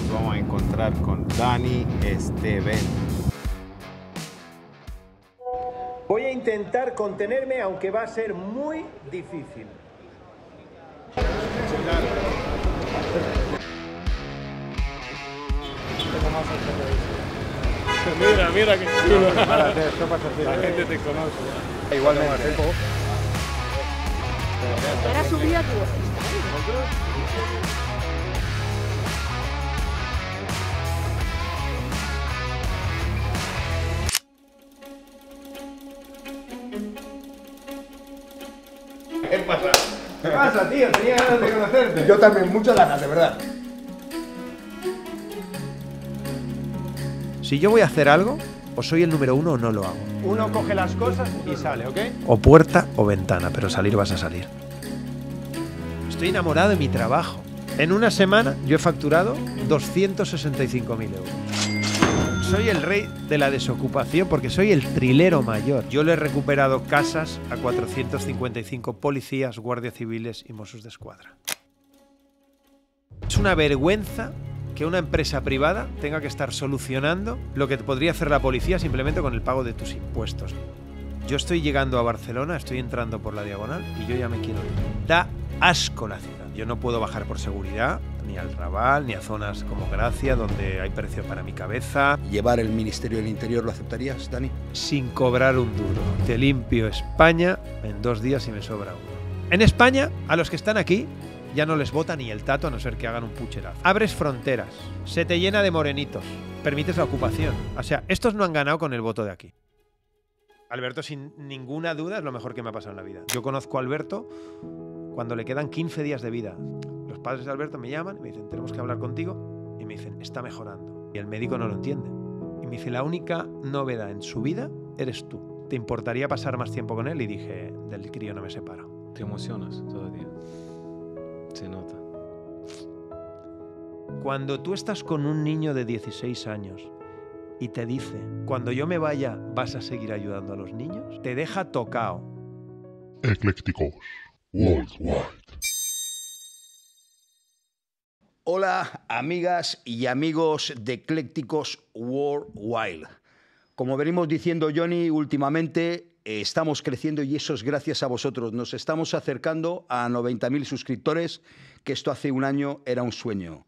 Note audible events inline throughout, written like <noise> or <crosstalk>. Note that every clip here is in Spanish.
Nos vamos a encontrar con Dani Esteven. Voy a intentar contenerme, aunque va a ser muy difícil. Mira, mira que chulo. La gente te conoce. Igualmente. Era vida tu pasa, tío? Tenía ganas de conocerte. Yo también, muchas ganas, de verdad. Si yo voy a hacer algo, o soy el número uno o no lo hago. Uno coge las cosas y sale, ¿ok? O puerta o ventana, pero salir vas a salir. Estoy enamorado de mi trabajo. En una semana yo he facturado 265.000 euros soy el rey de la desocupación porque soy el trilero mayor. Yo le he recuperado casas a 455 policías, guardias civiles y mosos de escuadra. Es una vergüenza que una empresa privada tenga que estar solucionando lo que podría hacer la policía simplemente con el pago de tus impuestos. Yo estoy llegando a Barcelona, estoy entrando por la diagonal y yo ya me quiero ir. Da asco la ciudad. Yo no puedo bajar por seguridad, ni al rabal, ni a zonas como Gracia, donde hay precio para mi cabeza. ¿Llevar el Ministerio del Interior lo aceptarías, Dani? Sin cobrar un duro. Te limpio España en dos días y me sobra uno. En España, a los que están aquí, ya no les vota ni el tato a no ser que hagan un pucherazo. Abres fronteras, se te llena de morenitos, permites la ocupación. O sea, estos no han ganado con el voto de aquí. Alberto, sin ninguna duda, es lo mejor que me ha pasado en la vida. Yo conozco a Alberto cuando le quedan 15 días de vida. Los padres de Alberto me llaman y me dicen, tenemos que hablar contigo. Y me dicen, está mejorando. Y el médico no lo entiende. Y me dice, la única novedad en su vida eres tú. ¿Te importaría pasar más tiempo con él? Y dije, del crío no me separo. Te emocionas todavía. Se nota. Cuando tú estás con un niño de 16 años y te dice, cuando yo me vaya, vas a seguir ayudando a los niños, te deja tocado. Eclécticos. Hola amigas y amigos de Eclécticos Worldwide. Como venimos diciendo Johnny últimamente, eh, estamos creciendo y eso es gracias a vosotros. Nos estamos acercando a 90.000 suscriptores, que esto hace un año era un sueño.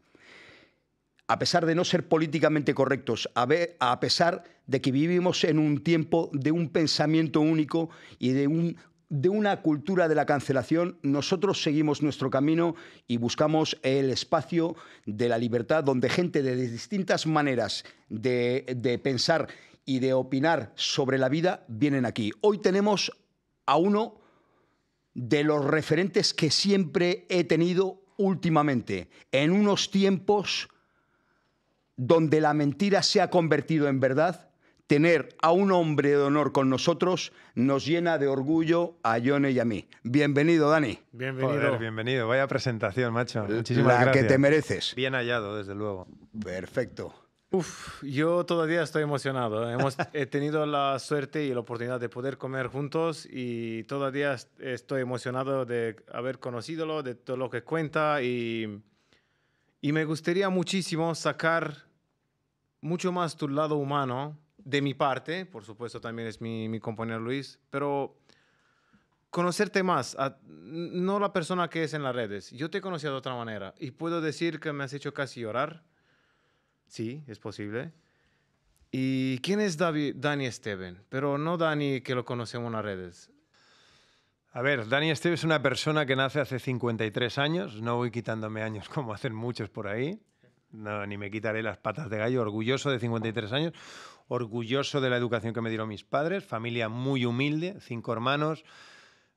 A pesar de no ser políticamente correctos, a pesar de que vivimos en un tiempo de un pensamiento único y de un de una cultura de la cancelación, nosotros seguimos nuestro camino y buscamos el espacio de la libertad donde gente de distintas maneras de, pensar y de opinar sobre la vida vienen aquí. Hoy tenemos a uno de los referentes que siempre he tenido últimamente, en unos tiempos donde la mentira se ha convertido en verdad Tener a un hombre de honor con nosotros nos llena de orgullo a Yone y a mí. Bienvenido, Dani. Bienvenido. bienvenido. Vaya presentación, macho. Muchísimas La que te mereces. Bien hallado, desde luego. Perfecto. Uf, yo todavía estoy emocionado. ¿eh? <laughs> he tenido la suerte y la oportunidad de poder comer juntos y todavía estoy emocionado de haber conocido de todo lo que cuenta y, y me gustaría muchísimo sacar mucho más tu lado humano de mi parte, por supuesto también es mi, compañero Luis, pero conocerte más, no la persona que es en las redes. Yo te he conocido de otra manera y puedo decir que me has hecho casi llorar. Sí, es posible. ¿Y quién es Dani Esteban? Pero no Dani que lo conocemos en las redes. A ver, Dani Esteban es una persona que nace hace 53 años. No voy quitándome años como hacen muchos por ahí. No, ni me quitaré las patas de gallo. Orgulloso de 53 años orgulloso de la educación que me dieron mis padres, familia muy humilde, cinco hermanos,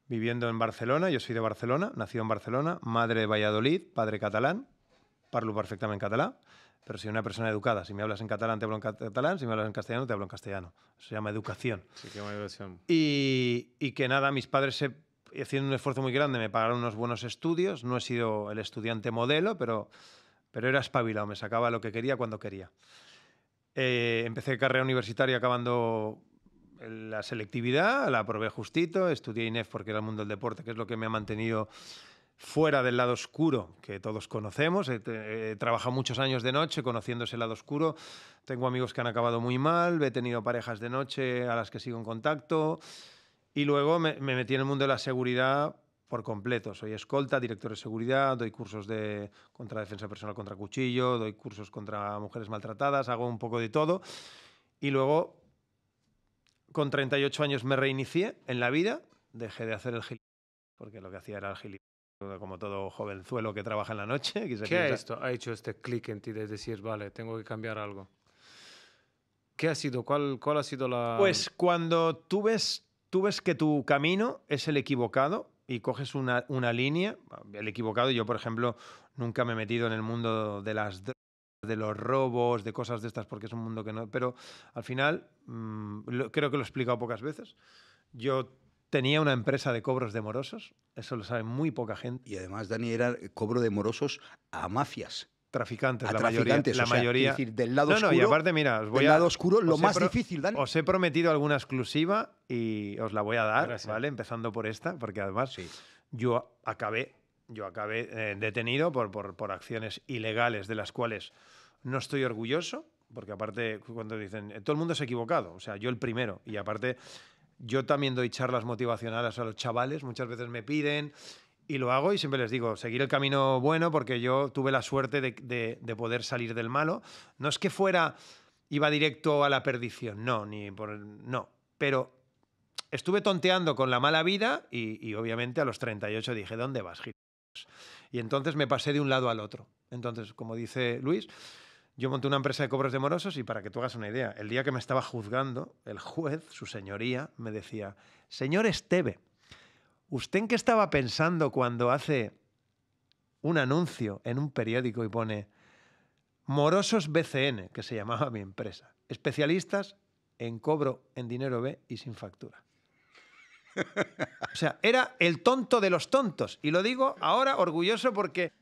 viviendo en Barcelona, yo soy de Barcelona, nacido en Barcelona, madre de Valladolid, padre catalán, parlo perfectamente catalán, pero soy una persona educada. Si me hablas en catalán, te hablo en catalán, si me hablas en castellano, te hablo en castellano. Eso se llama educación. Y, que nada, mis padres se haciendo un esfuerzo muy grande, me pagaron unos buenos estudios. No he sido el estudiante modelo, pero, pero era espabilado, me sacaba lo que quería cuando quería. Eh, empecé carrera universitaria acabando la selectividad, la probé justito, estudié INEF porque era el mundo del deporte, que es lo que me ha mantenido fuera del lado oscuro que todos conocemos. He, trabajado muchos años de noche conociendo ese lado oscuro. Tengo amigos que han acabado muy mal, he tenido parejas de noche a las que sigo en contacto. Y luego me, me metí en el mundo de la seguridad por completo. Soy escolta, director de seguridad, doy cursos de contra defensa personal contra cuchillo, doy cursos contra mujeres maltratadas, hago un poco de todo. Y luego, con 38 años me reinicié en la vida, dejé de hacer el gilipollas, porque lo que hacía era el gilipollas como todo jovenzuelo que trabaja en la noche. ¿Qué esto? ha hecho este clic en ti de decir, vale, tengo que cambiar algo? ¿Qué ha sido? ¿Cuál, ha sido la...? Pues cuando tú ves, tú ves que tu camino es el equivocado, y coges una, una línea, el equivocado, yo por ejemplo nunca me he metido en el mundo de las de los robos, de cosas de estas, porque es un mundo que no... Pero al final, mm, creo que lo he explicado pocas veces, yo tenía una empresa de cobros de morosos, eso lo sabe muy poca gente. Y además, Dani, era cobro de morosos a mafias traficantes, la mayoría. La decir, del lado oscuro. No, y aparte, mira, os voy del a, lado oscuro, lo más difícil, Os he prometido alguna exclusiva y os la voy a dar, ¿vale? Empezando por esta, porque además sí. yo acabé, yo acabé eh, detenido por, por, por acciones ilegales de las cuales no estoy orgulloso, porque aparte, cuando dicen, eh, todo el mundo es equivocado, o sea, yo el primero, y aparte. Yo también doy charlas motivacionales a los chavales, muchas veces me piden y lo hago y siempre les digo, seguir el camino bueno porque yo tuve la suerte de, poder salir del malo. No es que fuera, iba directo a la perdición, no, ni por, no, pero estuve tonteando con la mala vida y, obviamente a los 38 dije, ¿dónde vas, Gil? Y entonces me pasé de un lado al otro. Entonces, como dice Luis, yo monté una empresa de cobros de morosos y para que tú hagas una idea, el día que me estaba juzgando, el juez, su señoría, me decía, señor Esteve, ¿Usted en qué estaba pensando cuando hace un anuncio en un periódico y pone Morosos BCN, que se llamaba mi empresa, especialistas en cobro en dinero B y sin factura? O sea, era el tonto de los tontos. Y lo digo ahora orgulloso porque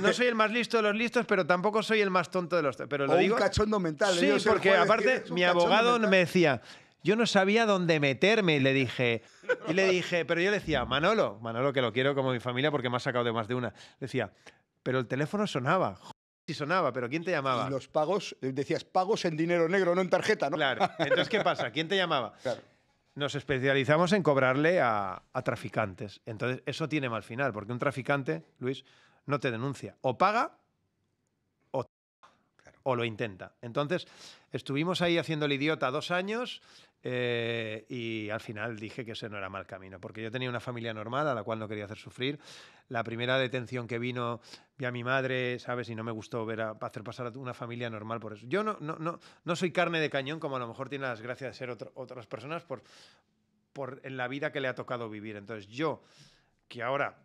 no soy el más listo de los listos, pero tampoco soy el más tonto de los tontos. Pero lo digo... un cachondo mental. ¿eh? Sí, porque aparte mi abogado me decía, yo no sabía dónde meterme y le dije, y le dije, pero yo le decía, Manolo, Manolo que lo quiero como mi familia porque me ha sacado de más de una, decía, pero el teléfono sonaba. Sí sonaba, pero ¿quién te llamaba? Y los pagos, eh, decías pagos en dinero negro, no en tarjeta, ¿no? Claro. Entonces, ¿qué pasa? ¿Quién te llamaba? Claro nos especializamos en cobrarle a, traficantes. Entonces, eso tiene mal final, porque un traficante, Luis, no te denuncia. O paga o, o lo intenta. Entonces, estuvimos ahí haciendo el idiota dos años eh, y al final dije que ese no era mal camino, porque yo tenía una familia normal a la cual no quería hacer sufrir. La primera detención que vino, vi a mi madre, ¿sabes? Y no me gustó ver a, hacer pasar a una familia normal por eso. Yo no, no, no, no soy carne de cañón, como a lo mejor tiene las gracias de ser otras personas por, por en la vida que le ha tocado vivir. Entonces, yo, que ahora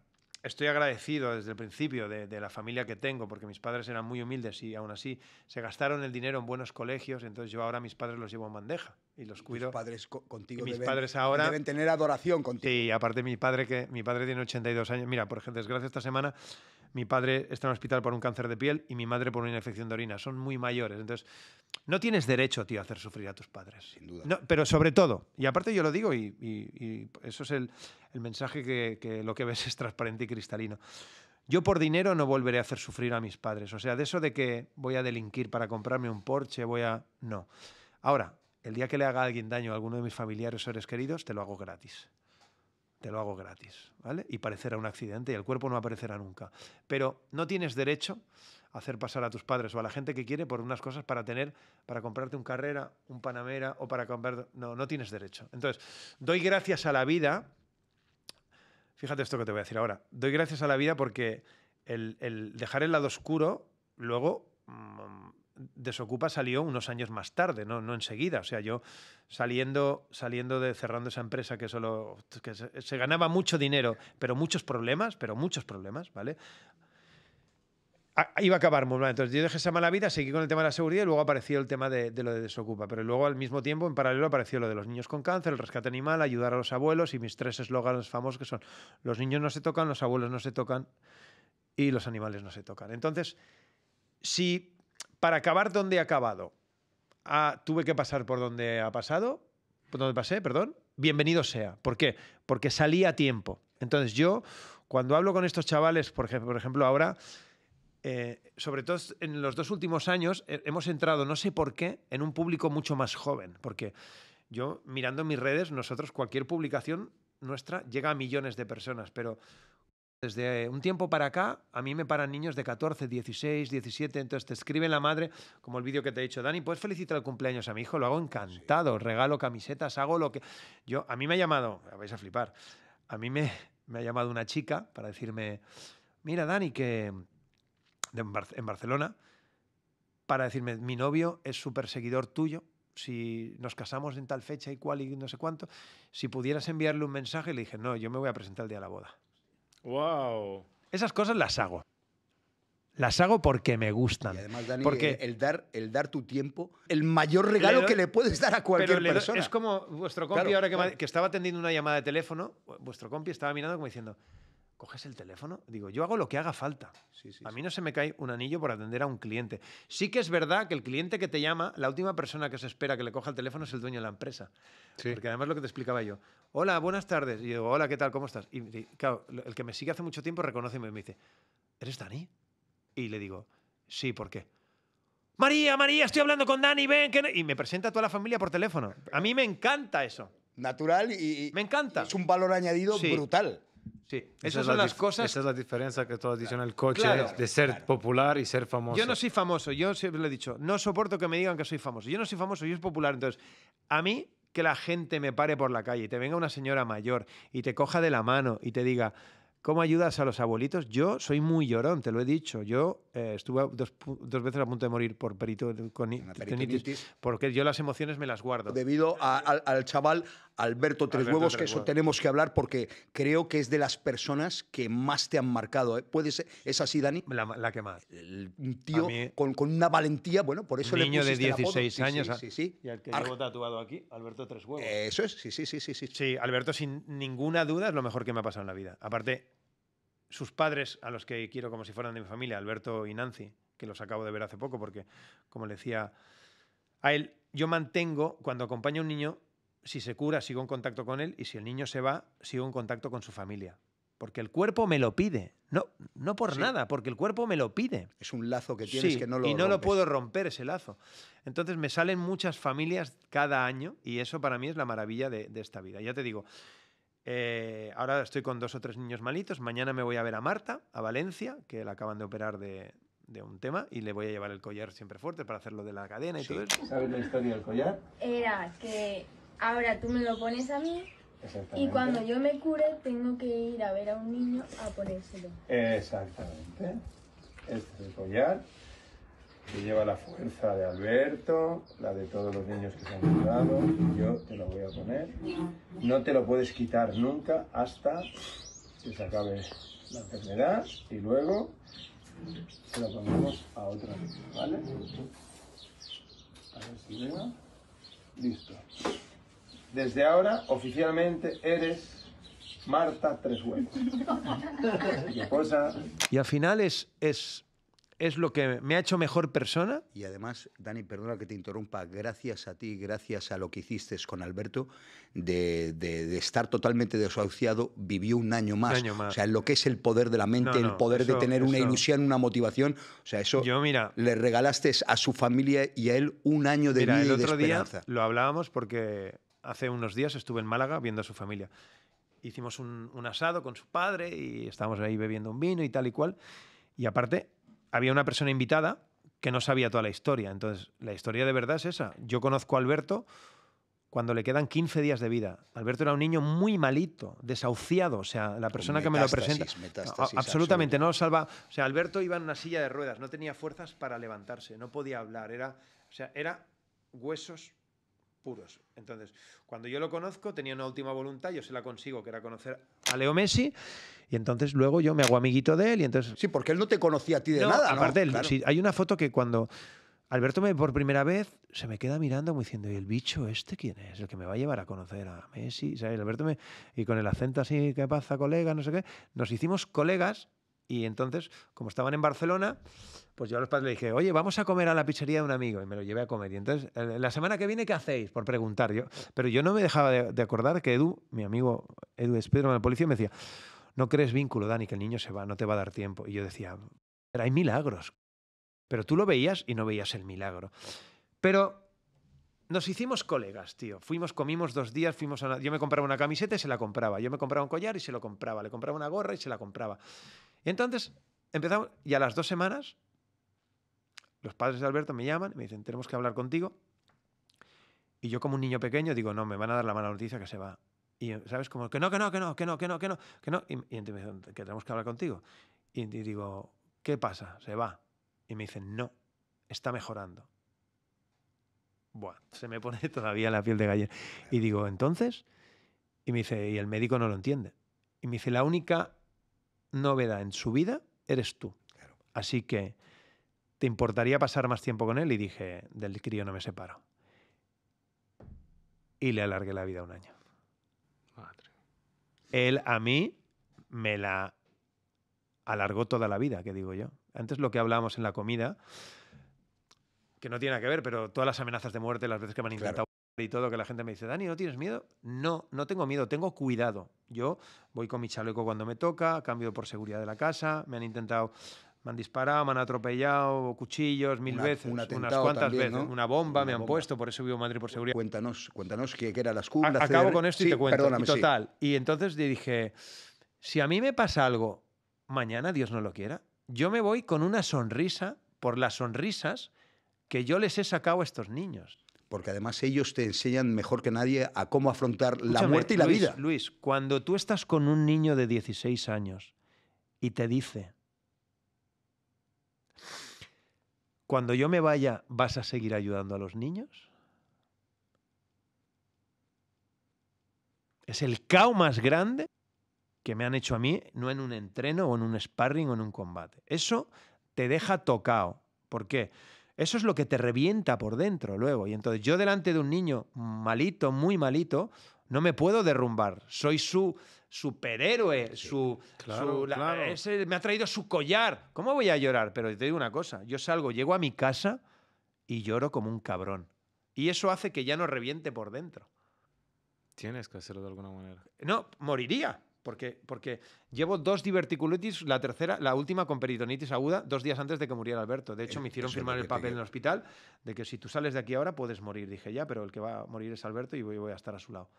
estoy agradecido desde el principio de, de, la familia que tengo, porque mis padres eran muy humildes y aún así se gastaron el dinero en buenos colegios, entonces yo ahora a mis padres los llevo en bandeja y los cuido. Mis padres contigo mis padres ahora, deben tener adoración contigo. Sí, aparte mi padre, que mi padre tiene 82 años. Mira, por ejemplo, desgracia esta semana, mi padre está en el hospital por un cáncer de piel y mi madre por una infección de orina. Son muy mayores. Entonces, no tienes derecho, tío, a hacer sufrir a tus padres. Sin duda. pero sobre todo, y aparte yo lo digo, y, eso es el, mensaje que, que lo que ves es transparente y cristalino. Yo por dinero no volveré a hacer sufrir a mis padres. O sea, de eso de que voy a delinquir para comprarme un Porsche, voy a... No. Ahora, el día que le haga alguien daño a alguno de mis familiares o seres queridos, te lo hago gratis. Te lo hago gratis, ¿vale? Y parecerá un accidente y el cuerpo no aparecerá nunca. Pero no tienes derecho a hacer pasar a tus padres o a la gente que quiere por unas cosas para tener, para comprarte un carrera, un panamera o para comprar... No, no tienes derecho. Entonces, doy gracias a la vida. Fíjate esto que te voy a decir ahora. Doy gracias a la vida porque el, dejar el lado oscuro luego mm, Desocupa salió unos años más tarde, no, enseguida. O sea, yo saliendo, saliendo de cerrando esa empresa que solo se, ganaba mucho dinero, pero muchos problemas, pero muchos problemas, ¿vale? Ah, iba a acabar muy mal. Entonces yo dejé esa mala vida, seguí con el tema de la seguridad y luego apareció el tema de, lo de desocupa. Pero luego al mismo tiempo, en paralelo, apareció lo de los niños con cáncer, el rescate animal, ayudar a los abuelos y mis tres eslóganes famosos que son los niños no se tocan, los abuelos no se tocan y los animales no se tocan. Entonces, si para acabar donde ha acabado, ah, tuve que pasar por donde ha pasado, por donde pasé, perdón. Bienvenido sea. ¿Por qué? Porque salí a tiempo. Entonces yo, cuando hablo con estos chavales, por ejemplo, ahora, eh, sobre todo en los dos últimos años, eh, hemos entrado, no sé por qué, en un público mucho más joven. Porque yo, mirando mis redes, nosotros, cualquier publicación nuestra llega a millones de personas, pero desde un tiempo para acá, a mí me paran niños de 14, 16, 17, entonces te escribe la madre, como el vídeo que te he dicho, Dani, ¿puedes felicitar el cumpleaños a mi hijo? Lo hago encantado, regalo camisetas, hago lo que... Yo, a mí me ha llamado, vais a flipar, a mí me, ha llamado una chica para decirme, mira, Dani, que... en, Barcelona, para decirme, mi novio es súper seguidor tuyo, si nos casamos en tal fecha y cual y no sé cuánto, si pudieras enviarle un mensaje, le dije, no, yo me voy a presentar el día de la boda. ¡Wow! Esas cosas las hago. Las hago porque me gustan. Y además, Dani, porque el, dar, el dar tu tiempo, el mayor regalo que le puedes dar a cualquier persona. Es como vuestro compi ahora que, estaba atendiendo una llamada de teléfono, vuestro compi estaba mirando como diciendo, ¿coges el teléfono? Digo, yo hago lo que haga falta. a mí no se me cae un anillo por atender a un cliente. Sí que es verdad que el cliente que te llama, la última persona que se espera que le coja el teléfono es el dueño de la empresa. Porque además lo que te explicaba yo, hola, buenas tardes. Y yo, hola, ¿qué tal? ¿Cómo estás? Y el que me sigue hace mucho tiempo reconoce y me dice, ¿eres Dani? Y le digo, sí, ¿por qué? María, María, estoy hablando con Dani, ven. Y me presenta a toda la familia por teléfono. A mí me encanta eso. Natural y. me encanta. Es un valor añadido brutal. Sí, esas, son las cosas. Esa es la diferencia que todos dicen en el coche de ser popular y ser famoso. Yo no soy famoso, yo siempre lo he dicho, no soporto que me digan que soy famoso. Yo no soy famoso, yo soy popular. Entonces, a mí que la gente me pare por la calle y te venga una señora mayor y te coja de la mano y te diga, ¿Cómo ayudas a los abuelitos? Yo soy muy llorón, te lo he dicho. Yo eh, estuve dos, veces a punto de morir por peritonitis, porque yo las emociones me las guardo. Debido al, chaval Alberto Tres Huevos, que eso tenemos que hablar porque creo que es de las personas que más te han marcado. ¿eh? ¿Puede ¿Es así, Dani? La, que más. un tío con, una valentía, bueno, por eso niño Niño de 16 años. Sí, ah. sí, y al que llevo tatuado aquí, Alberto Tres Huevos. Eso es, sí, sí, sí, sí. Sí, sí Alberto, sin ninguna duda, es lo mejor que me ha pasado en la vida. Aparte, sus padres, a los que quiero como si fueran de mi familia, Alberto y Nancy, que los acabo de ver hace poco, porque, como le decía a él, yo mantengo, cuando acompaño a un niño, si se cura, sigo en contacto con él y si el niño se va, sigo en contacto con su familia. Porque el cuerpo me lo pide. No, no por nada, porque el cuerpo me lo pide. Es un lazo que tienes que no lo Y no lo puedo romper ese lazo. Entonces me salen muchas familias cada año y eso para mí es la maravilla de, esta vida. Ya te digo, eh, ahora estoy con dos o tres niños malitos. Mañana me voy a ver a Marta, a Valencia, que la acaban de operar de, un tema y le voy a llevar el collar siempre fuerte para hacerlo de la cadena y todo eso. ¿Sabes la historia del collar? Era que Ahora tú me lo pones a mí y cuando yo me cure tengo que ir a ver a un niño a ponérselo. Exactamente. Este es el collar que lleva la fuerza de Alberto, la de todos los niños que se han curado. Yo te lo voy a poner. No te lo puedes quitar nunca hasta que se acabe la enfermedad y luego se lo ponemos a otra vez, ¿vale? A ver si Listo. Desde ahora, oficialmente, eres Marta Tres <laughs> Y al final es, es, lo que me ha hecho mejor persona. Y además, Dani, perdona que te interrumpa, gracias a ti, gracias a lo que hiciste con Alberto, de, estar totalmente desahuciado, vivió un año, más. O sea, lo que es el poder de la mente, el poder de tener una ilusión, una motivación. O sea, eso le regalaste a su familia y a él un año de vida. y de esperanza. lo hablábamos porque hace unos días estuve en Málaga viendo a su familia. Hicimos un, asado con su padre y estábamos ahí bebiendo un vino y tal y cual. Y aparte, había una persona invitada que no sabía toda la historia. Entonces, la historia de verdad es esa. Yo conozco a Alberto cuando le quedan 15 días de vida. Alberto era un niño muy malito, desahuciado. O sea, la persona que me lo presenta. Absolutamente, no lo salva. O sea, Alberto iba en una silla de ruedas, no tenía fuerzas para levantarse, no podía hablar. Era, o sea, era huesos puros. Entonces, cuando yo lo conozco, tenía una última voluntad, yo se la consigo, que era conocer a Leo Messi, y entonces luego yo me hago amiguito de él, y entonces... Sí, porque él no te conocía a ti de nada, aparte, hay una foto que cuando Alberto me por primera vez se me queda mirando como diciendo, ¿y el bicho este quién es? El que me va a llevar a conocer a Messi, ¿sabes? Alberto me... Y con el acento así, ¿qué pasa, colega? No sé qué. Nos hicimos colegas y entonces, como estaban en Barcelona, pues yo a los padres le dije, oye, vamos a comer a la pizzería de un amigo. Y me lo llevé a comer. Y entonces, eh, la semana que viene, ¿qué hacéis? Por preguntar yo. Pero yo no me dejaba de, acordar que Edu, mi amigo Edu Espedro, la policía, me decía, no crees vínculo, Dani, que el niño se va, no te va a dar tiempo. Y yo decía, pero hay milagros. Pero tú lo veías y no veías el milagro. Pero nos hicimos colegas, tío. Fuimos, comimos dos días, fuimos Yo me compraba una camiseta y se la compraba. Yo me compraba un collar y se lo compraba. Le compraba una gorra y se la compraba. Y entonces empezamos, y a las dos semanas, los padres de Alberto me llaman y me dicen, tenemos que hablar contigo. Y yo como un niño pequeño digo, no, me van a dar la mala noticia que se va. Y sabes, como, que no, que no, que no, que no, que no, que no, que no. Y, entonces me dicen, que tenemos que hablar contigo. Y, digo, ¿qué pasa? ¿Se va? Y me dicen, no, está mejorando. bueno se me pone <laughs> todavía la piel de gallina. Y digo, ¿entonces? Y me dice, y el médico no lo entiende. Y me dice, la única novedad en su vida eres tú. Así que, ¿te importaría pasar más tiempo con él? Y dije, del crío no me separo. Y le alargué la vida un año. Él a mí me la alargó toda la vida, que digo yo. Antes lo que hablábamos en la comida, que no tiene nada que ver, pero todas las amenazas de muerte, las veces que me han intentado y todo, que la gente me dice, Dani, ¿no tienes miedo? No, no tengo miedo, tengo cuidado. Yo voy con mi chaleco cuando me toca, cambio por seguridad de la casa, me han intentado, me han disparado, me han atropellado, cuchillos mil veces, unas cuantas veces, una bomba me han puesto, por eso vivo en Madrid por seguridad. Cuéntanos, cuéntanos qué, era las cumbres. Acabo con esto y te cuento. total. Y entonces dije, si a mí me pasa algo mañana, Dios no lo quiera, yo me voy con una sonrisa por las sonrisas que yo les he sacado a estos niños porque además ellos te enseñan mejor que nadie a cómo afrontar la muerte y la vida. Luis, cuando tú estás con un niño de 16 años y te dice, cuando yo me vaya, ¿vas a seguir ayudando a los niños? Es el caos más grande que me han hecho a mí, no en un entreno o en un sparring o en un combate. Eso te deja tocado. ¿Por qué? Eso es lo que te revienta por dentro luego. Y entonces yo delante de un niño malito, muy malito, no me puedo derrumbar. Soy su superhéroe, su, me ha traído su collar. ¿Cómo voy a llorar? Pero te digo una cosa, yo salgo, llego a mi casa y lloro como un cabrón. Y eso hace que ya no reviente por dentro. Tienes que hacerlo de alguna manera. No, moriría. Porque, porque llevo dos diverticulitis, la tercera, la última con peritonitis aguda, dos días antes de que muriera Alberto. De hecho, eh, me hicieron firmar el papel en el hospital de que si tú sales de aquí ahora puedes morir. Dije, ya, pero el que va a morir es Alberto y voy, voy a estar a su lado.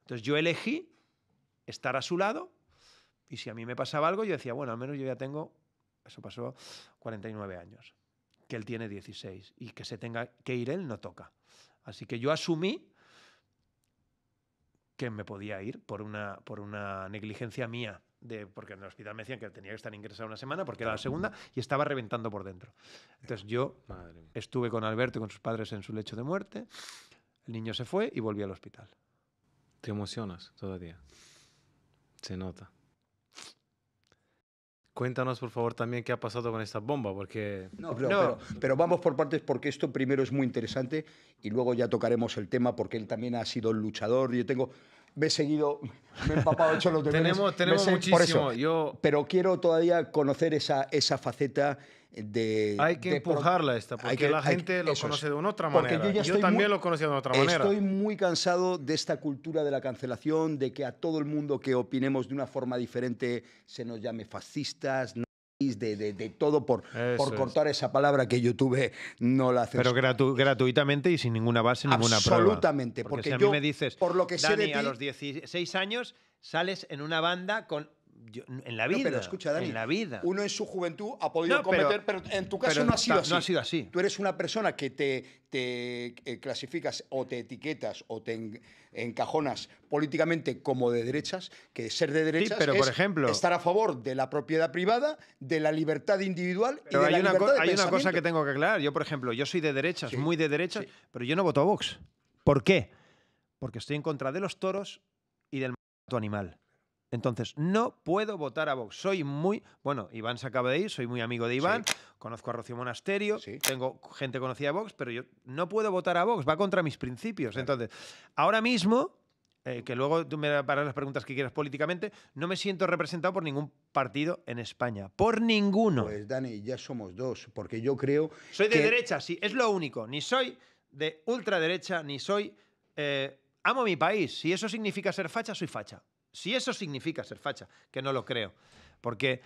Entonces yo elegí estar a su lado y si a mí me pasaba algo, yo decía, bueno, al menos yo ya tengo, eso pasó, 49 años, que él tiene 16 y que se tenga que ir él no toca. Así que yo asumí que me podía ir por una, por una negligencia mía. De, porque en el hospital me decían que tenía que estar ingresado una semana porque era la segunda y estaba reventando por dentro. Entonces yo estuve con Alberto y con sus padres en su lecho de muerte, el niño se fue y volví al hospital. ¿Te emocionas todavía? Se nota. Cuéntanos, por favor, también qué ha pasado con esta bomba, porque... No, pero, vamos por partes porque esto primero es muy interesante y luego ya tocaremos el tema porque él también ha sido luchador. Yo tengo... Me he seguido, me he empapado, hecho los deberes. tenemos tenemos muchísimo. Yo... Pero quiero todavía conocer esa, esa faceta de... Hay que empujarla esta, porque la gente lo conoce de una otra manera. yo, también lo conocía de otra manera. Estoy muy cansado de esta cultura de la cancelación, de que a todo el mundo que opinemos de una forma diferente se nos llame fascistas, de, todo por, por cortar esa palabra que YouTube no la hace. Pero gratuitamente y sin ninguna base, ninguna prueba. Absolutamente. Porque, me dices, por lo que Dani, a los 16 años sales en una banda con en la vida. escucha, en la vida. Uno en su juventud ha podido cometer, pero, en tu caso no ha sido así. Tú eres una persona que te, te eh, clasificas o te etiquetas o te encajonas políticamente como de derechas, que ser de derechas pero, es por ejemplo, estar a favor de la propiedad privada, de la libertad individual y de hay la una libertad de Hay una cosa que tengo que aclarar. Yo, por ejemplo, yo soy de derechas, muy de derechas, pero yo no voto a Vox. ¿Por qué? Porque estoy en contra de los toros y del animal. Entonces, no puedo votar a Vox. Soy muy. Bueno, Iván se acaba de ir, soy muy amigo de Iván, conozco a Rocío Monasterio, tengo gente conocida de Vox, pero yo no puedo votar a Vox, va contra mis principios. Entonces, ahora mismo, eh, que luego tú me paras las preguntas que quieras políticamente, no me siento representado por ningún partido en España. Por ninguno. Pues, Dani, ya somos dos, porque yo creo. Soy de derecha, sí, es lo único. Ni soy de ultraderecha, ni soy. Eh, amo mi país. Si eso significa ser facha, soy facha. Si eso significa ser facha, que no lo creo. Porque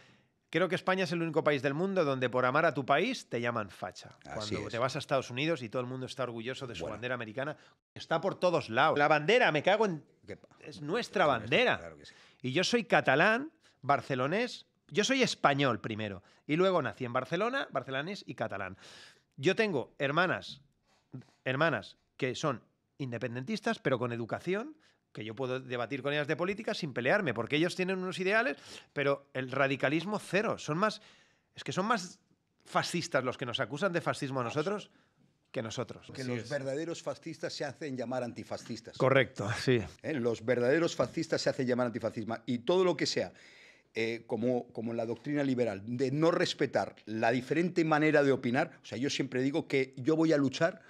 creo que España es el único país del mundo donde por amar a tu país te llaman facha. Cuando te vas a Estados Unidos y todo el mundo está orgulloso de su bandera americana, está por todos lados. La bandera, me cago en... Es nuestra bandera. Y yo soy catalán, barcelonés, yo soy español primero. Y luego nací en Barcelona, barcelonés y catalán. Yo tengo hermanas, hermanas que son independentistas, pero con educación, que yo puedo debatir con ellas de política sin pelearme, porque ellos tienen unos ideales, pero el radicalismo cero. Son más. Es que son más fascistas los que nos acusan de fascismo a nosotros que nosotros. Que los verdaderos fascistas se hacen llamar antifascistas. Correcto, sí. ¿Eh? Los verdaderos fascistas se hacen llamar antifascismo. Y todo lo que sea, eh, como, como la doctrina liberal, de no respetar la diferente manera de opinar, o sea, yo siempre digo que yo voy a luchar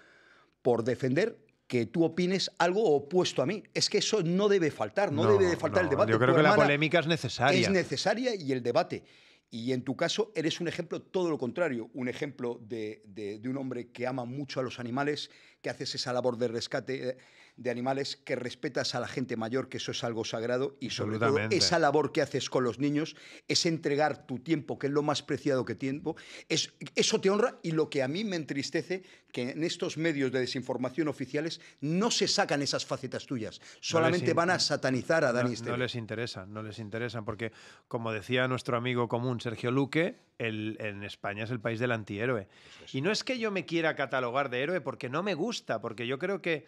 por defender que tú opines algo opuesto a mí. Es que eso no debe faltar, no, debe de faltar el debate. Yo creo que la polémica es necesaria. Es necesaria y el debate. Y en tu caso eres un ejemplo todo lo contrario, un ejemplo de, de, de un hombre que ama mucho a los animales, que haces esa labor de rescate. Eh, de animales, que respetas a la gente mayor, que eso es algo sagrado, y sobre todo esa labor que haces con los niños es entregar tu tiempo, que es lo más preciado que tiempo, eso te honra y lo que a mí me entristece, que en estos medios de desinformación oficiales no se sacan esas facetas tuyas, solamente van a satanizar a Dani no, no les interesa, no les interesa, porque como decía nuestro amigo común Sergio Luque, en España es el país del antihéroe. Y no es que yo me quiera catalogar de héroe porque no me gusta, porque yo creo que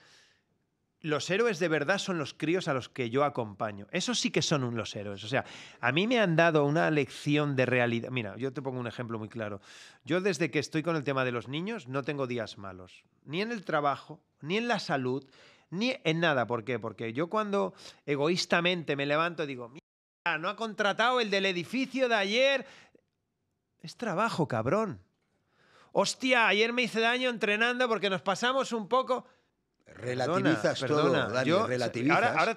los héroes de verdad son los críos a los que yo acompaño. eso sí que son unos los héroes. O sea, a mí me han dado una lección de realidad. Mira, yo te pongo un ejemplo muy claro. Yo desde que estoy con el tema de los niños no tengo días malos. Ni en el trabajo, ni en la salud, ni en nada. ¿Por qué? Porque yo cuando egoístamente me levanto digo, mira, no ha contratado el del edificio de ayer. Es trabajo, cabrón. Hostia, ayer me hice daño entrenando porque nos pasamos un poco. Relativizas todo, relativizas. Ahora,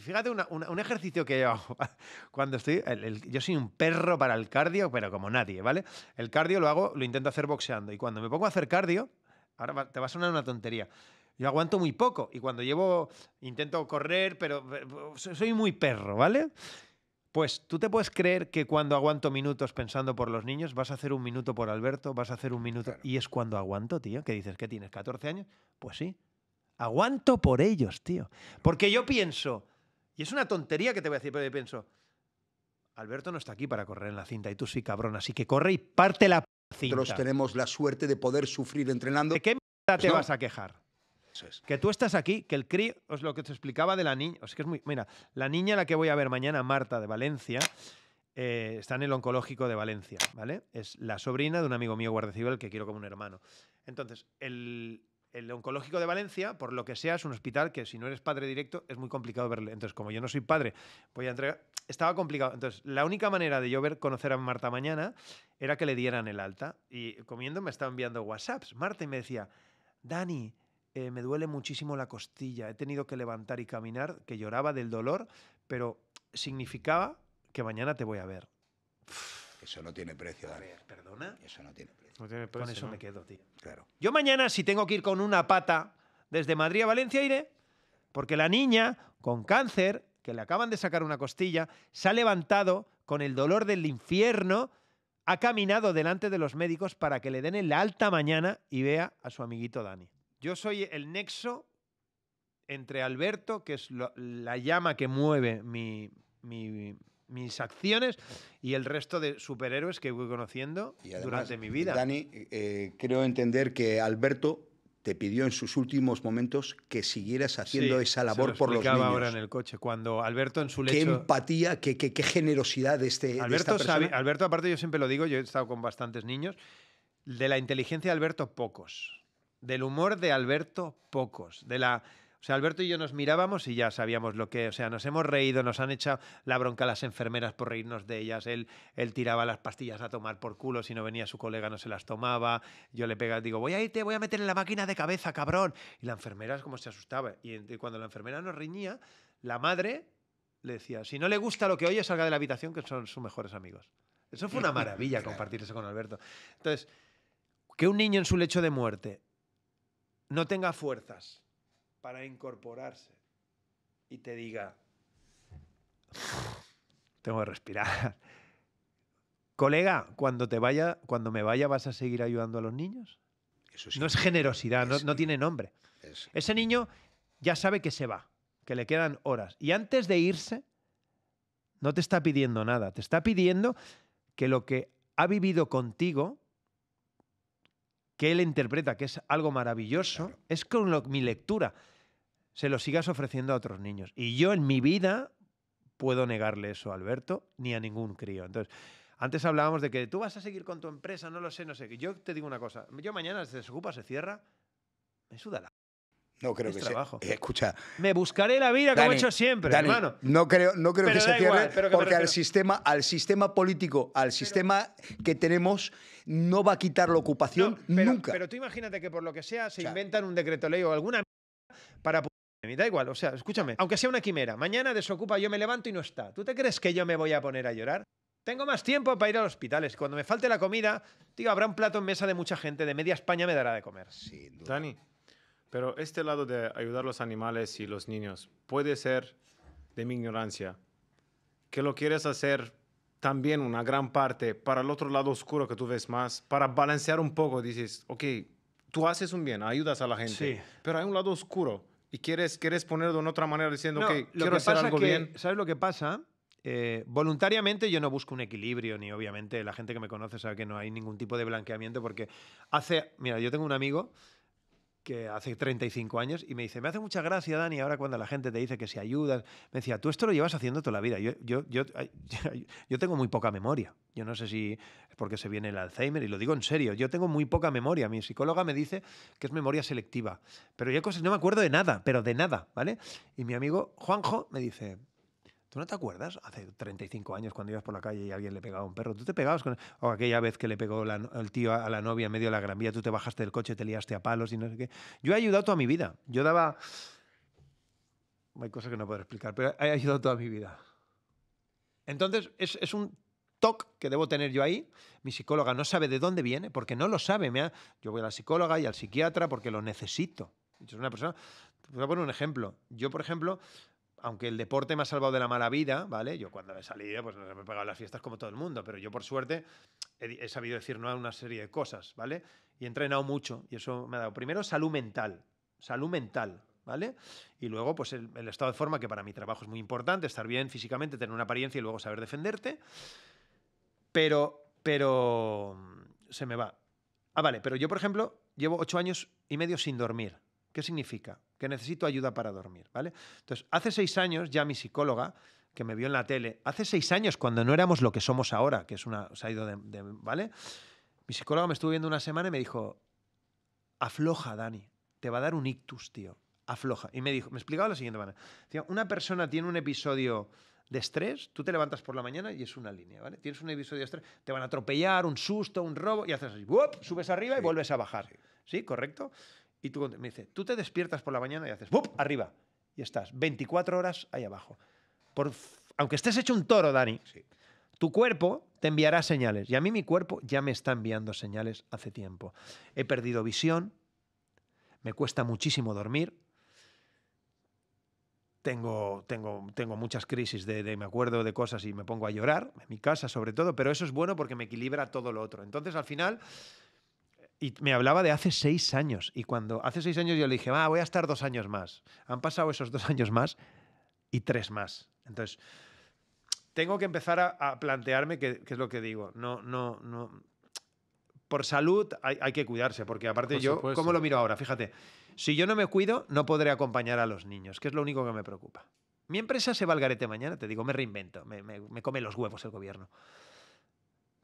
fíjate un ejercicio que yo hago. <laughs> Cuando estoy, yo soy un perro para el cardio, pero como nadie, ¿vale? El cardio lo hago, lo intento hacer boxeando. Y cuando me pongo a hacer cardio, ahora te va a sonar una tontería. Yo aguanto muy poco y cuando llevo, intento correr, pero, eh, soy muy perro, ¿vale? Pues tú te puedes creer que cuando aguanto minutos pensando por los niños, vas a hacer un minuto por Alberto, vas a hacer un minuto. Y es cuando aguanto, tío, que dices que tienes 14 años. Pues sí, Aguanto por ellos, tío. Porque yo pienso, y es una tontería que te voy a decir, pero yo pienso, Alberto no está aquí para correr en la cinta y tú sí, cabrón, así que corre y parte la cinta. Nosotros tenemos la suerte de poder sufrir entrenando. ¿De qué mierda pues te vas a quejar? Que tú estás aquí, que el cri... os lo que te explicaba de la niña, que es muy, mira, la niña a la que voy a ver mañana, Marta de Valencia, eh, está en el oncológico de Valencia, ¿vale? Es la sobrina de un amigo mío guardia que quiero como un hermano. Entonces, el, el oncológico de Valencia, por lo que sea, es un hospital que si no eres padre directo es muy complicado verle. Entonces, como yo no soy padre, voy a entregar... Estaba complicado. Entonces, la única manera de yo ver conocer a Marta mañana era que le dieran el alta. Y comiendo me estaba enviando WhatsApps. Marta y me decía, Dani, eh, me duele muchísimo la costilla. He tenido que levantar y caminar, que lloraba del dolor, pero significaba que mañana te voy a ver. Eso no tiene precio, Dani. ¿perdona? Eso no tiene precio. con eso me quedo, tío. Claro. Yo mañana, si tengo que ir con una pata desde Madrid a Valencia, iré. Porque la niña con cáncer, que le acaban de sacar una costilla, se ha levantado con el dolor del infierno, ha caminado delante de los médicos para que le den el la alta mañana y vea a su amiguito Dani. Yo soy el nexo entre Alberto, que es la llama que mueve mi mis acciones y el resto de superhéroes que voy conociendo durante mi vida. Dani, eh, creo entender que Alberto te pidió en sus últimos momentos que siguieras haciendo esa labor lo por los niños. ahora en el coche, cuando Alberto en su lecho... Qué empatía, qué, generosidad de, este, Alberto Alberto, aparte, yo siempre lo digo, yo he estado con bastantes niños, de la inteligencia de Alberto, pocos. Del humor de Alberto, pocos. De la o sea, Alberto y yo nos mirábamos y ya sabíamos lo que, o sea, nos hemos reído, nos han echado la bronca a las enfermeras por reírnos de ellas, él, él tiraba las pastillas a tomar por culo, si no venía su colega no se las tomaba, yo le pegaba, digo, voy a irte, voy a meter en la máquina de cabeza, cabrón. Y la enfermera es como se asustaba. Y cuando la enfermera nos riñía, la madre le decía, si no le gusta lo que oye, salga de la habitación, que son sus mejores amigos. Eso fue una <laughs> maravilla compartir eso con Alberto. Entonces, que un niño en su lecho de muerte no tenga fuerzas para incorporarse y te diga, tengo que respirar. <laughs> Colega, cuando te vaya, cuando me vaya, ¿vas a seguir ayudando a los niños? Eso sí. No es generosidad, no, tiene nombre. Ese niño ya sabe que se va, que le quedan horas. Y antes de irse, no te está pidiendo nada, te está pidiendo que lo que ha vivido contigo, que él interpreta que es algo maravilloso, es con mi lectura se lo sigas ofreciendo a otros niños. Y yo en mi vida puedo negarle eso a Alberto ni a ningún crío. Entonces, antes hablábamos de que tú vas a seguir con tu empresa, no lo sé, no sé. Yo te digo una cosa, yo mañana se desocupa, se cierra, me suda la... No creo que trabajo. Eh, escucha. Me buscaré la vida como he hecho siempre, hermano. No creo, no creo que se cierre, porque al sistema, al sistema político, al sistema que tenemos, no va a quitar la ocupación nunca. Pero tú imagínate que por lo que sea se inventan un decreto ley o alguna para me da igual, o sea, escúchame, aunque sea una quimera, mañana desocupa, yo me levanto y no está. ¿Tú te crees que yo me voy a poner a llorar? Tengo más tiempo para ir a los hospitales. Cuando me falte la comida, digo, habrá un plato en mesa de mucha gente, de media España me dará de comer. Sí, Dani, pero este lado de ayudar a los animales y los niños puede ser de mi ignorancia, que lo quieres hacer también una gran parte para el otro lado oscuro que tú ves más, para balancear un poco, dices, ok, tú haces un bien, ayudas a la gente, pero hay un lado oscuro y quieres, quieres ponerlo de otra manera diciendo que quiero hacer algo bien. ¿Sabes lo que pasa? Eh, voluntariamente yo no busco un equilibrio, ni obviamente la gente que me conoce sabe que no hay ningún tipo de blanqueamiento, porque hace. Mira, yo tengo un amigo que hace 35 años, y me dice, me hace mucha gracia, Dani, ahora cuando la gente te dice que si ayudas, me decía, tú esto lo llevas haciendo toda la vida. Yo, yo, <laughs> yo, tengo muy poca memoria. Yo no sé si es porque se viene el Alzheimer, y lo digo en serio, yo tengo muy poca memoria. Mi psicóloga me dice que es memoria selectiva, pero yo cosas, no me acuerdo de nada, pero de nada, ¿vale? Y mi amigo Juanjo me dice, ¿Tú no te acuerdas? Hace 35 años cuando ibas por la calle y alguien le pegaba a un perro. ¿Tú te pegabas con... O aquella vez que le pegó el tío a, la novia en medio de la Gran Vía, tú te bajaste del coche, te liaste a palos y no sé qué. Yo he ayudado toda mi vida. Yo daba... Hay cosas que no puedo explicar, pero he ayudado toda mi vida. Entonces, es, un toque que debo tener yo ahí. Mi psicóloga no sabe de dónde viene, porque no lo sabe. Yo voy a la psicóloga y al psiquiatra porque lo necesito. Yo una persona... voy a poner un ejemplo. Yo, por ejemplo, aunque el deporte me ha salvado de la mala vida, ¿vale? Yo cuando he salido, pues me he pagado las fiestas como todo el mundo, pero yo por suerte he, sabido decir no a una serie de cosas, ¿vale? Y he entrenado mucho y eso me ha dado, primero, salud mental, salud mental, ¿vale? Y luego, pues el, estado de forma, que para mi trabajo es muy importante, estar bien físicamente, tener una apariencia y luego saber defenderte, pero, pero, se me va. Ah, vale, pero yo, por ejemplo, llevo ocho años y medio sin dormir. ¿Qué significa? que necesito ayuda para dormir, ¿vale? Entonces, hace seis años ya mi psicóloga, que me vio en la tele, hace seis años cuando no éramos lo que somos ahora, que es una, se ha ido de, ¿vale? Mi psicóloga me estuvo viendo una semana y me dijo, afloja, Dani, te va a dar un ictus, tío, afloja. Y me dijo, me explicaba la siguiente manera, una persona tiene un episodio de estrés, tú te levantas por la mañana y es una línea, ¿vale? Tienes un episodio de estrés, te van a atropellar, un susto, un robo, y haces así, subes arriba y vuelves a bajar. sí. ¿Correcto? Y tú me dice, tú te despiertas por la mañana y haces ¡bup! arriba. Y estás 24 horas ahí abajo. aunque estés hecho un toro, Dani, tu cuerpo te enviará señales. Y a mí mi cuerpo ya me está enviando señales hace tiempo. He perdido visión, me cuesta muchísimo dormir, tengo, tengo, tengo, muchas crisis de, de, me acuerdo de cosas y me pongo a llorar, en mi casa sobre todo, pero eso es bueno porque me equilibra todo lo otro. Entonces, al final, y me hablaba de hace seis años. Y cuando hace seis años yo le dije, voy a estar dos años más. Han pasado esos dos años más y tres más. Entonces, tengo que empezar a, plantearme qué, es lo que digo. No, no, no. Por salud hay, hay que cuidarse, porque aparte yo, ¿cómo lo miro ahora? Fíjate, si yo no me cuido, no podré acompañar a los niños, que es lo único que me preocupa. Mi empresa se va al garete mañana, te digo, me reinvento, me, me come los huevos el gobierno.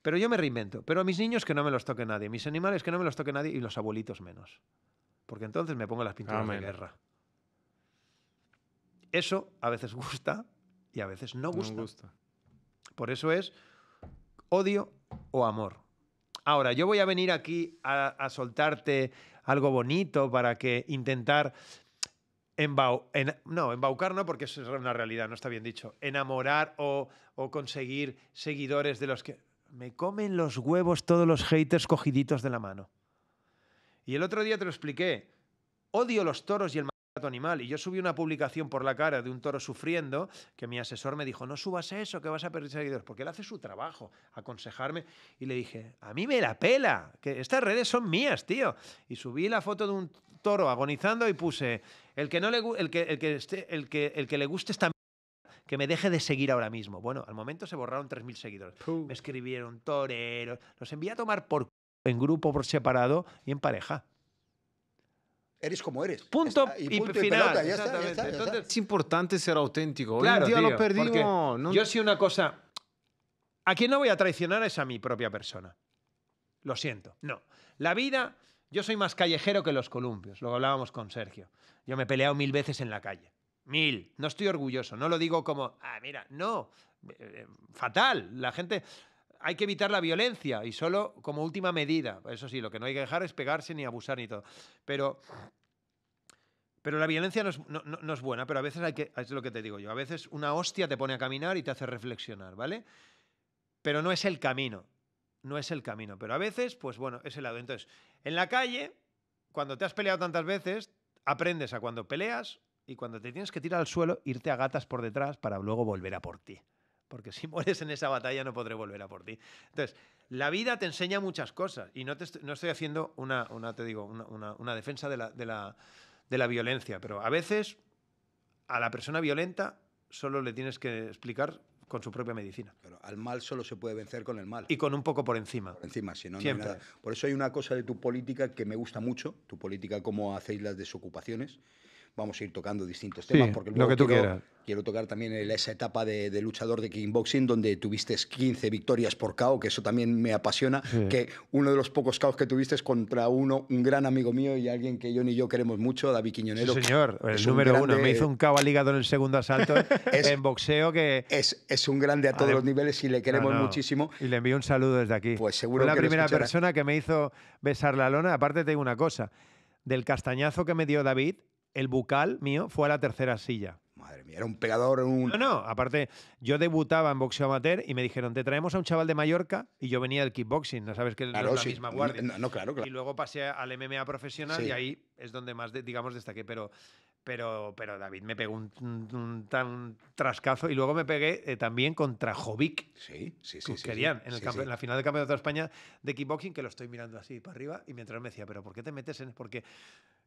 Pero yo me reinvento. Pero a mis niños que no me los toque nadie, mis animales que no me los toque nadie y los abuelitos menos. Porque entonces me pongo las pinturas de guerra. Eso a veces <laughs> gusta y a veces no gusta. Por eso es odio o amor. Ahora, yo voy a venir aquí a, soltarte algo bonito para que intentar Embau, no, embaucar no, porque eso es una realidad, no está bien dicho. Enamorar o conseguir seguidores de los que me comen los huevos todos los haters cogiditos de la mano. Y el otro día te lo expliqué. Odio los toros y el maltrato animal. Y yo subí una publicación por la cara de un toro sufriendo que mi asesor me dijo, no subas eso, que vas a perder seguidores. Porque él hace su trabajo, aconsejarme. Y le dije, a mí me la pela, que estas redes son mías, tío. Y subí la foto de un toro agonizando y puse, el que, no le, el que, el esté, el que, el que le guste que me deje de seguir ahora mismo. Bueno, al momento se borraron 3.000 seguidores. Me escribieron toreros. Los envié a tomar por en grupo, por separado y en pareja eres como eres. Punto y, final. es importante ser auténtico. Claro, Yo sí una cosa. A quien no voy a traicionar es a mi propia persona. Lo siento. No. La vida, yo soy más callejero que los columpios. Lo hablábamos con Sergio. Yo me he peleado mil veces en la calle. Mil. No estoy orgulloso, no lo digo como, ah, mira, no, eh, eh, fatal. La gente, hay que evitar la violencia y solo como última medida. Eso sí, lo que no hay que dejar es pegarse ni abusar ni todo. Pero, pero la violencia no es, no es buena, pero a veces hay que, es lo que te digo yo, a veces una hostia te pone a caminar y te hace reflexionar, ¿vale? Pero no es el camino, no es el camino. Pero a veces, pues bueno, es el lado. Entonces, en la calle, cuando te has peleado tantas veces, aprendes a cuando peleas y cuando te tienes que tirar al suelo, irte a gatas por detrás para luego volver a por ti. Porque si <laughs> mueres en esa batalla no podré volver a por ti. Entonces, la vida te enseña muchas cosas. Y no, te no estoy haciendo una, una te digo, una, una, defensa de la, de, la, de la violencia. Pero a veces a la persona violenta solo le tienes que explicar con su propia medicina. Pero al mal solo se puede vencer con el mal. Y con un poco por encima. Por encima, si no, no nada. Por eso hay una cosa de tu política que me gusta mucho, tu política cómo hacéis las desocupaciones, vamos a ir tocando distintos temas. porque lo que tú quiero, Quiero tocar también esa etapa de, luchador de kickboxing donde tuviste 15 victorias por KO, que eso también me apasiona, que uno de los pocos caos que tuviste es contra uno, un gran amigo mío y alguien que yo ni yo queremos mucho, David Quiñonero. Sí, señor, el número uno. Me hizo un KO al hígado en el segundo asalto <laughs> en boxeo que... Es, es un grande a todos los niveles y le queremos muchísimo. Y le envío un saludo desde aquí. Pues seguro Fue la primera persona que me hizo besar la lona. Aparte tengo una cosa, del castañazo que me dio David, el bucal mío fue a la tercera silla. Madre mía, era un pegador, un... No, no, aparte, yo debutaba en boxeo amateur y me dijeron, te traemos a un chaval de Mallorca y yo venía del kickboxing, no sabes que claro, la misma guardia. Y luego pasé al MMA profesional y ahí es donde más, digamos, destaqué, pero... Pero, pero David me pegó un, tan trascazo y luego me pegué eh, también contra Jovic. Sí, sí, sí. Querían en, la final del Campeonato de España de kickboxing, que lo estoy mirando así para arriba y mientras me decía, pero ¿por qué te metes en...? Porque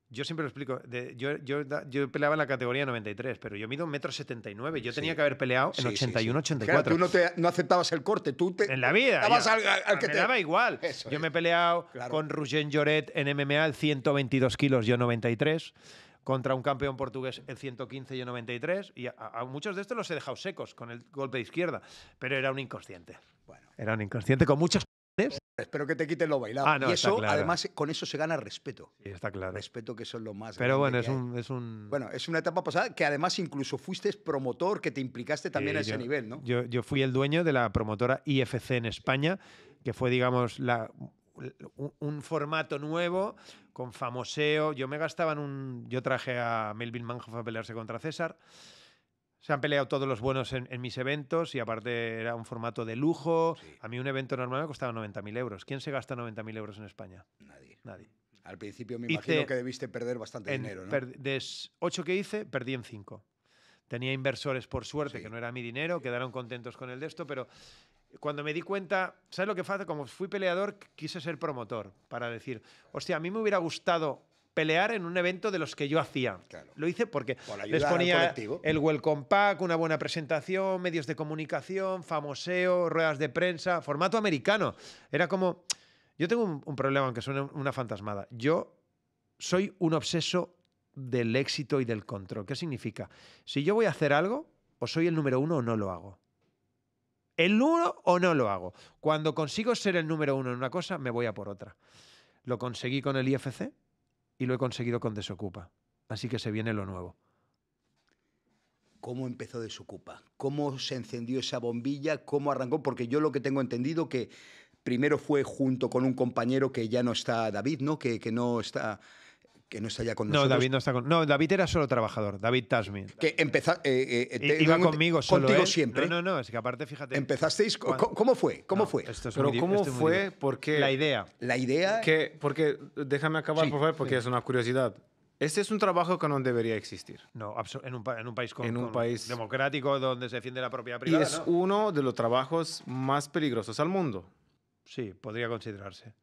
yo siempre lo explico. yo, yo, yo, peleaba en la categoría 93, pero yo mido 1,79 metro. Yo tenía que haber peleado en 81, 84. Claro, tú no, aceptabas el corte. Tú te, en la vida. al, que me te... daba igual. yo me he peleado con Rugén Lloret en MMA, el 122 kilos, yo 93 contra un campeón portugués el 115 yo 93. Y a, muchos de estos los he dejado secos con el golpe de izquierda, pero era un inconsciente. Bueno. Era un inconsciente con muchos Espero que te quiten lo bailado. Ah, y eso, además, con eso se gana respeto. Sí, está claro. Respeto que eso es lo más. Pero bueno, es un, Bueno, es una etapa pasada que además incluso fuiste promotor, que te implicaste también a ese nivel, ¿no? Yo, fui el dueño de la promotora IFC en España, que fue, digamos, la, un, formato nuevo con famoseo. Yo me gastaba en un. Yo traje a Melvin Manhoff a pelearse contra César se han peleado todos los buenos en, mis eventos y aparte era un formato de lujo. A mí un evento normal me costaba 90.000 euros. ¿Quién se gasta 90.000 euros en España? Nadie. Nadie. Al principio me imagino que debiste perder bastante dinero, ¿no? de 8 que hice, perdí en 5. Tenía inversores, por suerte, que no era mi dinero, quedaron contentos con el de esto, pero cuando me di cuenta, ¿sabes lo que pasa? Como fui peleador, quise ser promotor para decir, hostia, a mí me hubiera gustado pelear en un evento de los que yo hacía. Lo hice porque les ponía el Welcome Pack, una buena presentación, medios de comunicación, famoseo, ruedas de prensa, formato americano. Era como... Yo tengo un, problema, aunque suene una fantasmada. Yo soy un obseso del éxito y del control. ¿Qué significa? Si yo voy a hacer algo, o soy el número uno o no lo hago. El uno o no lo hago. Cuando consigo ser el número uno en una cosa, me voy a por otra. Lo conseguí con el IFC, y lo he conseguido con Desocupa. Así que se viene lo nuevo. ¿Cómo empezó Desocupa? ¿Cómo se encendió esa bombilla? ¿Cómo arrancó? Porque yo lo que tengo entendido que primero fue junto con un compañero que ya no está David, ¿no? Que, que no está que no está ya con nosotros. No, David no está con. No, David era solo trabajador, David Tasmin. Que eh, eh, eh, Iba conmigo Contigo siempre. No, no, no, es que aparte, fíjate. Empezasteis. ¿Cómo fue? ¿Cómo fue? Pero ¿cómo fue? Porque. La idea. La idea. Que, porque, déjame acabar, por favor, porque es una curiosidad. Este es un trabajo que no debería existir. No, en un, en un país, con, en un país democrático donde se defiende la propiedad privada. Y es uno de los trabajos más peligrosos al mundo. Sí, podría considerarse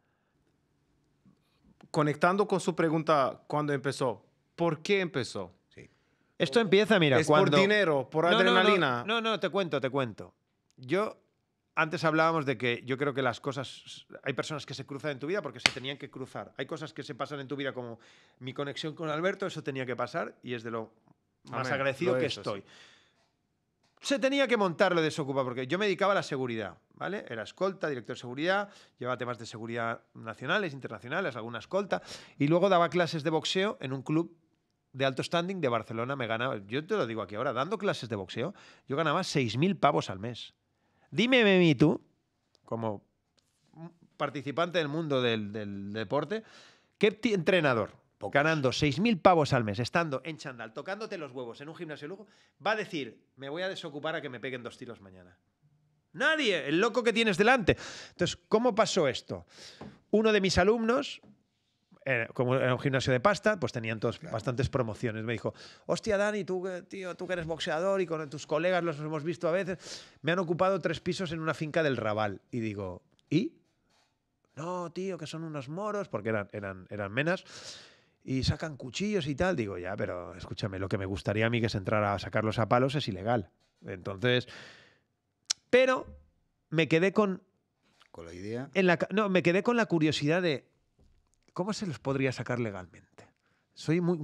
conectando con su pregunta ¿cuándo empezó, ¿por qué empezó? Esto empieza, mira, ¿Es por dinero, por adrenalina? No no, te cuento, te cuento. Yo, antes hablábamos de que yo creo que las cosas, hay personas que se cruzan en tu vida porque se tenían que cruzar. Hay cosas que se pasan en tu vida como mi conexión con Alberto, eso tenía que pasar y es de lo más agradecido que estoy se tenía que montar lo de Socupa, porque yo me dedicaba a la seguridad, ¿vale? Era escolta, director de seguridad, llevaba temas de seguridad nacionales, internacionales, alguna escolta, y luego daba clases de boxeo en un club de alto standing de Barcelona. Me ganaba, yo te lo digo aquí ahora, dando clases de boxeo, yo ganaba 6.000 pavos al mes. Dime, Memi, tú, como participante del mundo del, del deporte, ¿qué entrenador poco. ganando 6.000 pavos al mes, estando en chandal, tocándote los huevos en un gimnasio lujo, va a decir, me voy a desocupar a que me peguen dos tiros mañana. Nadie, el loco que tienes delante. Entonces, ¿cómo pasó esto? Uno de mis alumnos, eh, como era un gimnasio de pasta, pues tenían bastantes promociones. Me dijo, hostia, Dani, tú, tío, tú que eres boxeador y con tus colegas los hemos visto a veces, me han ocupado tres pisos en una finca del Raval. Y digo, ¿y? No, tío, que son unos moros, porque eran, eran, eran menas y sacan cuchillos y tal. Digo, ya, pero escúchame, lo que me gustaría a mí que se entrara a sacarlos a palos es ilegal. Entonces, pero me quedé con... Con la idea. no, me quedé con la curiosidad de cómo se los podría sacar legalmente. Soy muy,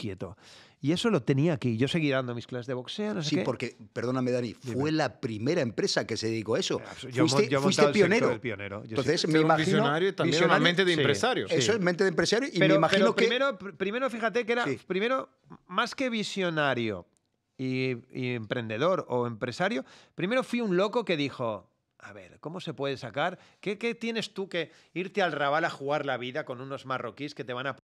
quieto. Y eso lo tenía aquí. Yo seguí dando mis clases de boxeo, no Sí, porque, perdóname, Dani, fue la primera empresa que se dedicó a eso. Ah, yo, fuiste, pionero. El pionero. Entonces, me imagino. Visionario también mente de empresario. Eso es mente de empresario. Y me imagino primero, que. Primero, fíjate que era, primero, más que visionario y, emprendedor o empresario, primero fui un loco que dijo. A ver, ¿cómo se puede sacar? ¿Qué, ¿Qué, tienes tú que irte al rabal a jugar la vida con unos marroquíes que te van a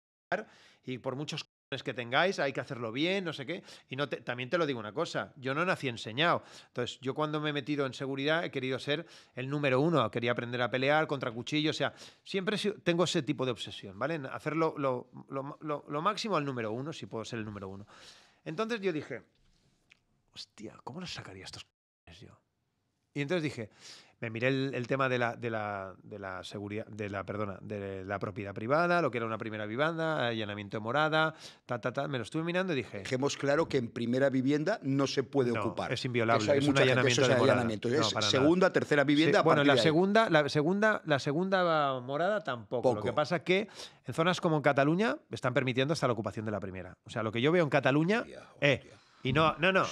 y por muchos que tengáis, hay que hacerlo bien, no sé qué. Y no también te lo digo una cosa, yo no nací enseñado. Entonces, yo cuando me he metido en seguridad he querido ser el número uno, quería aprender a pelear contra cuchillos, o sea, siempre tengo ese tipo de obsesión, ¿vale? Hacerlo lo, lo, lo, lo máximo al número uno, si puedo ser el número uno. Entonces yo dije, hostia, ¿cómo los sacaría estos yo? Y entonces dije, me miré el, tema de la, de la, seguridad, de la, perdona, de la propiedad privada, lo que era una primera vivienda, allanamiento de morada, ta, ta, ta. Me lo estuve mirando y dije. Dejemos claro que en primera vivienda no se puede ocupar. Es inviolable. es un allanamiento. Gente, segunda, tercera vivienda. Sí, bueno, la segunda, la segunda, la segunda morada tampoco. Lo que pasa que en zonas como en Cataluña están permitiendo hasta la ocupación de la primera. O sea, lo que yo veo en Cataluña. es... Eh, y no, no, no,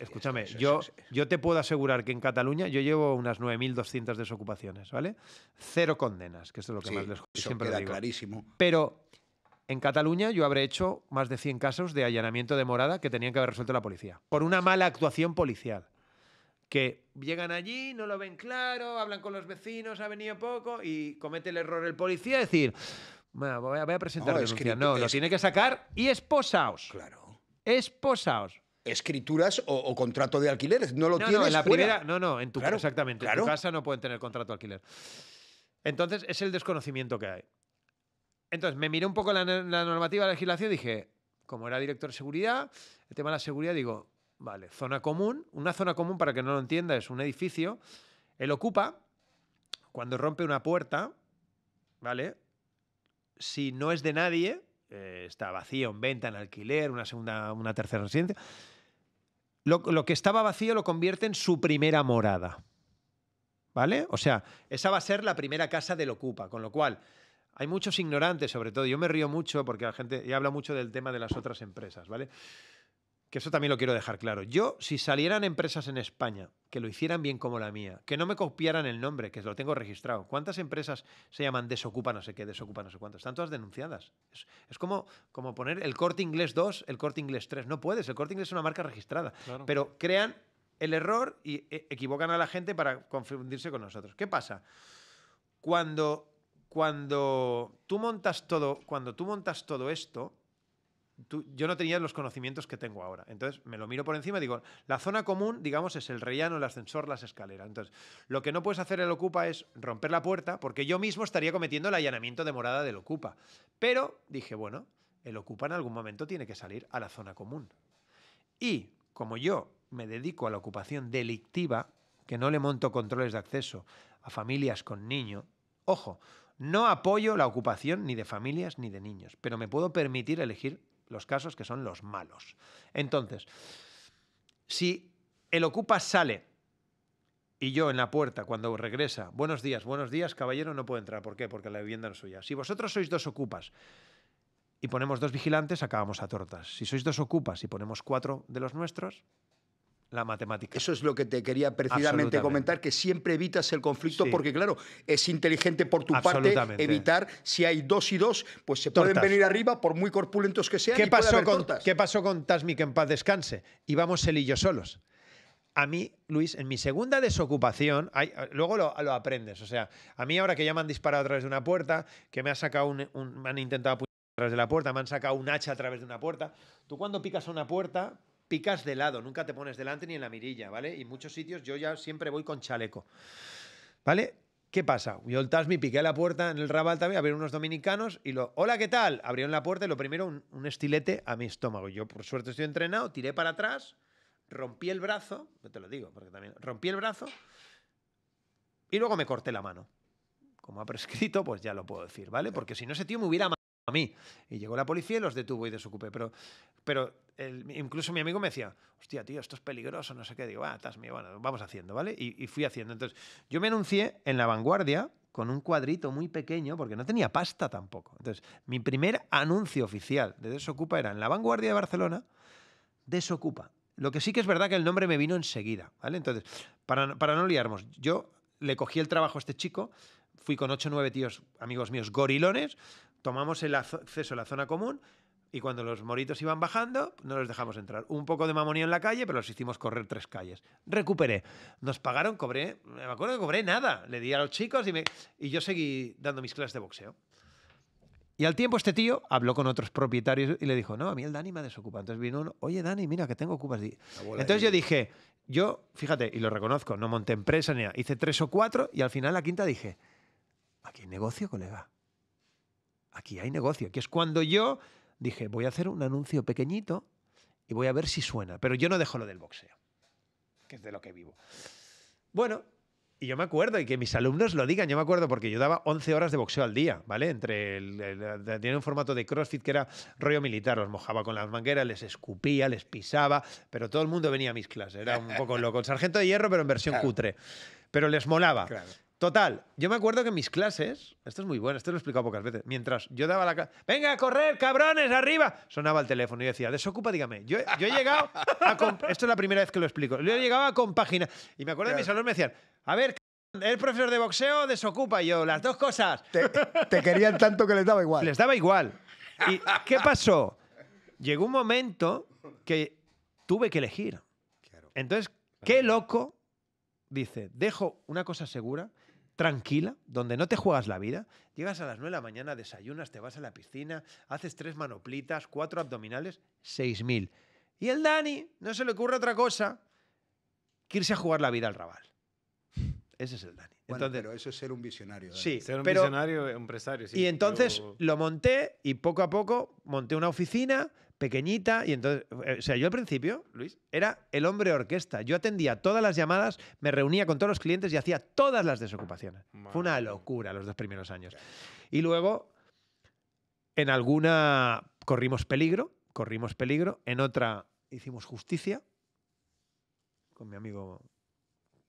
escúchame, yo, yo te puedo asegurar que en Cataluña yo llevo unas 9.200 desocupaciones, ¿vale? Cero condenas, que es lo que más les siempre queda clarísimo. Pero en Cataluña yo habré hecho más de 100 casos de allanamiento de morada que tenían que haber resuelto la policía, por una mala actuación policial. Que llegan allí, no lo ven claro, hablan con los vecinos, ha venido poco y comete el error el policía, decir, voy a, voy a presentar no, denuncia. no, lo tiene que sacar y esposaos. Claro. Esposaos escrituras o, contrato de alquileres. No lo tienes. No, en la primera, no, no, en tu exactamente. En tu casa no pueden tener contrato de alquiler. Entonces, es el desconocimiento que hay. Entonces, me miré un poco la, la normativa, la legislación y dije, como era director de seguridad, el tema de la seguridad, digo, vale, zona común. Una zona común, para que no lo entienda, es un edificio. Él ocupa, cuando rompe una puerta, ¿vale? Si no es de nadie, eh, está vacío, en venta, en alquiler, una segunda, una tercera residencia. Lo, que estaba vacío lo convierte en su primera morada. ¿Vale? O sea, esa va a ser la primera casa del Ocupa, con lo cual hay muchos ignorantes, sobre todo. Yo me río mucho porque la gente habla mucho del tema de las otras empresas, ¿vale? que eso también lo quiero dejar claro. Yo, si salieran empresas en España que lo hicieran bien como la mía, que no me copiaran el nombre, que lo tengo registrado, ¿cuántas empresas se llaman desocupa no sé qué, desocupa no sé cuánto? Están todas denunciadas. Es, como, como poner el corte inglés 2, el corte inglés 3. No puedes, el corte inglés es una marca registrada. Pero crean el error y e, equivocan a la gente para confundirse con nosotros. ¿Qué pasa? Cuando, cuando tú montas todo, cuando tú montas todo esto, yo no tenía los conocimientos que tengo ahora. Entonces me lo miro por encima y digo, la zona común, digamos, es el rellano, el ascensor, las escaleras. Entonces, lo que no puedes hacer el Ocupa es romper la puerta, porque yo mismo estaría cometiendo el allanamiento de morada del Ocupa. Pero dije, bueno, el Ocupa en algún momento tiene que salir a la zona común. Y como yo me dedico a la ocupación delictiva, que no le monto controles de acceso a familias con niño, ojo, no apoyo la ocupación ni de familias ni de niños, pero me puedo permitir elegir los casos que son los malos. Entonces, si el ocupa sale y yo en la puerta cuando regresa, buenos días, buenos días, caballero, no puedo entrar. ¿Por qué? Porque la vivienda no es suya. Si vosotros sois dos ocupas y ponemos dos vigilantes, acabamos a tortas. Si sois dos ocupas y ponemos cuatro de los nuestros, la matemática. Eso es lo que te quería precisamente comentar, que siempre evitas el conflicto porque, claro, es inteligente por tu parte evitar si hay dos y dos, pues se pueden venir arriba por muy corpulentos que sean. ¿Qué, y pasó, con, ¿qué pasó con Tasmic en paz descanse? y él y yo solos. A mí, Luis, en mi segunda desocupación, hay, luego lo, aprendes. O sea, a mí ahora que ya me han disparado a través de una puerta, que me, ha sacado un, me han intentado apuñalar a través de la puerta, me han sacado un hacha a través de una puerta. Tú cuando picas a una puerta, picas de lado, nunca te pones delante ni en la mirilla, ¿vale? Y en muchos sitios yo ya siempre voy con chaleco, ¿vale? ¿Qué pasa? Yo el Tasmi piqué la puerta en el Raval también, abrieron unos dominicanos y lo, hola, ¿qué tal? Abrieron la puerta y lo primero un, estilete a mi estómago. Yo por suerte estoy entrenado, tiré para atrás, rompí el brazo, no te lo digo porque también, rompí el brazo y luego me corté la mano. Como ha prescrito, pues ya lo puedo decir, ¿vale? Porque si no, ese tío me hubiera a mí. Y llegó la policía y los detuvo y desocupé. Pero, pero incluso mi amigo me decía, hostia, tío, esto es peligroso, no sé qué. Digo, ah, estás mío, bueno, vamos haciendo, ¿vale? Y, fui haciendo. Entonces, yo me anuncié en la vanguardia con un cuadrito muy pequeño porque no tenía pasta tampoco. Entonces, mi primer anuncio oficial de Desocupa era en la vanguardia de Barcelona, Desocupa. Lo que sí que es verdad que el nombre me vino enseguida, ¿vale? Entonces, para, para no liarnos, yo le cogí el trabajo a este chico, fui con ocho o nueve tíos, amigos míos, gorilones, tomamos el acceso a la zona común y cuando los moritos iban bajando, no los dejamos entrar. Un poco de mamonía en la calle, pero los hicimos correr tres calles. Recuperé. Nos pagaron, cobré. Me acuerdo que cobré nada. Le di a los chicos y, me, y yo seguí dando mis clases de boxeo. Y al tiempo este tío habló con otros propietarios y le dijo, no, a mí el Dani me desocupa. Entonces vino uno, oye Dani, mira que tengo ocupas. Entonces yo dije, yo, fíjate, y lo reconozco, no monté empresa ni nada. Hice tres o cuatro y al final la quinta dije, aquí negocio, colega aquí hay negocio, que es cuando yo dije, voy a hacer un anuncio pequeñito y voy a ver si suena, pero yo no dejo lo del boxeo, que es de lo que vivo. Bueno, y yo me acuerdo, y que mis alumnos lo digan, yo me acuerdo, porque yo daba 11 horas de boxeo al día, ¿vale? Entre el, un formato de crossfit que era rollo militar, los mojaba con las mangueras, les escupía, les pisaba, pero todo el mundo venía a mis clases, era un poco loco. El sargento de hierro, pero en versión cutre. Pero les molaba. Claro. Total, yo me acuerdo que en mis clases, esto es muy bueno, esto lo he explicado pocas veces, mientras yo daba la... Venga, a correr, cabrones, arriba. Sonaba el teléfono y decía, desocupa, dígame. Yo, yo he llegado a... <laughs> Esto es la primera vez que lo explico. Yo he llegado a compaginar. Y me acuerdo de mis alumnos me decían, a ver, el profesor de boxeo desocupa yo, las dos cosas. Te, te querían tanto que les daba igual. Les daba igual. ¿Y qué pasó? Llegó un momento que tuve que elegir. Entonces, qué loco dice, dejo una cosa segura tranquila, donde no te juegas la vida, llegas a las 9 de la mañana, desayunas, te vas a la piscina, haces tres manoplitas, cuatro abdominales, mil. Y el Dani no se le ocurre otra cosa que irse a jugar la vida al rabal. Ese es el Dani. entonces, pero eso es ser un visionario. Sí, ser un visionario, empresario. y entonces lo monté y poco a poco monté una oficina, pequeñita, y entonces, eh, o sea, yo al principio, Luis, era el hombre orquesta. Yo atendía todas las llamadas, me reunía con todos los clientes y hacía todas las desocupaciones. Fue una locura los dos primeros años. Y luego, en alguna corrimos peligro, corrimos peligro, en otra hicimos justicia con mi amigo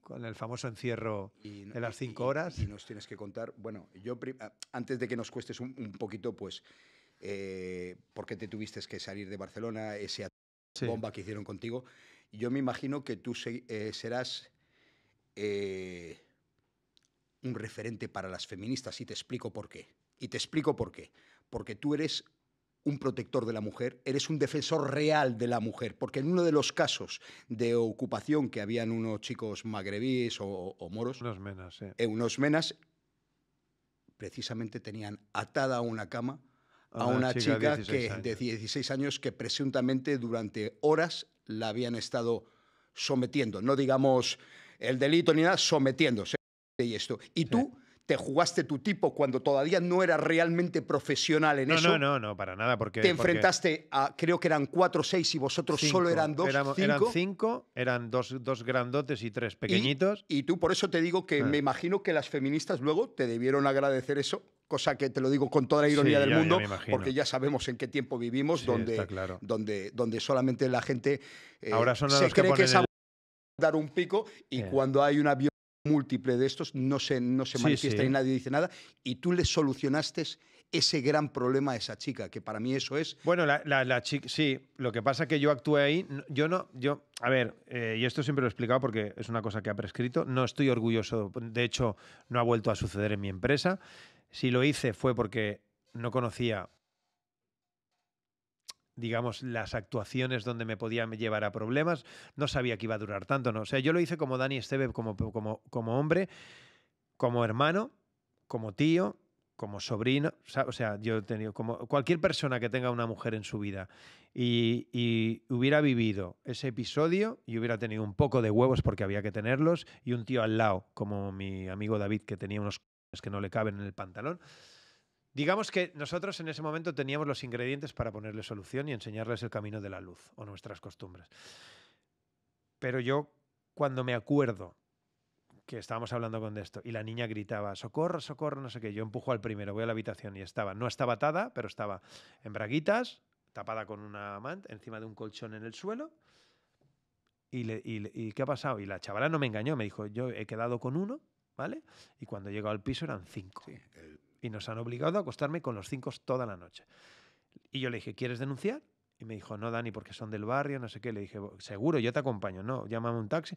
con el famoso encierro de las cinco horas. Y, nos tienes que contar, bueno, yo antes de que nos cuestes un poquito, pues eh, por qué te tuviste que salir de Barcelona, esa bomba que hicieron contigo. Yo me imagino que tú eh, serás eh, un referente para las feministas y te explico por qué. Y te explico por qué. Porque tú eres un protector de la mujer, eres un defensor real de la mujer, porque en uno de los casos de ocupación que habían unos chicos magrebíes o, moros, unos menas, eh, unos menas, precisamente tenían atada a una cama a una, chica, que, de 16 años que presuntamente durante horas la habían estado sometiendo, no digamos el delito ni nada, sometiéndose y esto. Y tú te jugaste tu tipo cuando todavía no era realmente profesional en eso. No, no, no, para nada. Porque, te enfrentaste a, creo que eran cuatro o seis y vosotros solo eran dos. Éramos, cinco. Eran cinco, eran dos, dos, grandotes y tres pequeñitos. Y, tú, por eso te digo que ah. me imagino que las feministas luego te debieron agradecer eso cosa que te lo digo con toda la ironía del mundo, porque ya sabemos en qué tiempo vivimos, donde, donde, donde solamente la gente eh, Ahora son se cree que, es dar un pico y eh. cuando hay una múltiple de estos, no se, no se manifiesta y nadie dice nada, y tú le solucionaste ese gran problema a esa chica, que para mí eso es... Bueno, la, chica, sí, lo que pasa es que yo actué ahí, yo no, yo, a ver, eh, y esto siempre lo he explicado porque es una cosa que ha prescrito, no estoy orgulloso, de hecho, no ha vuelto a suceder en mi empresa, si lo hice fue porque no conocía digamos, las actuaciones donde me podía llevar a problemas. No sabía que iba a durar tanto, ¿no? O sea, yo lo hice como Dani Esteve, como, como, como hombre, como hermano, como tío, como sobrino, o sea, yo he tenido como cualquier persona que tenga una mujer en su vida y, y, hubiera vivido ese episodio y hubiera tenido un poco de huevos porque había que tenerlos y un tío al lado, como mi amigo David que tenía unos que no le caben en el pantalón, Digamos que nosotros en ese momento teníamos los ingredientes para ponerle solución y enseñarles el camino de la luz o nuestras costumbres. Pero yo, cuando me acuerdo que estábamos hablando con esto y la niña gritaba, socorro, socorro, no sé qué, yo empujo al primero, voy a la habitación y estaba, no estaba atada, pero estaba en braguitas, tapada con una manta, encima de un colchón en el suelo. Y, le, qué ha pasado? Y la chavala no me engañó, me dijo, yo he quedado con uno, ¿vale? Y cuando he al piso eran cinco. Sí, y nos han obligado a acostarme con los cinco toda la noche. Y yo le dije, ¿quieres denunciar? Y me dijo, no, Dani, porque son del barrio, no sé qué. Le dije, seguro, yo te acompaño, no, llámame un taxi.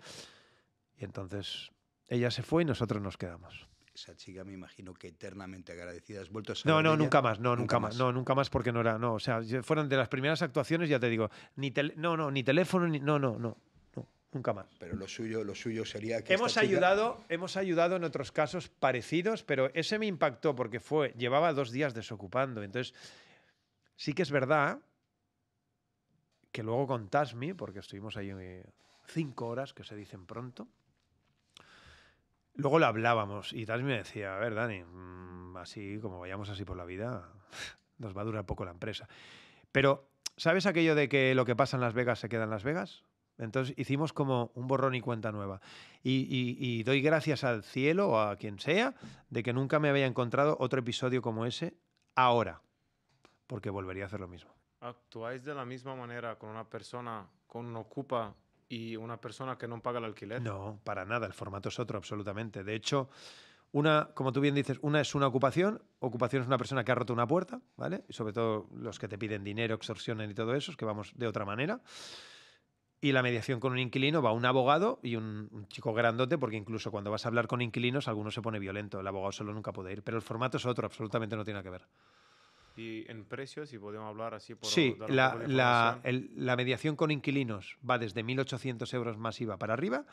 Y entonces ella se fue y nosotros nos quedamos. Esa chica me imagino que eternamente agradecida. ¿Has vuelto a No, no, nunca más, no, nunca, más. No, nunca más porque no era, no, o sea, fueron de las primeras actuaciones, ya te digo, ni tel no, no, ni teléfono, no, no, no. Nunca más. Pero lo suyo, lo suyo sería que. Hemos, ayudado, hemos ayudado en otros casos parecidos, pero ese me impactó porque fue. Llevaba dos días desocupando. Entonces, sí que es verdad que luego con Tasmi, porque estuvimos ahí eh, cinco horas, que se dicen pronto. Luego lo hablábamos y Tasmi me decía: A ver, Dani, mm, así como vayamos así por la vida, <laughs> nos va a durar poco la empresa. Pero, ¿sabes aquello de que lo que pasa en Las Vegas se queda en Las Vegas? Entonces hicimos como un borrón y cuenta nueva. Y, doy gracias al cielo o a quien sea de que nunca me había encontrado otro episodio como ese ahora, porque volvería a hacer lo mismo. ¿Actuáis de la misma manera con una persona con un ocupa y una persona que no paga el alquiler? No, para nada, el formato es otro, absolutamente. De hecho, una, como tú bien dices, una es una ocupación. Ocupación es una persona que ha roto una puerta, ¿vale? Y sobre todo los que te piden dinero, extorsiones y todo eso, es que vamos de otra manera. Y la mediación con un inquilino va un abogado y un, chico grandote, porque incluso cuando vas a hablar con inquilinos, alguno se pone violento. El abogado solo nunca puede ir. Pero el formato es otro, absolutamente no tiene que ver. ¿Y en precios? Si podemos hablar así por Sí, la, la, mediación con inquilinos va desde 1.800 euros más IVA para arriba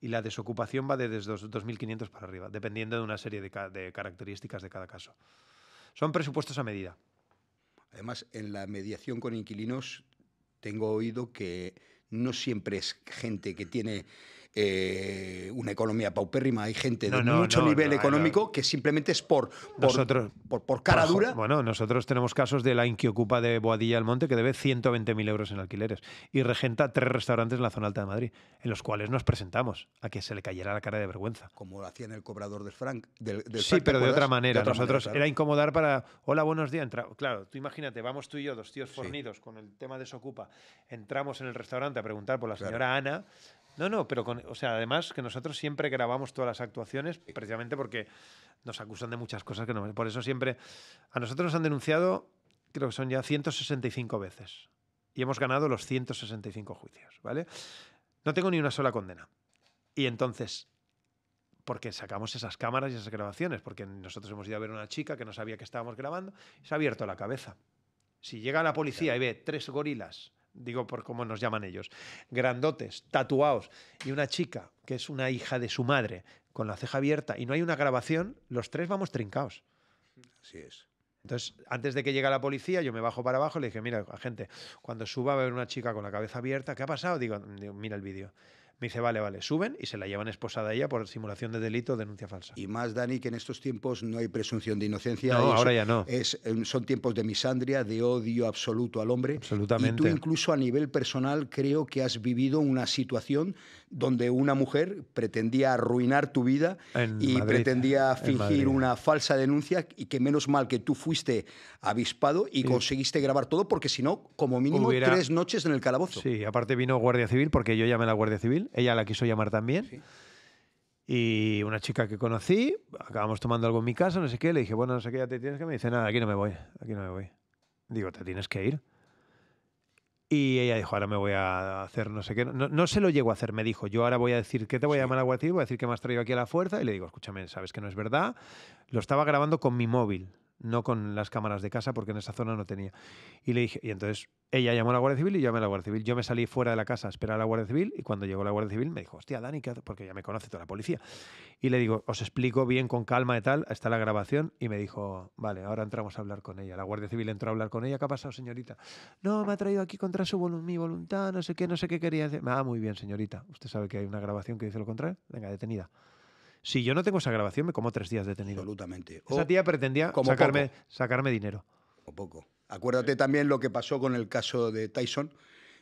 y la desocupación va desde 2.500 para arriba, dependiendo de una serie de, de características de cada caso. Son presupuestos a medida. Además, en la mediación con inquilinos tengo oído que no siempre es gente que tiene eh, una economía paupérrima. Hay gente de mucho nivel económico que simplemente es por, por, cara dura. Bueno, nosotros tenemos casos de la Inquiocupa de Boadilla al Monte que debe 120.000 euros en alquileres y regenta tres restaurantes en la zona alta de Madrid, en los cuales nos presentamos a que se le cayera la cara de vergüenza. Como lo hacían el cobrador del Frank. Del, sí, pero de otra manera. nosotros era incomodar para. Hola, buenos días. Entra... Claro, tú imagínate, vamos tú y yo, dos tíos fornidos con el tema de Socupa, entramos en el restaurante a preguntar por la señora Ana no, no, pero o sea, además que nosotros siempre grabamos todas las actuaciones, precisamente porque nos acusan de muchas cosas que no. Por eso siempre. A nosotros nos han denunciado, creo que son ya 165 veces. Y hemos ganado los 165 juicios, ¿vale? No tengo ni una sola condena. Y entonces, porque sacamos esas cámaras y esas grabaciones, porque nosotros hemos ido a ver a una chica que no sabía que estábamos grabando, y se ha abierto la cabeza. Si llega la policía y ve tres gorilas digo por cómo nos llaman ellos, grandotes, tatuados, y una chica que es una hija de su madre, con la ceja abierta, y no hay una grabación, los tres vamos trincados. Así es. Entonces, antes de que llegue la policía, yo me bajo para abajo y le dije, mira, gente, cuando suba a ver una chica con la cabeza abierta, ¿qué ha pasado? Digo, mira el vídeo. Me dice, vale, vale, suben y se la llevan esposada a ella por simulación de delito, denuncia falsa. Y más, Dani, que en estos tiempos no hay presunción de inocencia. No, ahora ya no. Es, eh, son tiempos de misandria, de odio absoluto al hombre. Absolutamente. Y tú incluso a nivel personal creo que has vivido una situación donde una mujer pretendía arruinar tu vida y pretendía fingir una falsa denuncia y que menos mal que tú fuiste avispado y conseguiste grabar todo porque si no, como mínimo tres noches en el calabozo. Sí, aparte vino Guardia Civil porque yo llamé a la Guardia Civil ella la quiso llamar también. Y una chica que conocí, acabamos tomando algo en mi casa, no sé qué, le dije, bueno, no sé qué, ya te tienes que me dice, nada, aquí no me voy, aquí no me voy. Digo, te tienes que ir. Y ella dijo, ahora me voy a hacer no sé qué. No, no se lo llego a hacer, me dijo, yo ahora voy a decir que te voy a llamar a Guatir, voy a decir que me has traído aquí a la fuerza. Y le digo, escúchame, sabes que no es verdad. Lo estaba grabando con mi móvil, no con las cámaras de casa, porque en esa zona no tenía. Y le dije, y entonces ella llamó a la Guardia Civil y yo llamé a la Guardia Civil. Yo me salí fuera de la casa a esperar a la Guardia Civil y cuando llegó la Guardia Civil me dijo, hostia, Dani, ¿qué porque ya me conoce toda la policía. Y le digo, os explico bien con calma y tal, está la grabación y me dijo, vale, ahora entramos a hablar con ella. La Guardia Civil entró a hablar con ella, ¿qué ha pasado, señorita? No, me ha traído aquí contra su mi voluntad, no sé qué, no sé qué quería decir. Ah, muy bien, señorita. Usted sabe que hay una grabación que dice lo contrario. Venga, detenida. Si yo no tengo esa grabación, me como tres días detenido. Absolutamente. esa tía pretendía sacarme, sacarme dinero. O poco. Acuérdate también lo que pasó con el caso de Tyson.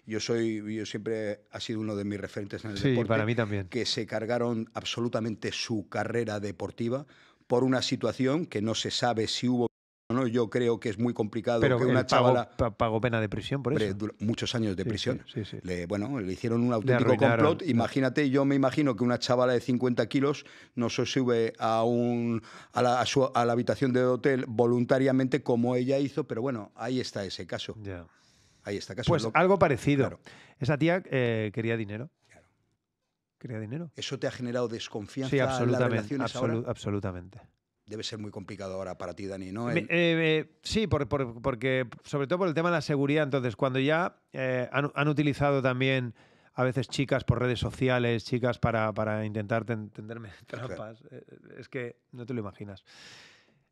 Yo soy, yo siempre ha sido uno de mis referentes en el deporte. para mí también. Que se cargaron absolutamente su carrera deportiva por una situación que no se sabe si hubo no, yo creo que es muy complicado que una chavala. Pagó, pena de prisión por eso. muchos años de prisión. le, bueno, le hicieron un auténtico complot. Imagínate, yo me imagino que una chavala de 50 kilos no se sube a, un, a, la, habitación de hotel voluntariamente como ella hizo, pero bueno, ahí está ese caso. Ahí está caso. Pues algo parecido. Esa tía eh, quería dinero. dinero. ¿Eso te ha generado desconfianza en las relaciones absolutamente debe ser muy complicado ahora para ti, Dani, ¿no? Eh, sí, porque sobre todo por el tema de la seguridad. Entonces, cuando ya eh, han, utilizado también a veces chicas por redes sociales, chicas para, para intentar tenderme <laughs> trampas, eh, es que no te lo imaginas.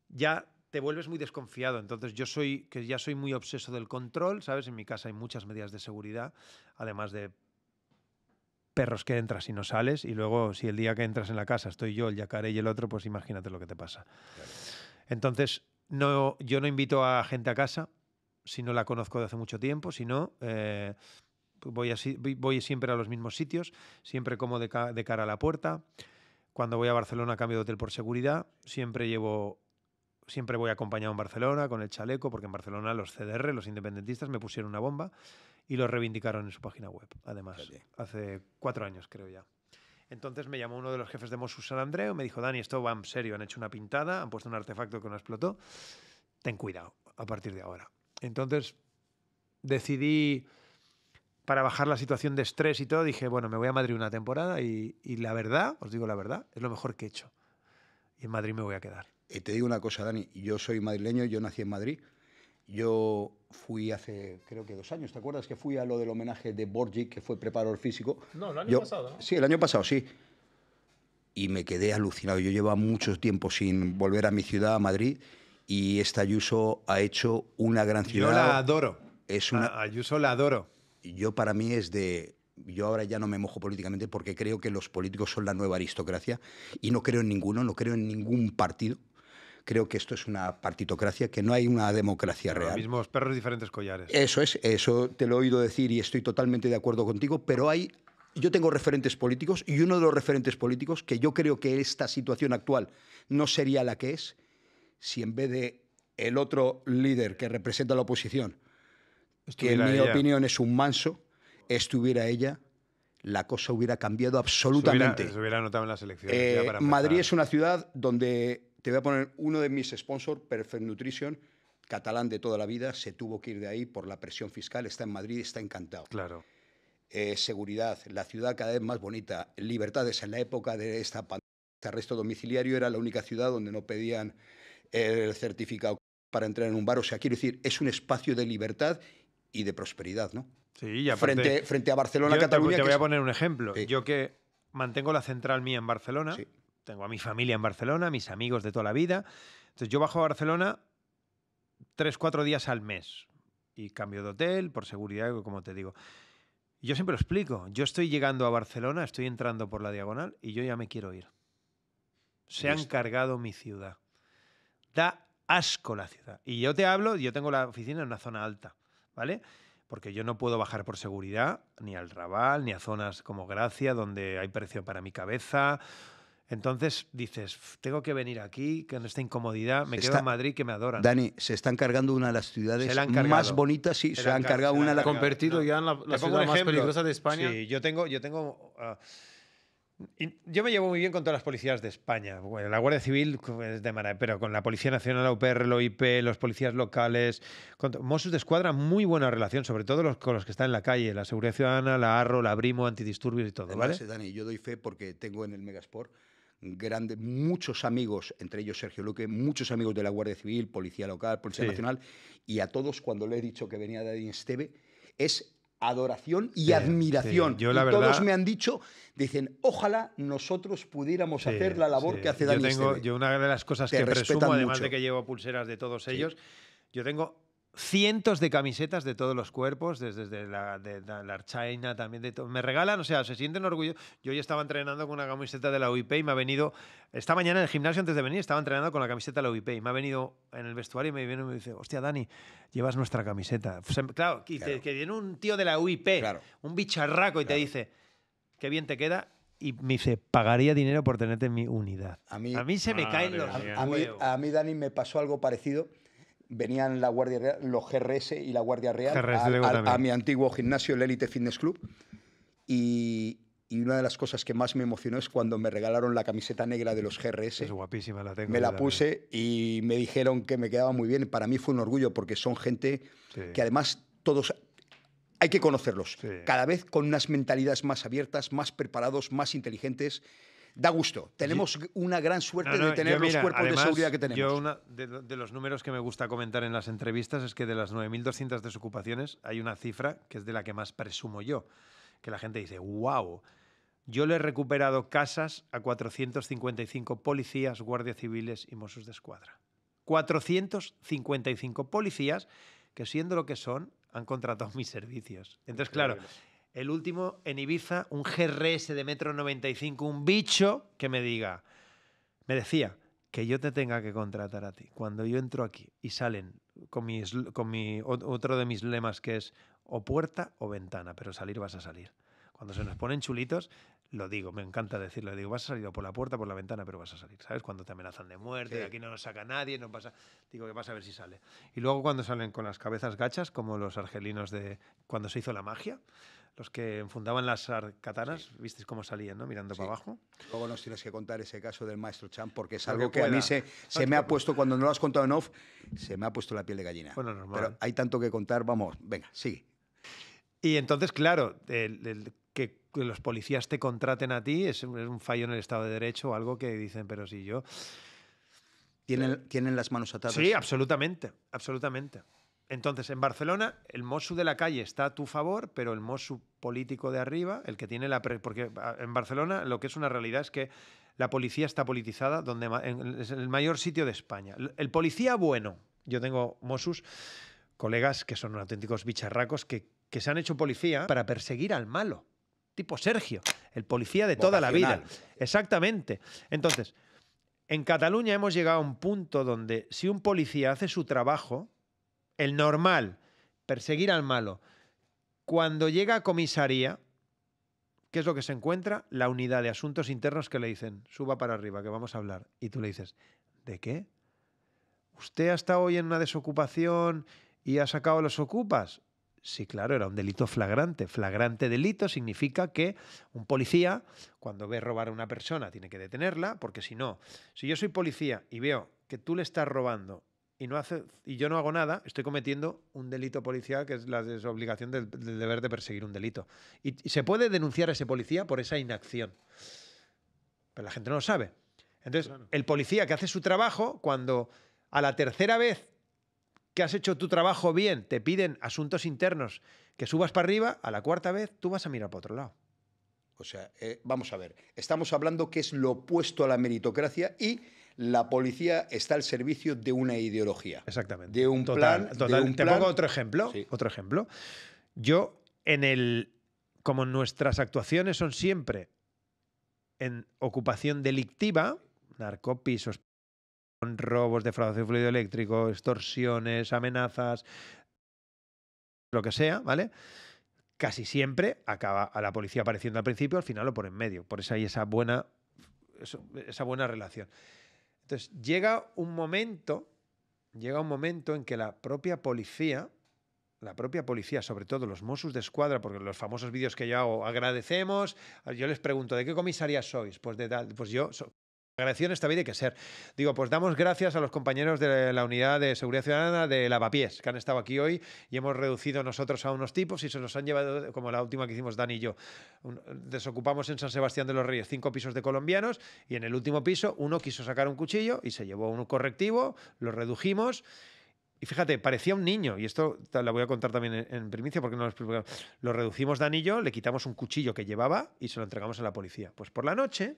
Ya te vuelves muy desconfiado. Entonces, yo soy, que ya soy muy obseso del control, ¿sabes? En mi casa hay muchas medidas de seguridad, además de perros que entras y no sales, y luego si el día que entras en la casa estoy yo, el yacaré y el otro, pues imagínate lo que te pasa. Entonces, no, yo no invito a gente a casa si no la conozco de hace mucho tiempo, si no, eh, voy, siempre a los mismos sitios, siempre como de, cara a la puerta. Cuando voy a Barcelona cambio de hotel por seguridad, siempre llevo siempre voy acompañado en Barcelona con el chaleco, porque en Barcelona los CDR, los independentistas, me pusieron una bomba y lo reivindicaron en su página web, además, hace cuatro años creo ya. Entonces me llamó uno de los jefes de Mossus San Andreu, me dijo, Dani, esto va en serio, han hecho una pintada, han puesto un artefacto que no explotó, ten cuidado a partir de ahora. Entonces decidí, para bajar la situación de estrés y todo, dije, bueno, me voy a Madrid una temporada y, y la verdad, os digo la verdad, es lo mejor que he hecho. Y en Madrid me voy a quedar. Y te digo una cosa, Dani, yo soy madrileño, yo nací en Madrid, yo fui hace, creo que dos años, ¿te acuerdas que fui a lo del homenaje de Borgi, que fue preparador físico? No, el año pasado. ¿no? Sí, el año pasado, sí. Y me quedé alucinado. Yo llevaba mucho tiempo sin volver a mi ciudad, a Madrid, y esta Ayuso ha hecho una gran ciudad. Yo la adoro. Es una... Ayuso la adoro. Yo para mí es de... Yo ahora ya no me mojo políticamente porque creo que los políticos son la nueva aristocracia y no creo en ninguno, no creo en ningún partido creo que esto es una partitocracia, que no hay una democracia real. Los Mismos perros, diferentes collares. Eso es, eso te lo he oído decir y estoy totalmente de acuerdo contigo, pero hay yo tengo referentes políticos y uno de los referentes políticos que yo creo que esta situación actual no sería la que es si en vez de el otro líder que representa la oposición, que en mi opinión es un manso, estuviera ella, la cosa hubiera cambiado absolutamente. Se hubiera, notado en las elecciones. Eh, Madrid es una ciudad donde te voy a poner uno de mis sponsors, Perfect Nutrition, catalán de toda la vida, se tuvo que ir de ahí por la presión fiscal, está en Madrid, está encantado. Claro. Eh, seguridad, la ciudad cada vez más bonita, libertades. En la época de esta pandemia, este arresto domiciliario era la única ciudad donde no pedían eh, el certificado para entrar en un bar. O sea, quiero decir, es un espacio de libertad y de prosperidad, ¿no? Sí, y frente, frente a Barcelona, Cataluña. Te, voy a poner un ejemplo. Yo que mantengo la central mía en Barcelona. Sí tengo a mi familia en Barcelona, mis amigos de toda la vida. Entonces yo bajo a Barcelona tres, cuatro días al mes y cambio de hotel por seguridad, como te digo. Yo siempre lo explico. Yo estoy llegando a Barcelona, estoy entrando por la diagonal y yo ya me quiero ir. Se han cargado mi ciudad. Da asco la ciudad. Y yo te hablo, yo tengo la oficina en una zona alta, ¿vale? Porque yo no puedo bajar por seguridad ni al Raval, ni a zonas como Gracia, donde hay precio para mi cabeza entonces dices, tengo que venir aquí con esta incomodidad, me quedo en Madrid que me adoran. Dani, se están cargando una de las ciudades más bonitas, y se, han cargado, convertido ya en la, más peligrosa de España. yo tengo yo tengo ah, yo me llevo muy bien con todas las policías de España. la Guardia Civil es de maravilla, pero con la Policía Nacional, la UPR, la OIP, los policías locales. Mossos de Escuadra, muy buena relación, sobre todo los, con los que están en la calle, la Seguridad Ciudadana, la ARRO, la Brimo, antidisturbios y todo. ¿vale? Dani, yo doy fe porque tengo en el Megasport muchos amigos, entre ellos Sergio Luque, muchos amigos de la Guardia Civil, Policía Local, Policía Nacional, y a todos cuando le he dicho que venía de Esteve, es adoración y admiración. todos me han dicho, dicen, ojalá nosotros pudiéramos hacer la labor que hace Dani yo, yo una de las cosas que presumo, además de que llevo pulseras de todos ellos, yo tengo cientos de camisetas de todos los cuerpos, desde, la, de, la China, también de Me regalan, o sea, se sienten orgullosos. Yo hoy estaba entrenando con una camiseta de la UIP y me ha venido, esta mañana en el gimnasio antes de venir, estaba entrenando con la camiseta de la UIP y me ha venido en el vestuario y me viene y me dice, hostia, Dani, llevas nuestra camiseta. claro, que viene un tío de la UIP, un bicharraco, y te dice, qué bien te queda, y me dice, pagaría dinero por tenerte en mi unidad. A mí, se me caen los... mí, a mí, Dani, me pasó algo parecido venían la Guardia los GRS y la Guardia Real a, mi antiguo gimnasio, el Elite Fitness Club. Y, una de las cosas que más me emocionó es cuando me regalaron la camiseta negra de los GRS. Es guapísima, la tengo. Me la puse y me dijeron que me quedaba muy bien. Para mí fue un orgullo porque son gente que además todos hay que conocerlos. Cada vez con unas mentalidades más abiertas, más preparados, más inteligentes da gusto. Tenemos una gran suerte de tener los cuerpos de seguridad que tenemos. Yo, de, los números que me gusta comentar en las entrevistas es que de las 9.200 desocupaciones hay una cifra que es de la que más presumo yo, que la gente dice, wow. Yo le he recuperado casas a 455 policías, guardias civiles y Mossos de escuadra. 455 policías que siendo lo que son han contratado mis servicios. Entonces, claro, el último en Ibiza, un GRS de metro 95, un bicho que me diga, me decía, que yo te tenga que contratar a ti. Cuando yo entro aquí y salen con, mi, otro de mis lemas que es o puerta o ventana, pero salir vas a salir. Cuando se nos ponen chulitos, lo digo, me encanta decirlo, digo, vas a salir o por la puerta, por la ventana, pero vas a salir, ¿sabes? Cuando te amenazan de muerte, aquí no nos saca nadie, no pasa, digo que vas a ver si sale. Y luego cuando salen con las cabezas gachas, como los argelinos de cuando se hizo la magia, los que fundaban las arcatanas, sí. visteis cómo salían, ¿no? Mirando para abajo. Luego nos tienes que contar ese caso del maestro Chan, porque es algo, que a mí se, me ha puesto, cuando no lo has contado en off, se me ha puesto la piel de gallina. Bueno, Pero hay tanto que contar, vamos, venga, sigue. Y entonces, claro, que los policías te contraten a ti es, un fallo en el Estado de Derecho o algo que dicen, pero si yo... ¿Tienen, ¿Tienen, las manos atadas? Sí, absolutamente, absolutamente. Entonces, en Barcelona, el Mosu de la calle está a tu favor, pero el Mosu político de arriba, el que tiene la... Porque ah, en Barcelona lo que es una realidad es que la policía está politizada, donde es el mayor sitio de España. El policía bueno, yo tengo Mossus colegas que son auténticos bicharracos, que, se han hecho policía para perseguir al malo, tipo Sergio, el policía de toda la vida. Exactamente. Entonces, en Cataluña hemos llegado a un punto donde si un policía hace su trabajo, el normal, perseguir al malo. Cuando llega a comisaría, ¿qué es lo que se encuentra? La unidad de asuntos internos que le dicen, suba para arriba, que vamos a hablar. Y tú le dices, ¿de qué? ¿Usted ha estado hoy en una desocupación y ha sacado los ocupas? Sí, claro, era un delito flagrante. Flagrante delito significa que un policía, cuando ve robar a una persona, tiene que detenerla, porque si no, si yo soy policía y veo que tú le estás robando y, no hace, y yo no hago nada, estoy cometiendo un delito policial que es la desobligación del, deber de perseguir un delito. Y, se puede denunciar a ese policía por esa inacción. Pero la gente no lo sabe. Entonces, el policía que hace su trabajo, cuando a la tercera vez que has hecho tu trabajo bien, te piden asuntos internos que subas para arriba, a la cuarta vez tú vas a mirar para otro lado. O sea, eh, vamos a ver, estamos hablando que es lo opuesto a la meritocracia y la policía está al servicio de una ideología. Exactamente. De un plan. Te pongo otro ejemplo. Otro ejemplo. Yo, en el. Como nuestras actuaciones son siempre en ocupación delictiva, narcopisos, robos, defraudación de fluido eléctrico, extorsiones, amenazas, lo que sea, ¿vale? Casi siempre acaba a la policía apareciendo al principio, al final lo pone en medio. Por eso hay esa buena, esa buena relación. Entonces, llega un momento, llega un momento en que la propia policía, la propia policía, sobre todo los Mossos de Escuadra, porque los famosos vídeos que yo hago, agradecemos, yo les pregunto, ¿de qué comisaría sois? Pues de pues yo, está también hay que ser. Digo, pues damos gracias a los compañeros de la Unidad de Seguridad Ciudadana de Lavapiés, que han estado aquí hoy y hemos reducido nosotros a unos tipos y se nos han llevado, como la última que hicimos Dani y yo, desocupamos en San Sebastián de los Reyes cinco pisos de colombianos y en el último piso uno quiso sacar un cuchillo y se llevó un correctivo, lo redujimos. Y fíjate, parecía un niño, y esto la voy a contar también en, primicia porque no lo explico. Lo reducimos Dani y yo, le quitamos un cuchillo que llevaba y se lo entregamos a la policía. Pues por la noche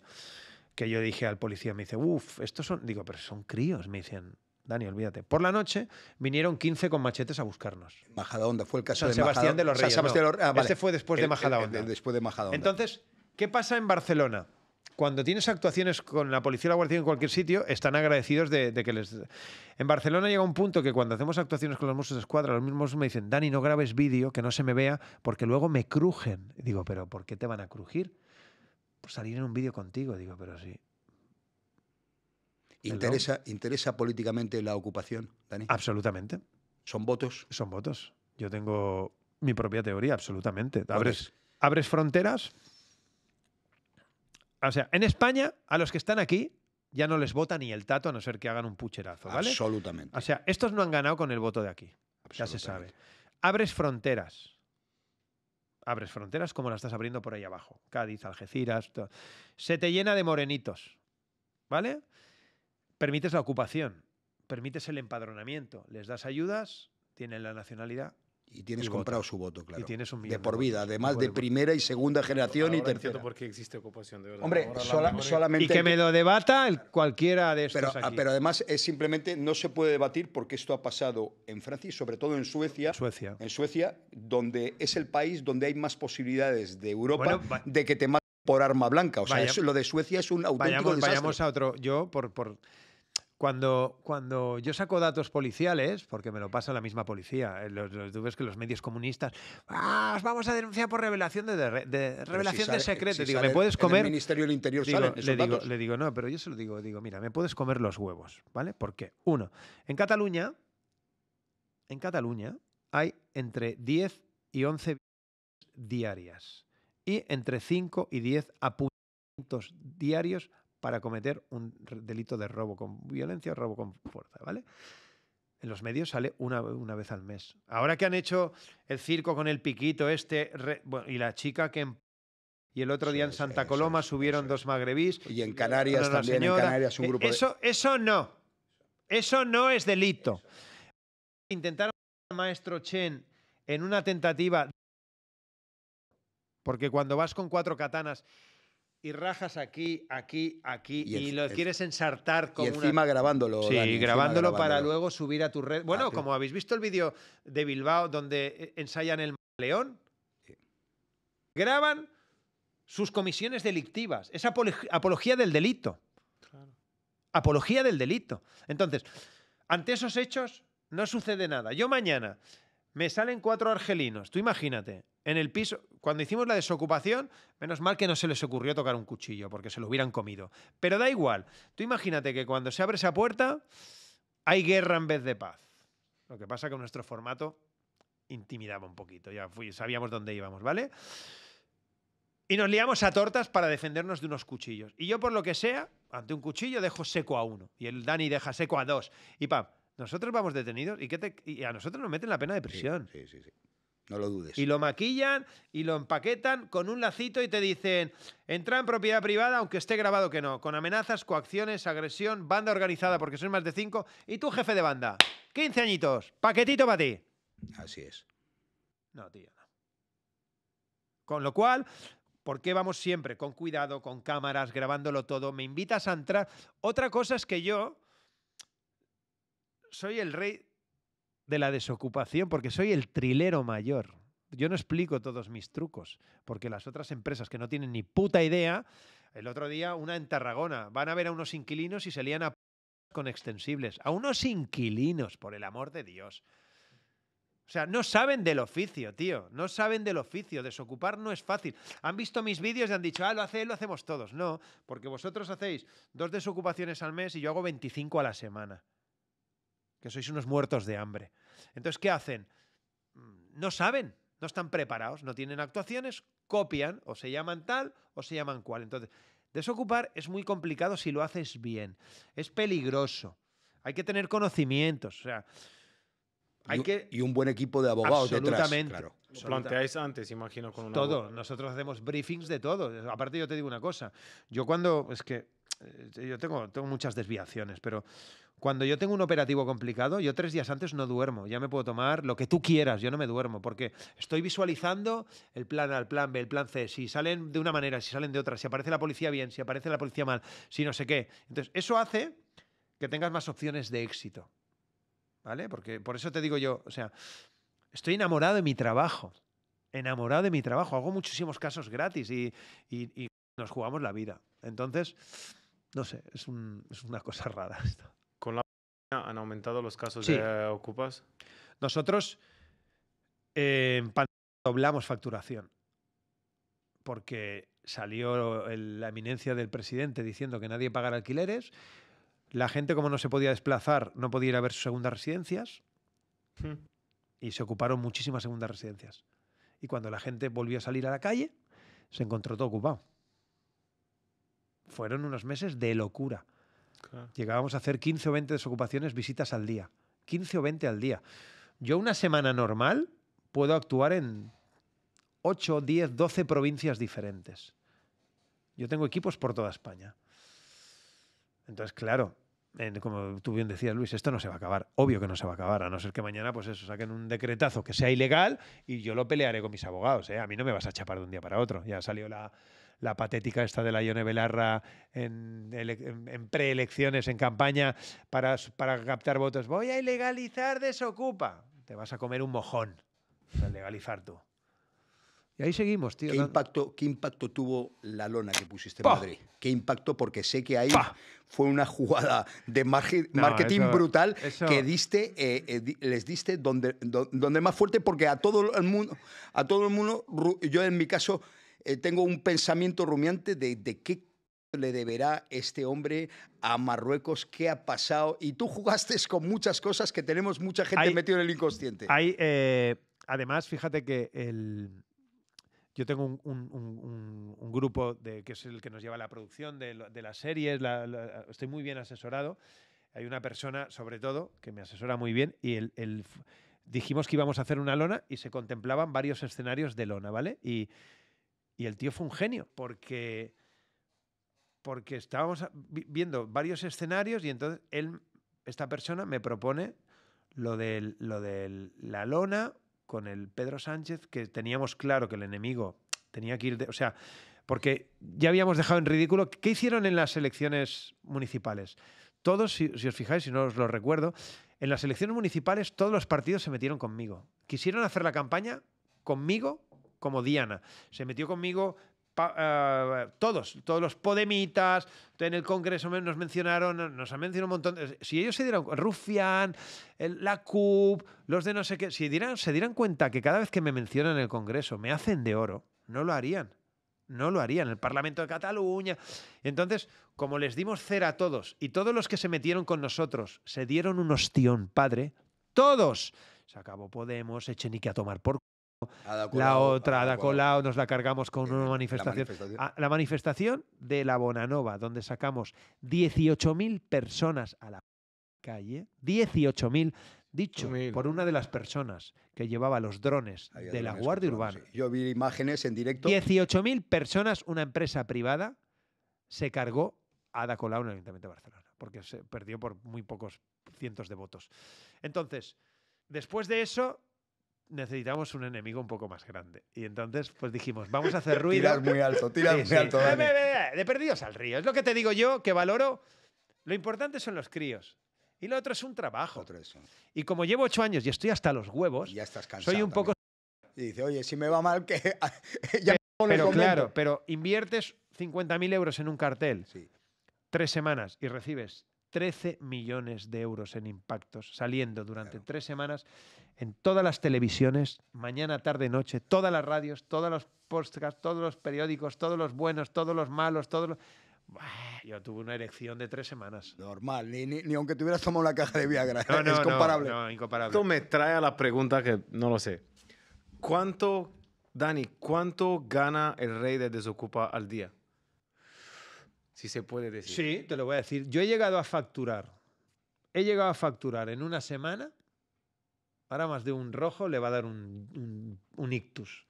que yo dije al policía, me dice, uff, estos son, digo, pero son críos, me dicen, Dani, olvídate. Por la noche vinieron 15 con machetes a buscarnos. Majadahonda fue el caso de Sebastián de los Reyes. Este fue después de Majadahonda. después de Entonces, ¿qué pasa en Barcelona? Cuando tienes actuaciones con la policía o la guardia en cualquier sitio, están agradecidos de, que les... En Barcelona llega un punto que cuando hacemos actuaciones con los Mossos de Escuadra, los mismos me dicen, Dani, no grabes vídeo, que no se me vea, porque luego me crujen. digo, pero ¿por qué te van a crujir? salir en un vídeo contigo. Digo, pero sí. ¿Interesa, ¿Interesa políticamente la ocupación, Dani? Absolutamente. ¿Son votos? Son votos. Yo tengo mi propia teoría, absolutamente. Abres, abres fronteras. O sea, en España, a los que están aquí, ya no les vota ni el tato a no ser que hagan un pucherazo, ¿vale? Absolutamente. O sea, estos no han ganado con el voto de aquí. Ya se sabe. Abres fronteras abres fronteras como la estás abriendo por ahí abajo. Cádiz, Algeciras. Se te llena de morenitos. ¿Vale? Permites la ocupación, permites el empadronamiento, les das ayudas, tienen la nacionalidad y tienes comprado su voto, claro. Y tienes un de por vida, además de primera y segunda generación y tercera. existe ocupación de Hombre, solamente y que me lo debata cualquiera de esos. pero, ah, pero además es simplemente no se puede debatir porque esto ha pasado en Francia y sobre todo en Suecia. Suecia. En Suecia, donde es el país donde hay más posibilidades de Europa de que te maten por arma blanca. O sea, lo de Suecia es un auténtico desastre. Vayamos a otro. Yo por, por cuando, cuando yo saco datos policiales, porque me lo pasa la misma policía, eh, los, que los medios comunistas, ¡ah! Os vamos a denunciar por revelación de, de, revelación de secreto. digo, ¿me puedes comer? el Ministerio del Interior salen esos le, digo, le digo, no, pero yo se lo digo, digo, mira, me puedes comer los huevos, ¿vale? Porque, uno, en Cataluña, en Cataluña hay entre 10 y 11 diarias y entre 5 y 10 apuntamientos diarios para cometer un delito de robo con violencia o robo con fuerza, ¿vale? En los medios sale una, una vez al mes. Ahora que han hecho el circo con el piquito este y la chica que y el otro día en Santa Coloma subieron dos magrebís. Y en Canarias también, en Canarias un e, grupo eso, Eso no, eso no es delito. Intentaron al maestro Chen en una tentativa... Porque cuando vas con cuatro katanas y rajas aquí, aquí, aquí y, lo quieres ensartar como. Y encima grabándolo. Sí, grabándolo, para luego subir a tu red. Bueno, como habéis visto el vídeo de Bilbao donde eh, ensayan el león, graban sus comisiones delictivas. Es apología del delito. Apología del delito. Entonces, ante esos hechos, no sucede nada. Yo mañana me salen cuatro argelinos. Tú imagínate, en el piso, cuando hicimos la desocupación, menos mal que no se les ocurrió tocar un cuchillo, porque se lo hubieran comido. Pero da igual, tú imagínate que cuando se abre esa puerta, hay guerra en vez de paz. Lo que pasa que nuestro formato intimidaba un poquito, ya sabíamos dónde íbamos, ¿vale? Y nos liamos a tortas para defendernos de unos cuchillos. Y yo, por lo que sea, ante un cuchillo dejo seco a uno. Y el Dani deja seco a dos. Y pam, nosotros vamos detenidos y, a nosotros nos meten la pena de prisión. Sí, sí, sí, No lo dudes. Y lo maquillan y lo empaquetan con un lacito y te dicen, entra en propiedad privada aunque esté grabado que no, con amenazas, coacciones, agresión, banda organizada porque son más de cinco, y tú jefe de banda, 15 añitos, paquetito para ti. Así es. No, tío, no. Con lo cual, ¿Por qué vamos siempre con cuidado, con cámaras, grabándolo todo? Me invitas a entrar. Otra cosa es que yo soy el rey de la desocupación porque soy el trilero mayor. Yo no explico todos mis trucos, porque las otras empresas que no tienen ni puta idea, el otro día una en Tarragona, van a ver a unos inquilinos y se lían a con extensibles. A unos inquilinos, por el amor de Dios. O sea, no saben del oficio, tío. No saben del oficio. Desocupar no es fácil. Han visto mis vídeos y han dicho, ah, lo hace lo hacemos todos. No, porque vosotros hacéis dos desocupaciones al mes y yo hago 25 a la semana que sois unos muertos de hambre. Entonces, ¿qué hacen? Mm, no saben, no están preparados, no tienen actuaciones, copian, o se llaman tal, o se llaman cual. Entonces, desocupar es muy complicado si lo haces bien. Es peligroso. Hay que tener conocimientos. hay y, que... y un buen equipo de abogados detrás. Claro. planteáis antes, imagino, con un Todo. Nosotros hacemos briefings de todo. Aparte, yo te digo una cosa. Yo cuando... Es que eh, yo tengo, tengo muchas desviaciones, pero cuando yo tengo un operativo complicado, yo tres días antes no duermo, ya me puedo tomar lo que tú quieras, yo no me duermo, porque estoy visualizando el plan A, el plan B, el plan C, si salen de una manera, si salen de otra, si aparece la policía bien, si aparece la policía mal, si no sé qué. Entonces, eso hace que tengas más opciones de éxito, ¿vale? Porque por eso te digo yo, o sea, estoy enamorado de mi trabajo, enamorado de mi trabajo, hago muchísimos casos gratis y, y, y nos jugamos la vida. Entonces... No sé, es, una cosa <laughs> rara esto. ¿Con la pandemia han aumentado los casos de ocupas? Nosotros eh, en doblamos facturación porque salió la eminencia del presidente diciendo que nadie pagara alquileres. La gente, como no se podía desplazar, no podía ir a ver sus segundas residencias. Hmm. Y se ocuparon muchísimas segundas residencias. Y cuando la gente volvió a salir a la calle, se encontró todo ocupado fueron unos meses de locura. Llegábamos a hacer 15 o 20 desocupaciones, visitas al día. 15 o 20 al día. Yo una semana normal puedo actuar en 8, 10, 12 provincias diferentes. Yo tengo equipos por toda España. Entonces, claro, como tú bien decías, Luis, esto no se va a acabar. Obvio que no se va a acabar, a no ser que mañana, pues saquen un decretazo que sea ilegal y yo lo pelearé con mis abogados. ¿eh? A mí no me vas a chapar de un día para otro. Ya salió la, la patética esta de la Ione Belarra en, preelecciones, en campaña, para, para captar votos. Voy a ilegalizar desocupa. Te vas a comer un mojón al legalizar tú. Y ahí seguimos, tío. ¿Qué, impacto, ¿Qué impacto tuvo la lona que pusiste en Madrid? ¿Qué impacto? Porque sé que ahí fue una jugada de marketing brutal que diste, eh, eh, les diste donde, donde, más fuerte, porque a todo el mundo, a todo el mundo, yo en mi caso, eh, tengo un pensamiento rumiante de, de qué le deberá este hombre a Marruecos? ¿Qué ha pasado? Y tú jugaste <laughs> con muchas cosas que tenemos mucha gente metida en el inconsciente. Hay, eh, además, fíjate que el, yo tengo un, grupo de, que es el que nos lleva la producción de, las series, la, la, estoy muy bien asesorado. Hay una persona, sobre todo, que me asesora muy bien y el, el dijimos que íbamos a hacer una lona y se contemplaban varios escenarios de lona, ¿vale? Y y el tío fue un genio, porque, porque estábamos viendo varios escenarios y entonces él, esta persona me propone lo de lo la lona con el Pedro Sánchez, que teníamos claro que el enemigo tenía que ir... o sea, porque ya habíamos dejado en ridículo. ¿Qué hicieron en las elecciones municipales? Todos, si, si os fijáis, si no os lo recuerdo, en las elecciones municipales todos los partidos se metieron conmigo. Quisieron hacer la campaña conmigo como Diana. Se metió conmigo eh, todos, todos los podemitas, en el Congreso nos mencionaron, nos han mencionado un montón. si ellos se dieran, Rufián, la CUP, los de no sé qué, si se dieran cuenta que cada vez que me mencionan en el Congreso me hacen de oro, no lo harían. No lo harían, el Parlamento de Cataluña. Entonces, como les dimos cera a todos y todos los que se metieron con nosotros se dieron un ostión, padre, todos. Se acabó Podemos, echen y que a tomar por la otra, Ada Colau, nos la cargamos con una manifestación. Ah, la manifestación, de la Bonanova, donde sacamos 18.000 personas a la calle, 18.000 dicho por una de las personas que llevaba los drones de la Guardia Urbana. Yo vi imágenes en directo. 18.000 personas, una empresa privada, se cargó a Ada Colau en el Ayuntamiento de Barcelona, porque se perdió por muy pocos cientos de votos. Entonces, después de eso, necesitamos un enemigo un poco más grande. Y entonces, pues dijimos, vamos a hacer <laughs> ruido. tirar muy alto, tirar muy alto. De perdidos al río. Es lo que te digo yo, que valoro. Lo importante son los críos. Y lo otro es un trabajo. Y como llevo ocho años y estoy hasta los huevos, soy un poco... Y dice, oye, si me va mal, que... <laughs> ya pero, claro, pero inviertes 50.000 euros en un cartel, sí. tres semanas, y recibes 13 millones de euros en impactos saliendo durante tres semanas en todas las televisiones, mañana, tarde, noche, todas las radios, todos los podcasts, todos los periódicos, todos los buenos, todos los malos, todos los... yo tuve una erección de tres semanas. Normal, ni, ni, ni aunque tuvieras tomado una caja de Viagra. No, <laughs> no, es comparable. incomparable. Esto me trae a la pregunta que no lo sé. ¿Cuánto, Dani, cuánto gana el rey de Desocupa al día? Si se puede decir. Sí, te lo voy a decir. Yo he llegado a facturar. He llegado a facturar en una semana Ahora más de un rojo le va a dar un, ictus.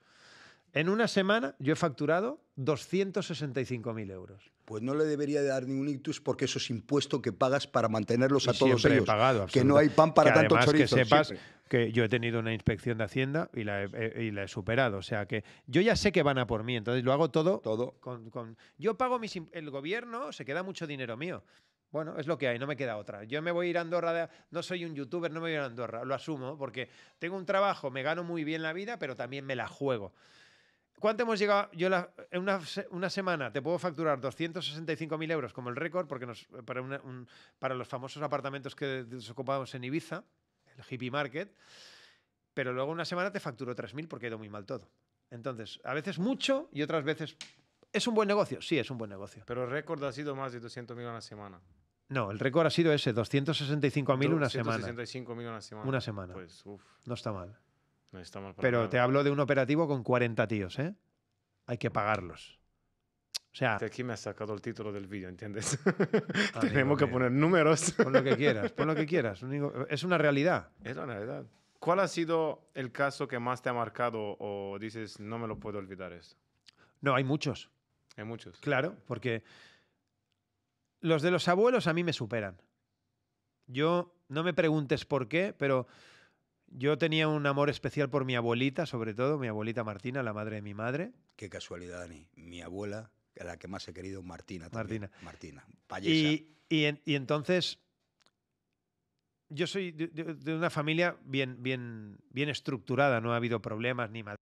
En una semana yo he facturado 265.000 euros. Pues no le debería de dar un ictus porque eso es impuesto que pagas para mantenerlos a todos ellos. que no hay pan para tantos tanto Que sepas que yo he tenido una inspección de Hacienda y la, he, superado. O sea que yo ya sé que van a por mí, entonces lo hago todo. Todo. yo pago mis. El gobierno se queda mucho dinero mío. Bueno, es lo que hay, no me queda otra. Yo me voy a ir a Andorra, no soy un youtuber, no me voy a ir a Andorra, lo asumo, porque tengo un trabajo, me gano muy bien la vida, pero también me la juego. ¿Cuánto hemos llegado? Yo en una, semana te puedo facturar 265.000 euros como el récord, porque nos, para, los famosos apartamentos que desocupamos en Ibiza, el hippie market, pero luego una semana te facturo 3.000 porque ido muy mal todo. Entonces, a veces mucho y otras veces... ¿Es un buen negocio? Sí, es un buen negocio. Pero el récord ha sido más de 200.000 a la semana. No, el récord ha sido ese, 265.000 una semana. 265.000 una semana. Una semana. Pues, uf. No está mal. No está mal para Pero te hablo de un operativo con 40 tíos, ¿eh? Hay que pagarlos. O sea... aquí me ha sacado el título del vídeo, ¿entiendes? <laughs> Tenemos que poner números. Pon lo que <laughs> quieras, pon lo que quieras. Es una realidad. Es una realidad. ¿Cuál ha sido el caso que más te ha marcado o dices, no me lo puedo olvidar esto? No, hay muchos. Hay muchos. Claro, porque los de los abuelos a mí me superan. Yo, no me preguntes por qué, pero yo tenía un amor especial por mi abuelita, sobre todo, mi abuelita Martina, la madre de mi madre. Qué casualidad, Dani. Mi abuela, la que más he querido, Martina. También. Martina. Martina, Y, entonces, yo soy de, una familia bien, bien, bien estructurada, no ha habido problemas ni mal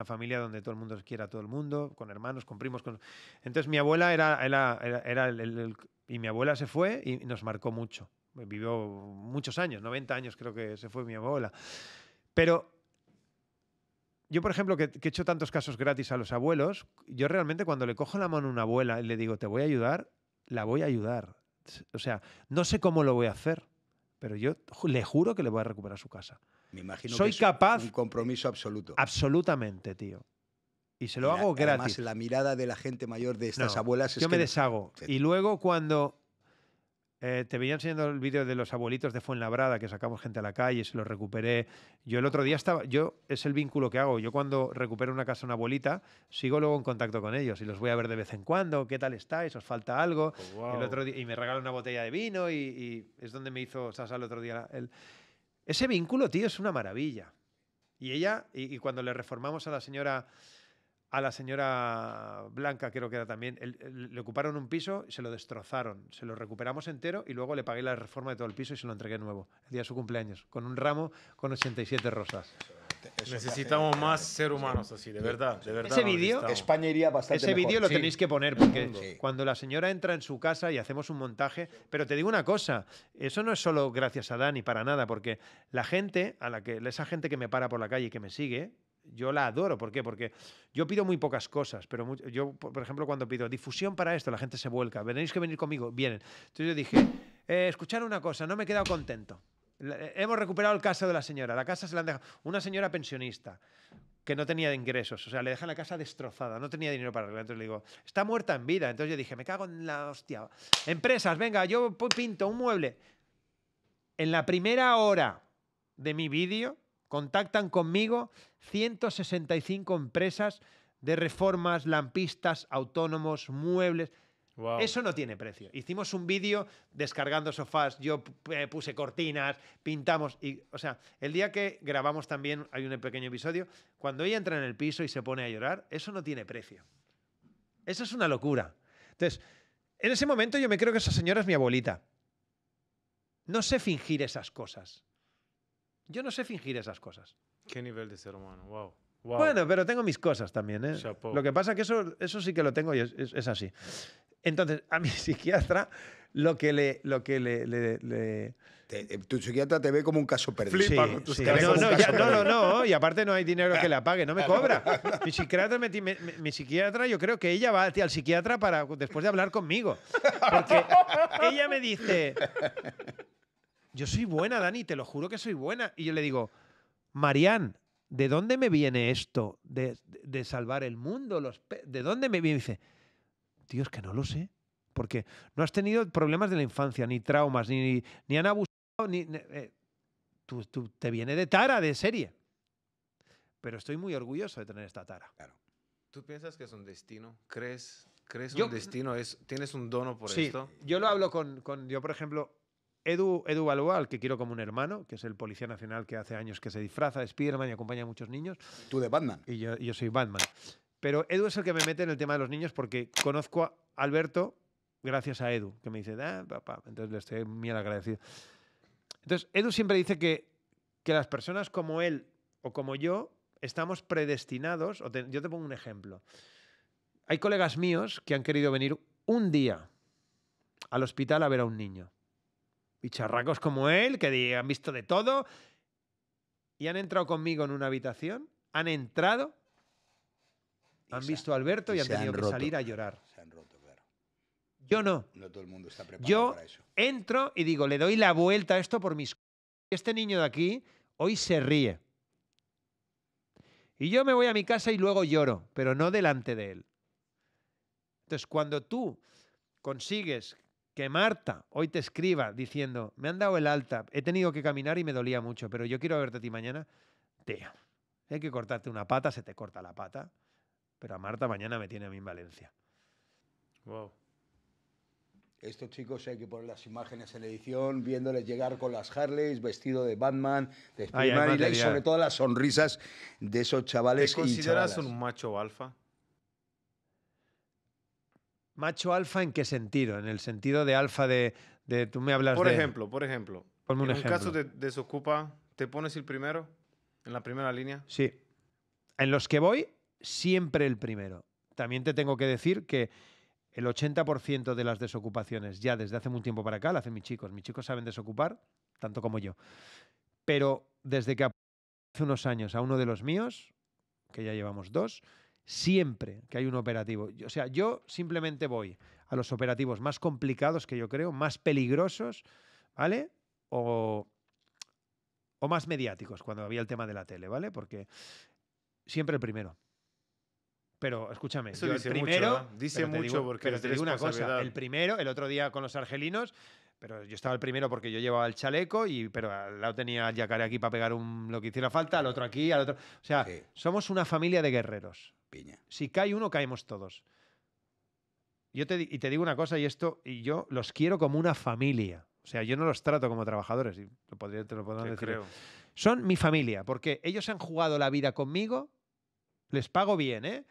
una familia donde todo el mundo quiera a todo el mundo, con hermanos, con primos. Con... Entonces mi abuela era, el, y mi abuela se fue y nos marcó mucho. Vivió muchos años, 90 años creo que se fue mi abuela. Pero yo, por ejemplo, que, he hecho tantos casos gratis a los abuelos, yo realmente cuando le cojo la mano a una abuela y le digo, te voy a ayudar, la voy a ayudar. O sea, no sé cómo lo voy a hacer, pero yo le juro que le voy a recuperar su casa. Me imagino Soy que es capaz, un compromiso absoluto. Absolutamente, tío y se lo hago gratis. Además, la mirada de la gente mayor de estas abuelas es Yo me deshago. Y luego cuando eh, te venía enseñando el vídeo de los abuelitos de Fuenlabrada, que sacamos gente a la calle, se los recuperé. Yo el otro día estaba, yo es el vínculo que hago. Yo cuando recupero una casa, una abuelita, sigo luego en contacto con ellos y los voy a ver de vez en cuando, qué tal estáis, os falta algo. Oh, el otro día, y me regalan una botella de vino y, es donde me hizo Sasa el otro día. El... Ese vínculo, tío, es una maravilla. Y ella, y, y cuando le reformamos a la señora a la señora Blanca, creo que era también, le ocuparon un piso, y se lo destrozaron, se lo recuperamos entero y luego le pagué la reforma de todo el piso y se lo entregué nuevo, el día de su cumpleaños, con un ramo con 87 rosas. necesitamos más ser humanos así, de verdad, Ese vídeo, España iría bastante Ese vídeo lo tenéis que poner porque cuando la señora entra en su casa y hacemos un montaje, pero te digo una cosa, eso no es solo gracias a Dani para nada, porque la gente a la que esa gente que me para por la calle y que me sigue, yo la adoro. ¿Por qué? Porque yo pido muy pocas cosas, pero yo, por ejemplo, cuando pido difusión para esto, la gente se vuelca. Tenéis que venir conmigo. Vienen. Entonces yo dije, eh, escuchar una cosa, no me he quedado contento. Eh, hemos recuperado el caso de la señora. La casa se la han dejado. Una señora pensionista que no tenía ingresos. O sea, le dejan la casa destrozada. No tenía dinero para arreglar. Entonces le digo, está muerta en vida. Entonces yo dije, me cago en la hostia. Empresas, venga, yo pinto un mueble. En la primera hora de mi vídeo, Contactan conmigo 165 empresas de reformas, lampistas, autónomos, muebles. Eso no tiene precio. Hicimos un vídeo descargando sofás, yo eh, puse cortinas, pintamos. Y, o sea, el día que grabamos también hay un pequeño episodio. Cuando ella entra en el piso y se pone a llorar, eso no tiene precio. Eso es una locura. Entonces, en ese momento yo me creo que esa señora es mi abuelita. No sé fingir esas cosas. Yo no sé fingir esas cosas. Qué nivel de ser humano, wow. Bueno, pero tengo mis cosas también, ¿eh? Lo que pasa que eso, eso sí que lo tengo y es, así. Entonces, a mi <laughs> psiquiatra lo que le... Lo que le, eh, tu psiquiatra te ve como un caso perdido. No, no, no, y aparte no hay dinero que la pague, no me cobra. <laughs> Mi psiquiatra, mi psiquiatra yo creo que ella va al psiquiatra para, después de hablar conmigo. Porque ella me dice, yo soy buena, Dani, te lo juro que soy buena. Y yo le digo, Marian, ¿de dónde me viene esto de, salvar el mundo? Los ¿De dónde me viene? Y dice, dios que no lo sé. Porque no has tenido problemas de la infancia, ni traumas, ni, ni, han abusado, ni... Eh, tú, te viene de tara, de serie. Pero estoy muy orgulloso de tener esta tara. Claro. ¿Tú piensas que es un destino? ¿Crees, crees un destino? Es, ¿Tienes un dono por sí, esto? Yo lo hablo con, con, yo por ejemplo, Edu, Edu que quiero como un hermano, que es el policía nacional que hace años que se disfraza de Spiderman y acompaña a muchos niños. Tú de Batman. Y yo, yo soy Batman. Pero Edu es el que me mete en el tema de los niños porque conozco a Alberto gracias a Edu, que me dice, ah, papá. Entonces le estoy muy agradecido. Entonces, Edu siempre dice que, que las personas como él o como yo estamos predestinados. O yo te pongo un ejemplo. Hay colegas míos que han querido venir un día al hospital a ver a un niño bicharracos como él, que han visto de todo, y han entrado conmigo en una habitación, han entrado, han visto a Alberto y, han tenido que salir a llorar. Se han roto, claro. Yo no. No todo el mundo está preparado Yo para eso. entro y digo, le doy la vuelta a esto por mis... Este niño de aquí hoy se ríe. Y yo me voy a mi casa y luego lloro, pero no delante de él. Entonces, cuando tú consigues que Marta hoy te escriba diciendo, me han dado el alta, he tenido que caminar y me dolía mucho, pero yo quiero verte a ti mañana, Tea. hay que cortarte una pata, se te corta la pata, pero a Marta mañana me tiene a mí en Valencia. Wow. Estos chicos hay que poner las imágenes en la edición, viéndoles llegar con las Harleys, vestido de Batman, de Spiderman y sobre todo las sonrisas de esos chavales. ¿Te consideras un macho alfa? Macho alfa, ¿en qué sentido? En el sentido de alfa de, de tú me hablas por ejemplo, por ejemplo. Ponme un en ejemplo. un caso de desocupa, ¿te pones el primero en la primera línea? Sí. En los que voy, siempre el primero. También te tengo que decir que el 80% de las desocupaciones ya desde hace mucho tiempo para acá la hacen mis chicos. Mis chicos saben desocupar, tanto como yo. Pero desde que hace unos años a uno de los míos, que ya llevamos dos, siempre que hay un operativo. O sea, yo simplemente voy a los operativos más complicados que yo creo, más peligrosos, ¿vale? O, más mediáticos, cuando había el tema de la tele, ¿vale? Porque siempre el primero. Pero escúchame, el primero. Dice mucho ¿eh? porque. te una cosa: el primero, el otro día con los argelinos, pero yo estaba el primero porque yo llevaba el chaleco, y, pero al lado tenía al Yacare aquí para pegar un, lo que hiciera falta, al otro aquí, al otro. O sea, somos una familia de guerreros piña. Si cae uno, caemos todos. Yo te, y te digo una cosa, y esto, y yo los quiero como una familia. O sea, yo no los trato como trabajadores, y lo podría, te lo puedo decir. Son mi familia, porque ellos han jugado la vida conmigo, les pago bien, ¿eh?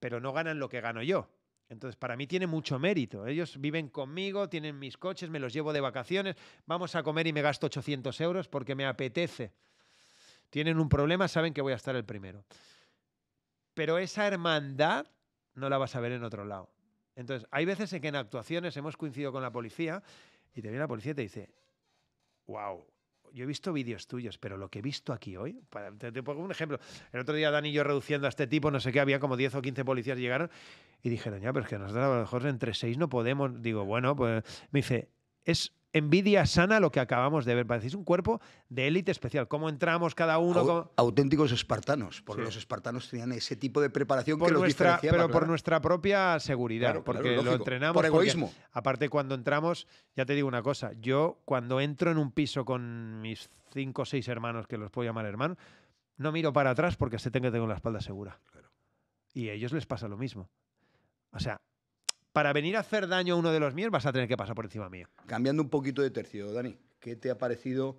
Pero no ganan lo que gano yo. Entonces, para mí tiene mucho mérito. Ellos viven conmigo, tienen mis coches, me los llevo de vacaciones, vamos a comer y me gasto 800 euros porque me apetece. Tienen un problema, saben que voy a estar el primero. Pero esa hermandad no la vas a ver en otro lado. Entonces, hay veces en que en actuaciones hemos coincidido con la policía y te viene la policía y te dice, wow, yo he visto vídeos tuyos, pero lo que he visto aquí hoy, para, te, pongo un ejemplo. El otro día Dani y yo reduciendo a este tipo, no sé qué, había como 10 o 15 policías llegaron y dijeron, ya, pero es que nosotros a lo mejor entre seis no podemos. Digo, bueno, pues me dice, es envidia sana lo que acabamos de ver. Parecéis un cuerpo de élite especial. ¿Cómo entramos cada uno? Auténticos espartanos, porque los espartanos tenían ese tipo de preparación que nuestra, Pero por nuestra propia seguridad, porque lo entrenamos. Por egoísmo. aparte, cuando entramos, ya te digo una cosa, yo cuando entro en un piso con mis cinco o seis hermanos, que los puedo llamar hermanos, no miro para atrás porque sé que tengo la espalda segura. Y a ellos les pasa lo mismo. O sea, para venir a hacer daño a uno de los míos vas a tener que pasar por encima mío. Cambiando un poquito de tercio, Dani, ¿qué te ha parecido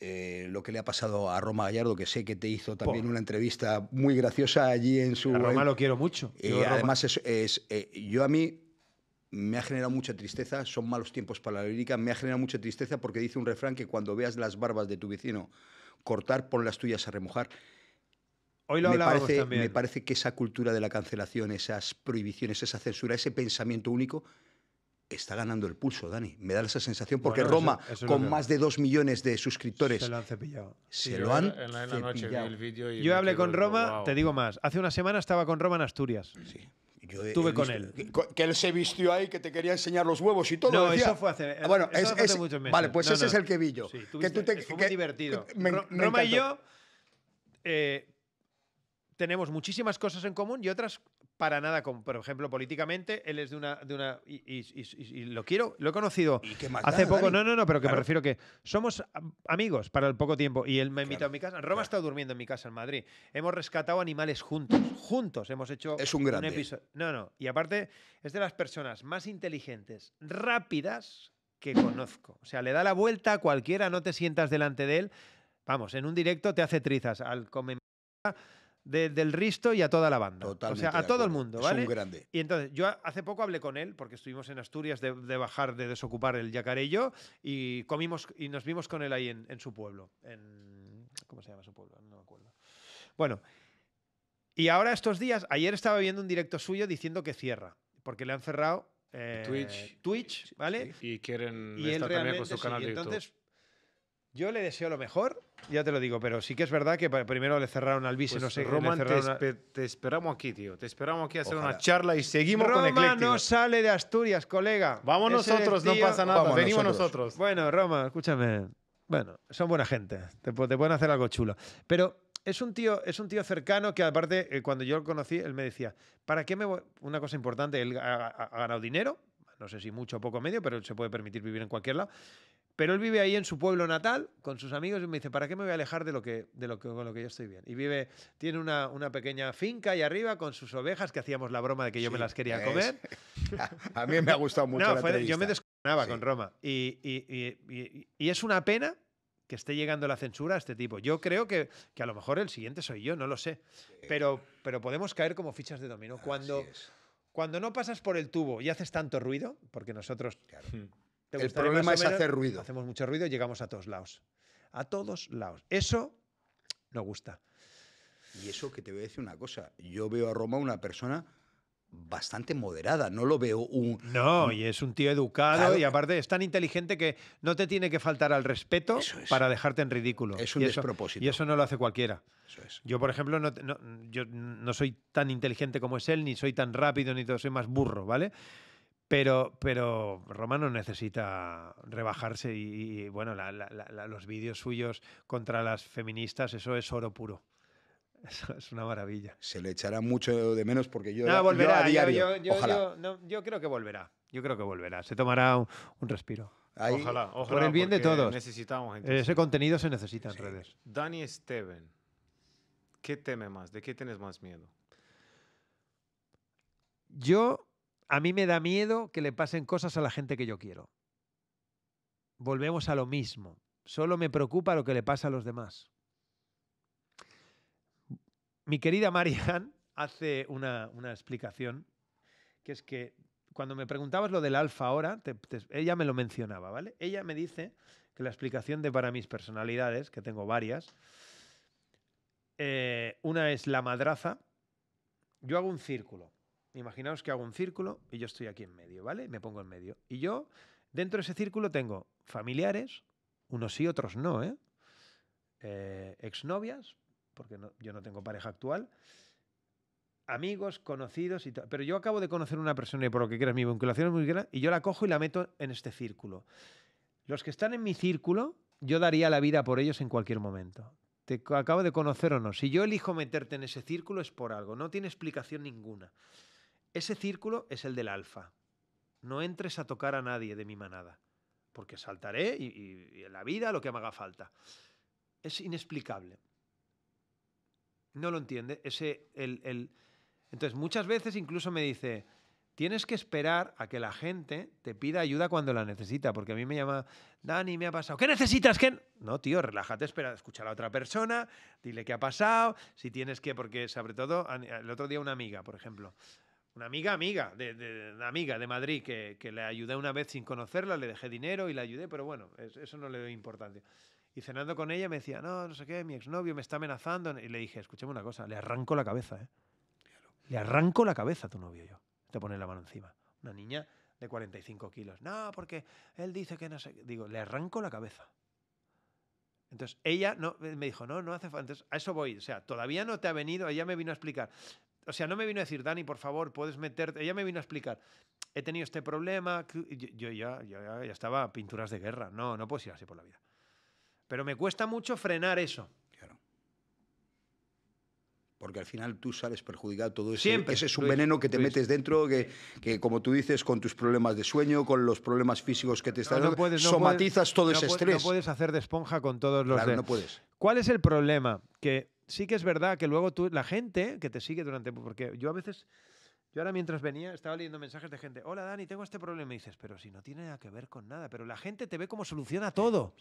eh, lo que le ha pasado a Roma Gallardo? Que sé que te hizo también una entrevista muy graciosa allí en su... Roma lo quiero mucho. Y eh, además, es, eh, yo a mí me ha generado mucha tristeza, son malos tiempos para la lírica, me ha generado mucha tristeza porque dice un refrán que cuando veas las barbas de tu vecino cortar, pon las tuyas a remojar me parece, Me parece que esa cultura de la cancelación, esas prohibiciones, esa censura, ese pensamiento único está ganando el pulso, Dani. Me da esa sensación porque Roma, con más de dos millones de suscriptores, se lo han Se lo han Yo hablé con Roma, te digo más. Hace una semana estaba con Roma en Asturias. Sí. Estuve con él. Que, él se vistió ahí, que te quería enseñar los huevos y todo. No, eso fue hace, ah, Vale, pues ese es el que vi yo. divertido. Roma y yo eh, tenemos muchísimas cosas en común y otras para nada. Como, por ejemplo, políticamente, él es de una. De una y, lo quiero, lo he conocido hace poco. No, no, no, pero que me refiero que somos amigos para el poco tiempo. Y él me ha invitado a mi casa. Roma ha estado durmiendo en mi casa en Madrid. Hemos rescatado animales juntos. Juntos hemos hecho. Es un gran episodio. No, no. Y aparte, es de las personas más inteligentes, rápidas que conozco. O sea, le da la vuelta a cualquiera, no te sientas delante de él. Vamos, en un directo te hace trizas al comentar del Risto y a toda la banda. o sea, a todo el mundo, ¿vale? Es un grande. Y entonces, yo hace poco hablé con él, porque estuvimos en Asturias de, bajar, de desocupar el Yacarello, y comimos y nos vimos con él ahí en, su pueblo. ¿Cómo se llama su pueblo? No me acuerdo. Bueno, y ahora estos días, ayer estaba viendo un directo suyo diciendo que cierra, porque le han cerrado eh, Twitch. ¿vale? y quieren y estar también con su canal de YouTube. Entonces, yo le deseo lo mejor, ya te lo digo, pero sí que es verdad que primero le cerraron al bis pues, no sé. Roman, te, esperamos aquí, tío. Te esperamos aquí a hacer una charla y seguimos Roma con Roman no sale de Asturias, colega. Vamos nosotros, no pasa nada. Venimos nosotros. Bueno, Roma, escúchame. Bueno, son buena gente. Te, pueden hacer algo chulo. Pero es un tío, es un tío cercano que, aparte, eh, cuando yo lo conocí, él me decía: ¿Para qué me voy? Una cosa importante, él ha, ganado dinero. No sé si mucho o poco medio, pero él se puede permitir vivir en cualquier lado pero él vive ahí en su pueblo natal con sus amigos y me dice, ¿para qué me voy a alejar de lo que, de lo lo que yo estoy bien? Y vive, tiene una, pequeña finca ahí arriba con sus ovejas, que hacíamos la broma de que yo me las quería comer. <laughs> a, mí me ha gustado mucho. yo me desconaba con Roma. Y, es una pena que esté llegando la censura a este tipo. Yo creo que, a lo mejor el siguiente soy yo, no lo sé. Pero, pero podemos caer como fichas de dominó. Cuando, cuando no pasas por el tubo y haces tanto ruido, porque nosotros... Hmm. El problema es hacer ruido. Hacemos mucho ruido y llegamos a todos lados. A todos lados. Eso nos gusta. Y eso que te voy a decir una cosa. Yo veo a Roma una persona bastante moderada, no lo veo un... No, y es un tío educado y aparte es tan inteligente que no te tiene que faltar al respeto para dejarte en ridículo. Es un y despropósito. Eso, y eso no lo hace cualquiera. Yo, por ejemplo, no, yo no soy tan inteligente como es él, ni soy tan rápido, ni todo, soy más burro, ¿vale? Pero, pero Romano necesita rebajarse y, bueno, los vídeos suyos contra las feministas, eso es oro puro. <laughs> Eso es una maravilla. Se le echará mucho de menos porque yo, no, volverá, yo creo que volverá. Yo creo que volverá. Se tomará un, respiro. ojalá, Por el bien de todos. Necesitamos Ese contenido se necesita en redes. Dani Steven, ¿qué teme más? ¿De qué tienes más miedo? Yo a mí me da miedo que le pasen cosas a la gente que yo quiero. Volvemos a lo mismo. Solo me preocupa lo que le pasa a los demás. Mi querida Marian <laughs> hace una, explicación, que es que cuando me preguntabas lo del alfa ahora, ella me lo mencionaba, ¿vale? Ella me dice que la explicación de para mis personalidades, que tengo varias, eh, una es la madraza, yo hago un círculo Imaginaos que hago un círculo y yo estoy aquí en medio, ¿vale? Me pongo en medio. Y yo, dentro de ese círculo, tengo familiares, unos sí, otros no, ¿eh? eh exnovias, porque yo no tengo pareja actual, amigos, conocidos y tal. Pero yo acabo de conocer una persona y por lo que quieras, mi vinculación es muy grande, y yo la cojo y la meto en este círculo. Los que están en mi círculo, yo daría la vida por ellos en cualquier momento. Te acabo de conocer o no. Si yo elijo meterte en ese círculo es por algo, no tiene explicación ninguna. Ese círculo es el del alfa. No entres a tocar a nadie de mi manada, porque saltaré y, la vida lo que me haga falta. Es inexplicable. No lo entiende. Ese, el, Entonces, muchas veces incluso me dice, tienes que esperar a que la gente te pida ayuda cuando la necesita, porque a mí me llama, Dani, me ha pasado, ¿qué necesitas? No, tío, relájate, espera, escucha a la otra persona, dile qué ha pasado, si tienes que, porque sobre todo, el otro día una amiga, por ejemplo, una amiga amiga de, amiga de Madrid que, le ayudé una vez sin conocerla, le dejé dinero y la ayudé, pero bueno, eso no le doy importancia. Y cenando con ella me decía, no, no sé qué, mi exnovio me está amenazando. Y le dije, escúchame una cosa, le arranco la cabeza, ¿eh? Le arranco la cabeza a tu novio yo. Te pone la mano encima. Una niña de 45 kilos. No, porque él dice que no sé qué. Digo, le arranco la cabeza. Entonces ella no, me dijo, no, no hace falta. Entonces, a eso voy. O sea, todavía no te ha venido, ella me vino a explicar o sea, no me vino a decir, Dani, por favor, puedes meterte. Ella me vino a explicar, he tenido este problema, yo, ya, ya, estaba pinturas de guerra, no, no puedes ir así por la vida. Pero me cuesta mucho frenar eso. Claro. Porque al final tú sales perjudicado todo eso. Siempre, ese es un veneno que te metes dentro, que, como tú dices, con tus problemas de sueño, con los problemas físicos que te están dando, somatizas todo ese estrés. No puedes hacer de esponja con todos los... Claro, no puedes. ¿Cuál es el problema? Que sí que es verdad que luego tú, la gente que te sigue durante. Porque yo a veces. Yo ahora mientras venía estaba leyendo mensajes de gente, hola Dani, tengo este problema. Y dices, pero si no tiene nada que ver con nada, pero la gente te ve como soluciona todo.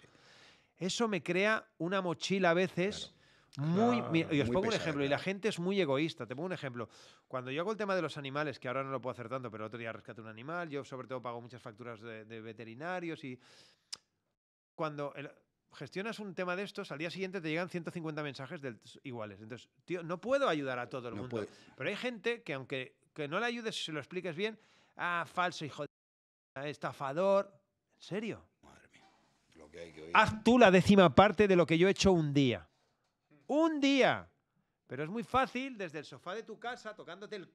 Eso me crea una mochila a veces muy... y os pongo un ejemplo, y la gente es muy egoísta. Te pongo un ejemplo. Cuando yo hago el tema de los animales, que ahora no lo puedo hacer tanto, pero el otro día rescaté un animal, yo sobre todo pago muchas facturas de, veterinarios y... Cuando gestionas un tema de estos, al día siguiente te llegan 150 mensajes iguales. Entonces, tío, no puedo ayudar a todo el mundo. Pero hay gente que aunque que no le ayudes, si se lo expliques bien, ah, falso hijo de estafador. ¿En serio? Madre mía. Haz tú la décima parte de lo que yo he hecho un día. Un día. Pero es muy fácil desde el sofá de tu casa, tocándote el...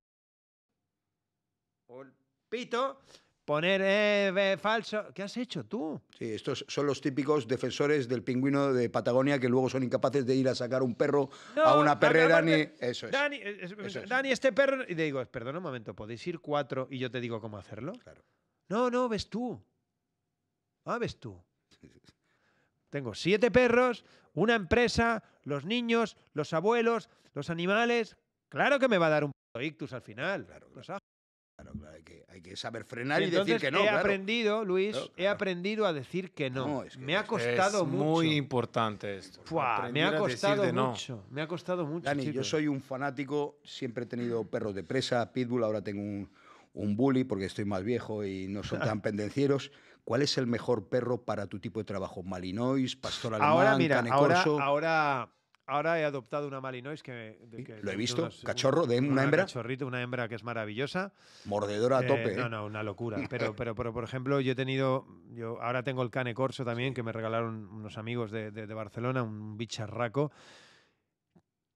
o el pito, poner eh, falso. ¿Qué has hecho tú? Sí, estos son los típicos defensores del pingüino de Patagonia que luego son incapaces de ir a sacar un perro a una perrera ni. Eso Dani, eh, Dani, este perro. Y le digo, perdona un momento, ¿podéis ir cuatro y yo te digo cómo hacerlo? Claro. No, no, ves tú. Ah, ves tú. Tengo siete perros, una empresa, los niños, los abuelos, los animales. Claro que me va a dar un ictus al final. claro hay que, saber frenar y, decir que no. He aprendido, Luis, he aprendido a decir que no. me ha costado es muy importante esto. me ha costado mucho. Me ha costado mucho. Dani, yo soy un fanático, siempre he tenido perros de presa, pitbull, ahora tengo un, bully porque estoy más viejo y no son tan <laughs> pendencieros. ¿Cuál es el mejor perro para tu tipo de trabajo? ¿Malinois, pastor alemán, ahora, mira, ahora, ahora Ahora he adoptado una Malinois que... lo he visto, cachorro de una, hembra. Cachorrito, una hembra que es maravillosa. Mordedora a eh, tope. ¿eh? No, no, una locura. <laughs> Pero, pero, por ejemplo, yo he tenido... yo Ahora tengo el cane corso también, que me regalaron unos amigos de, Barcelona, un bicharraco.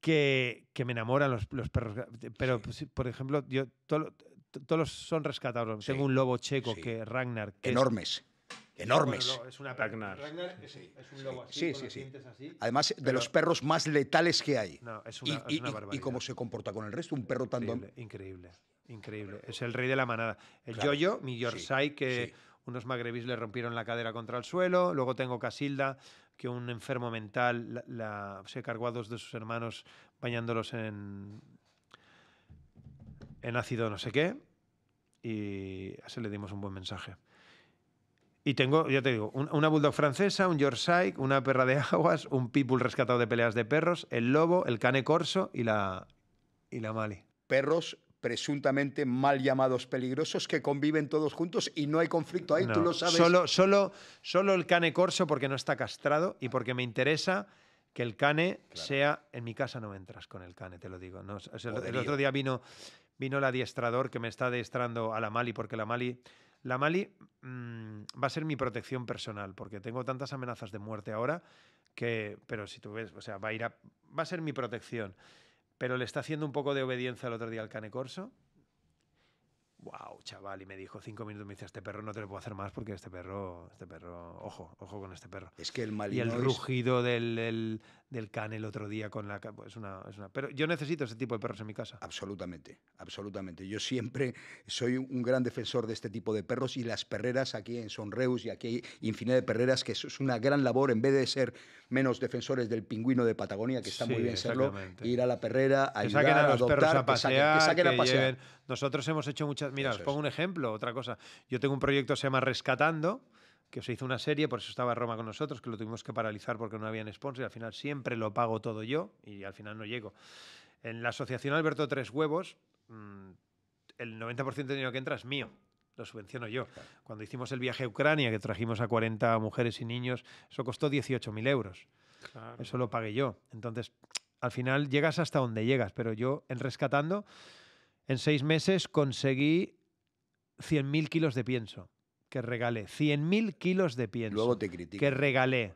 Que, me enamoran los, perros. Pero, pues, por ejemplo, yo, todos son rescatados. Tengo un lobo checo que Ragnar. Enormes enormes. es una un lobo así, Además, de los perros más letales que hay. es una, y, barbaridad. Y, cómo se comporta con el resto, un perro tan... Increíble, increíble, Es el rey de la manada. El yo Yoyo, mi Yorsai, que unos magrebis le rompieron la cadera contra el suelo. Luego tengo Casilda, que un enfermo mental la, se cargó a dos de sus hermanos bañándolos en, en ácido no sé qué. Y así le dimos un buen mensaje. Y tengo, ya te digo, una bulldog francesa, un Yorkshire, una perra de aguas, un pitbull rescatado de peleas de perros, el lobo, el cane corso y la, y la mali. Perros presuntamente mal llamados peligrosos que conviven todos juntos y no hay conflicto ahí, tú lo sabes. Solo, solo, solo el cane corso porque no está castrado y porque me interesa que el cane sea... En mi casa no entras con el cane, te lo digo. No, el, otro día vino, vino el adiestrador que me está adiestrando a la mali porque la mali la Mali mm, va a ser mi protección personal, porque tengo tantas amenazas de muerte ahora que, pero si tú ves, o sea, va a ir a, va a ser mi protección. Pero le está haciendo un poco de obediencia el otro día al Cane Corso, wow, chaval, y me dijo cinco minutos, me dice, este perro no te lo puedo hacer más porque este perro, este perro, ojo, ojo con este perro. Es que el mal Y el rugido del, can el otro día con la... Pues, una, es una... Pero yo necesito ese tipo de perros en mi casa. Absolutamente, absolutamente. Yo siempre soy un gran defensor de este tipo de perros y las perreras aquí en Sonreus y aquí hay infinidad de perreras que es una gran labor en vez de ser menos defensores del pingüino de Patagonia, que está muy bien serlo, ir a la perrera, ayudar, a adoptar, que saquen, a pasear. Nosotros hemos hecho muchas... Mira, os pongo un ejemplo, otra cosa. Yo tengo un proyecto que se llama Rescatando, que se hizo una serie, por eso estaba Roma con nosotros, que lo tuvimos que paralizar porque no habían sponsor y al final siempre lo pago todo yo y al final no llego. En la asociación Alberto Tres Huevos, mm, el 90% del dinero que entra es mío lo subvenciono yo. Cuando hicimos el viaje a Ucrania, que trajimos a 40 mujeres y niños, eso costó 18.000 euros. Eso lo pagué yo. Entonces, al final llegas hasta donde llegas, pero yo en rescatando en seis meses conseguí 100.000 kilos de pienso que regalé. 100.000 kilos de pienso. Luego te Que regalé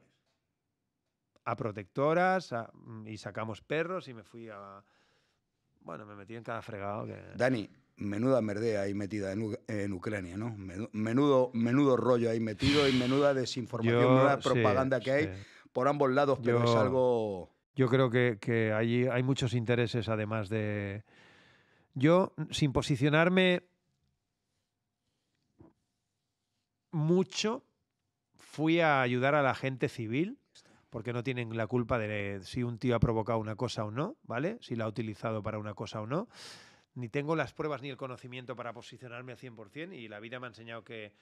a protectoras mm, y sacamos perros y me fui a... Bueno, me metí en cada fregado. Dani, menuda merdea ahí metida en, Ucrania, ¿no? Menudo, menudo rollo ahí metido y menuda desinformación, menuda propaganda que hay por ambos lados, pero es algo... Yo creo que, que allí hay muchos intereses, además de, yo, sin posicionarme mucho, fui a ayudar a la gente civil, porque no tienen la culpa de si un tío ha provocado una cosa o no, ¿vale? Si la ha utilizado para una cosa o no. Ni tengo las pruebas ni el conocimiento para posicionarme al 100%, y la vida me ha enseñado que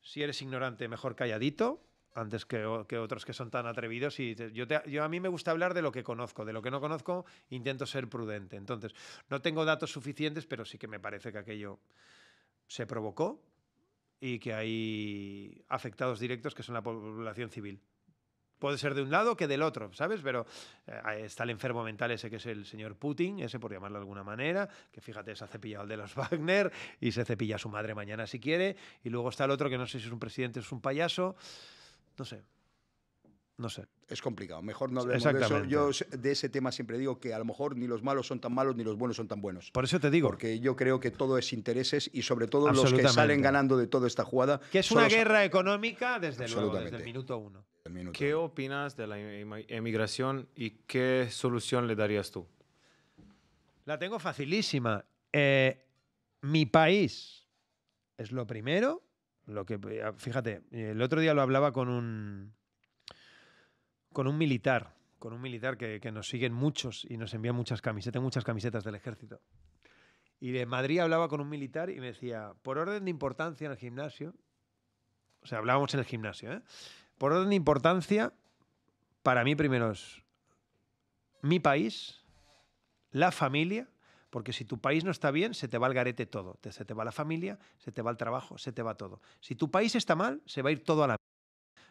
si eres ignorante, mejor calladito, antes que, otros que son tan atrevidos. Y yo, yo, a mí me gusta hablar de lo que conozco, de lo que no conozco intento ser prudente. Entonces, no tengo datos suficientes, pero sí que me parece que aquello se provocó y que hay afectados directos que son la población civil. Puede ser de un lado que del otro, ¿sabes? Pero eh, está el enfermo mental ese que es el señor Putin, ese por llamarlo de alguna manera, que fíjate, se ha cepillado el de los <laughs> Wagner y se cepilla a su madre mañana si quiere. Y luego está el otro que no sé si es un presidente o es un payaso. No sé. No sé. Es complicado. Mejor no hablemos de eso. Yo de ese tema siempre digo que a lo mejor ni los malos son tan malos ni los buenos son tan buenos. Por eso te digo. Porque yo creo que todo es intereses y sobre todo los que salen ganando de toda esta jugada. Que es una guerra económica desde luego, desde el minuto uno. ¿Qué opinas de la emigración y qué solución le darías tú? La tengo facilísima. Eh, mi país es lo primero lo que, eh, ah, fíjate, el otro día lo hablaba con un, con un militar, con un militar que, que nos siguen muchos y nos envía muchas camisetas, muchas camisetas del ejército. Y de Madrid hablaba con un militar y me decía, por orden de importancia en el gimnasio, o sea, hablábamos en el gimnasio, ¿eh? por orden de importancia, para mí primero es mi país, la familia porque si tu país no está bien, se te va el garete todo. Se te va la familia, se te va el trabajo, se te va todo. Si tu país está mal, se va a ir todo a la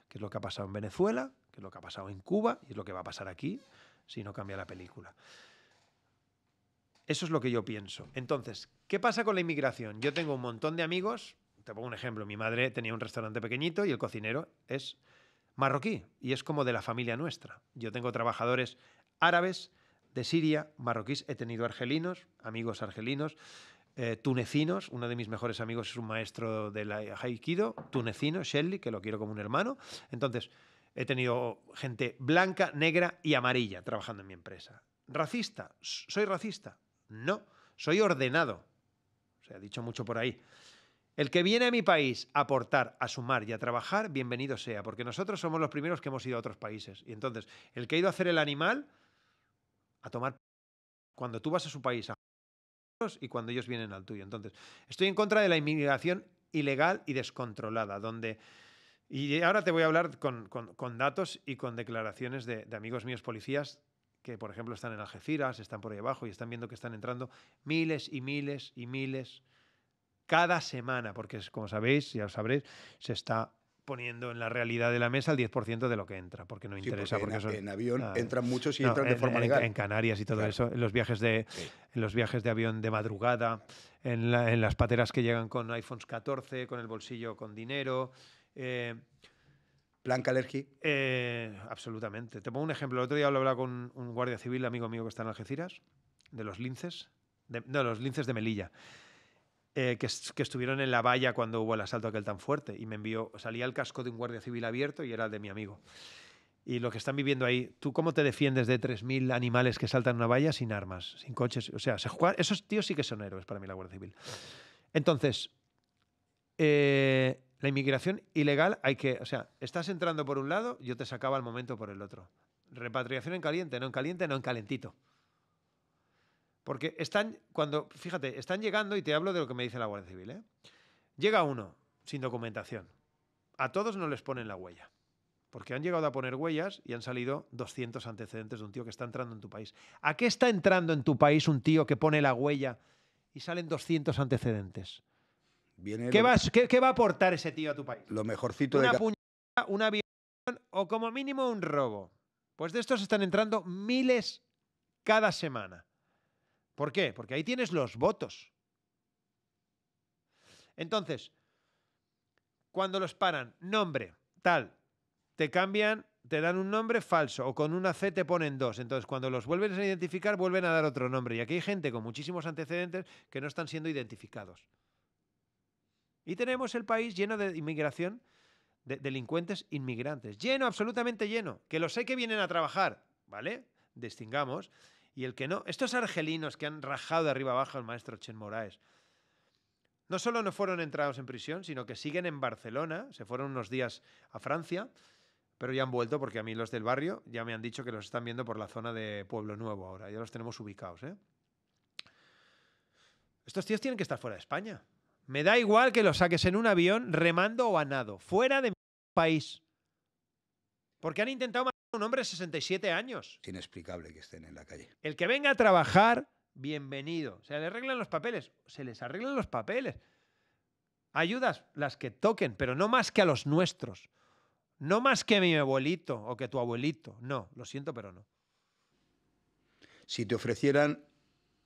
que es lo que ha pasado en Venezuela, que es lo que ha pasado en Cuba y es lo que va a pasar aquí si no cambia la película. Eso es lo que yo pienso. Entonces, ¿qué pasa con la inmigración? Yo tengo un montón de amigos, te pongo un ejemplo, mi madre tenía un restaurante pequeñito y el cocinero es marroquí y es como de la familia nuestra. Yo tengo trabajadores árabes, de Siria, marroquíes, he tenido argelinos, amigos argelinos, eh, tunecinos, uno de mis mejores amigos es un maestro de la Haikido, tunecino, Shelly, que lo quiero como un hermano. Entonces, he tenido gente blanca, negra y amarilla trabajando en mi empresa. ¿Racista? ¿Soy racista? No, soy ordenado. Se ha dicho mucho por ahí. El que viene a mi país a aportar, a sumar y a trabajar, bienvenido sea, porque nosotros somos los primeros que hemos ido a otros países. Y entonces, el que ha ido a hacer el animal a tomar. Cuando tú vas a su país a y cuando ellos vienen al tuyo. Entonces, estoy en contra de la inmigración ilegal y descontrolada, donde. Y ahora te voy a hablar con, datos y con declaraciones de, de amigos míos policías que, por ejemplo, están en Algeciras, están por ahí abajo y están viendo que están entrando miles y miles y miles cada semana, porque como sabéis, ya lo sabréis, se está poniendo en la realidad de la mesa el 10% de lo que entra, porque no interesa. Porque, en, avión entran muchos y entran de forma legal. En Canarias y todo eso, en los, viajes de, los viajes de avión de madrugada, en, las pateras que llegan con iPhones 14, con el bolsillo con dinero. Eh, ¿Plan eh, absolutamente. Te pongo un ejemplo. El otro día hablaba con un guardia civil, amigo mío que está en Algeciras, de los linces. De, no, los linces de Melilla. Eh, que, estuvieron en la valla cuando hubo el asalto aquel tan fuerte y me envió, salía el casco de un guardia civil abierto y era el de mi amigo. Y lo que están viviendo ahí, ¿tú cómo te defiendes de 3.000 animales que saltan una valla sin armas, sin coches? O sea, esos tíos sí que son héroes para mí la Guardia Civil. Entonces, eh, la inmigración ilegal hay que, o sea, estás entrando por un lado, yo te sacaba al momento por el otro. Repatriación en caliente, no en caliente, no en calentito. Porque están, cuando, fíjate, están llegando, y te hablo de lo que me dice la Guardia Civil, ¿eh? llega uno sin documentación. A todos no les ponen la huella. Porque han llegado a poner huellas y han salido 200 antecedentes de un tío que está entrando en tu país. ¿A qué está entrando en tu país un tío que pone la huella y salen 200 antecedentes? ¿Qué, vas, va a aportar ese tío a tu país? Lo mejorcito una de... Una puñalada, una violación o como mínimo un robo. Pues de estos están entrando miles cada semana. ¿Por qué? Porque ahí tienes los votos. Entonces, cuando los paran, nombre, tal, te cambian, te dan un nombre falso o con una C te ponen dos. Entonces, cuando los vuelven a identificar, vuelven a dar otro nombre. Y aquí hay gente con muchísimos antecedentes que no están siendo identificados. Y tenemos el país lleno de inmigración, de delincuentes inmigrantes. Lleno, absolutamente lleno. Que lo sé que vienen a trabajar, ¿vale? Distingamos y el que no. Estos argelinos que han rajado de arriba abajo al maestro Chen Moraes, no solo no fueron entrados en prisión, sino que siguen en Barcelona, se fueron unos días a Francia, pero ya han vuelto porque a mí los del barrio ya me han dicho que los están viendo por la zona de Pueblo Nuevo ahora, ya los tenemos ubicados. ¿eh? Estos tíos tienen que estar fuera de España. Me da igual que los saques en un avión, remando o a nado, fuera de mi país. Porque han intentado un hombre de 67 años. Es inexplicable que estén en la calle. El que venga a trabajar, bienvenido. Se le arreglan los papeles, se les arreglan los papeles. Ayudas las que toquen, pero no más que a los nuestros. No más que a mi abuelito o que tu abuelito. No, lo siento, pero no. Si te ofrecieran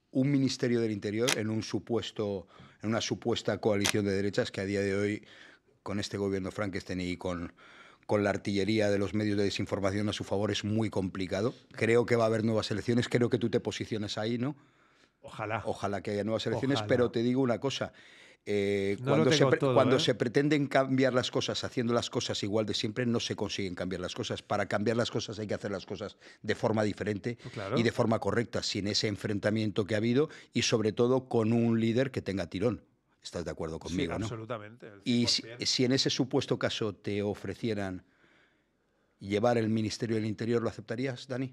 un Ministerio del Interior en un supuesto en una supuesta coalición de derechas que a día de hoy con este gobierno Frankenstein y con con la artillería de los medios de desinformación a su favor es muy complicado. Creo que va a haber nuevas elecciones, creo que tú te posiciones ahí, ¿no? Ojalá. Ojalá que haya nuevas elecciones, pero te digo una cosa. Eh, cuando, ¿eh? se, pretenden cambiar las cosas haciendo las cosas igual de siempre, no se consiguen cambiar las cosas. Para cambiar las cosas hay que hacer las cosas de forma diferente pues y de forma correcta, sin ese enfrentamiento que ha habido y sobre todo con un líder que tenga tirón. Estás de acuerdo conmigo, Absolutamente. Y si, en ese supuesto caso te ofrecieran llevar el Ministerio del Interior, ¿lo aceptarías, Dani?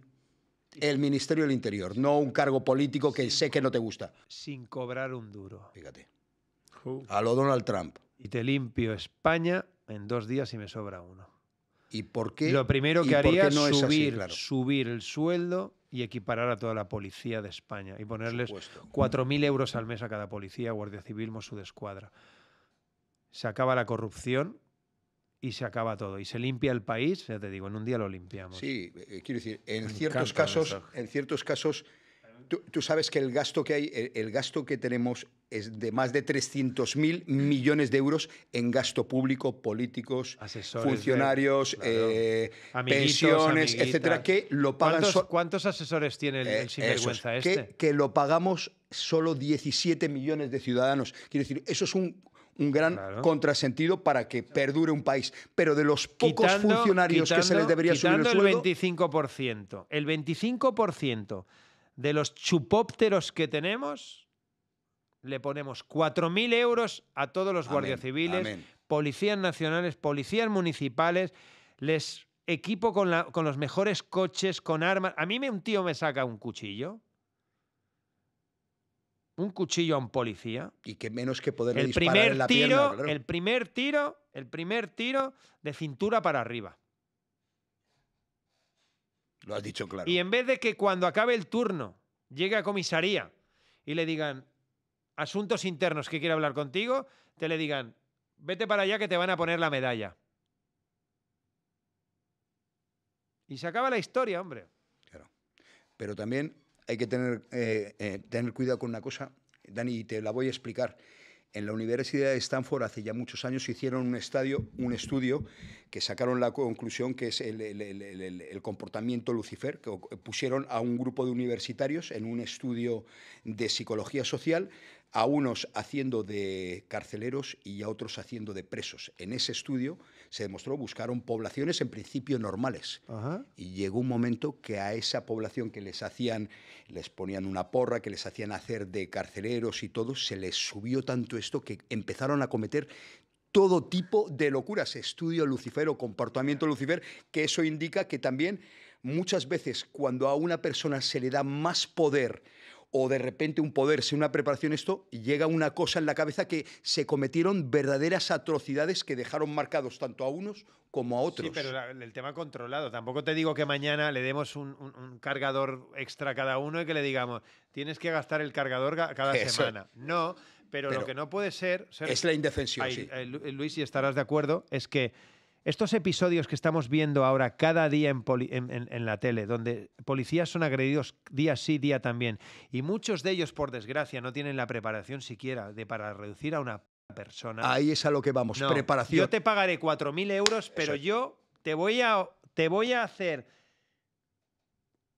El Ministerio del Interior, no un cargo político que sé que no te gusta. Sin cobrar un duro. Fíjate. A lo Donald Trump. Y te limpio España en dos días y me sobra uno. ¿Y por Lo primero que haría es subir, el sueldo y equiparar a toda la policía de España y ponerles 4.000 euros al mes a cada policía, Guardia Civil, Mosú de Escuadra. Se acaba la corrupción y se acaba todo. Y se limpia el país, ya te digo, en un día lo limpiamos. Sí, eh, quiero decir, en ciertos, casos, en ciertos casos Tú, sabes que el gasto que hay, el, gasto que tenemos es de más de 300.000 mil millones de euros en gasto público, políticos, funcionarios, eh, pensiones, etcétera, que lo pagan. ¿Cuántos, asesores tiene el, eh, sinvergüenza este? Que, lo pagamos solo 17 millones de ciudadanos. Quiero decir, eso es un, gran contrasentido para que perdure un país. Pero de los pocos funcionarios que se les debería subir el sueldo... el 25%. El 25% de los chupópteros que tenemos, le ponemos 4.000 euros a todos los guardia guardias civiles, policías nacionales, policías municipales, les equipo con, los mejores coches, con armas. A mí me, un tío me saca un cuchillo, un cuchillo a un policía. Y que menos que poder el primer tiro, El primer tiro, el primer tiro de cintura para arriba. Lo has dicho claro. Y en vez de que cuando acabe el turno llegue a comisaría y le digan asuntos internos que quiere hablar contigo, te le digan, vete para allá que te van a poner la medalla. Y se acaba la historia, hombre. Claro. Pero también hay que tener, eh, eh, tener cuidado con una cosa, Dani, te la voy a explicar. En la Universidad de Stanford hace ya muchos años hicieron un, un estudio que sacaron la conclusión que es el, el, comportamiento Lucifer, que pusieron a un grupo de universitarios en un estudio de psicología social a unos haciendo de carceleros y a otros haciendo de presos. En ese estudio se demostró buscaron poblaciones en principio normales y llegó un momento que a esa población que les hacían, les ponían una porra, que les hacían hacer de carceleros y todo, se les subió tanto esto que empezaron a cometer todo tipo de locuras. Estudio Lucifer o comportamiento Lucifer, que eso indica que también muchas veces cuando a una persona se le da más poder, o de repente un poder, si una preparación, esto llega una cosa en la cabeza que se cometieron verdaderas atrocidades que dejaron marcados tanto a unos como a otros. Sí, pero el tema controlado. Tampoco te digo que mañana le demos un, cargador extra a cada uno y que le digamos, tienes que gastar el cargador cada semana. No, pero, lo que no puede ser... es la indefensión, sí. Eh, eh, Luis, si estarás de acuerdo, es que estos episodios que estamos viendo ahora cada día en, la tele, donde policías son agredidos día sí, día también, y muchos de ellos, por desgracia, no tienen la preparación siquiera de para reducir a una persona. Ahí es a lo que vamos, preparación. Yo te pagaré 4.000 euros, pero yo te voy a, te voy a hacer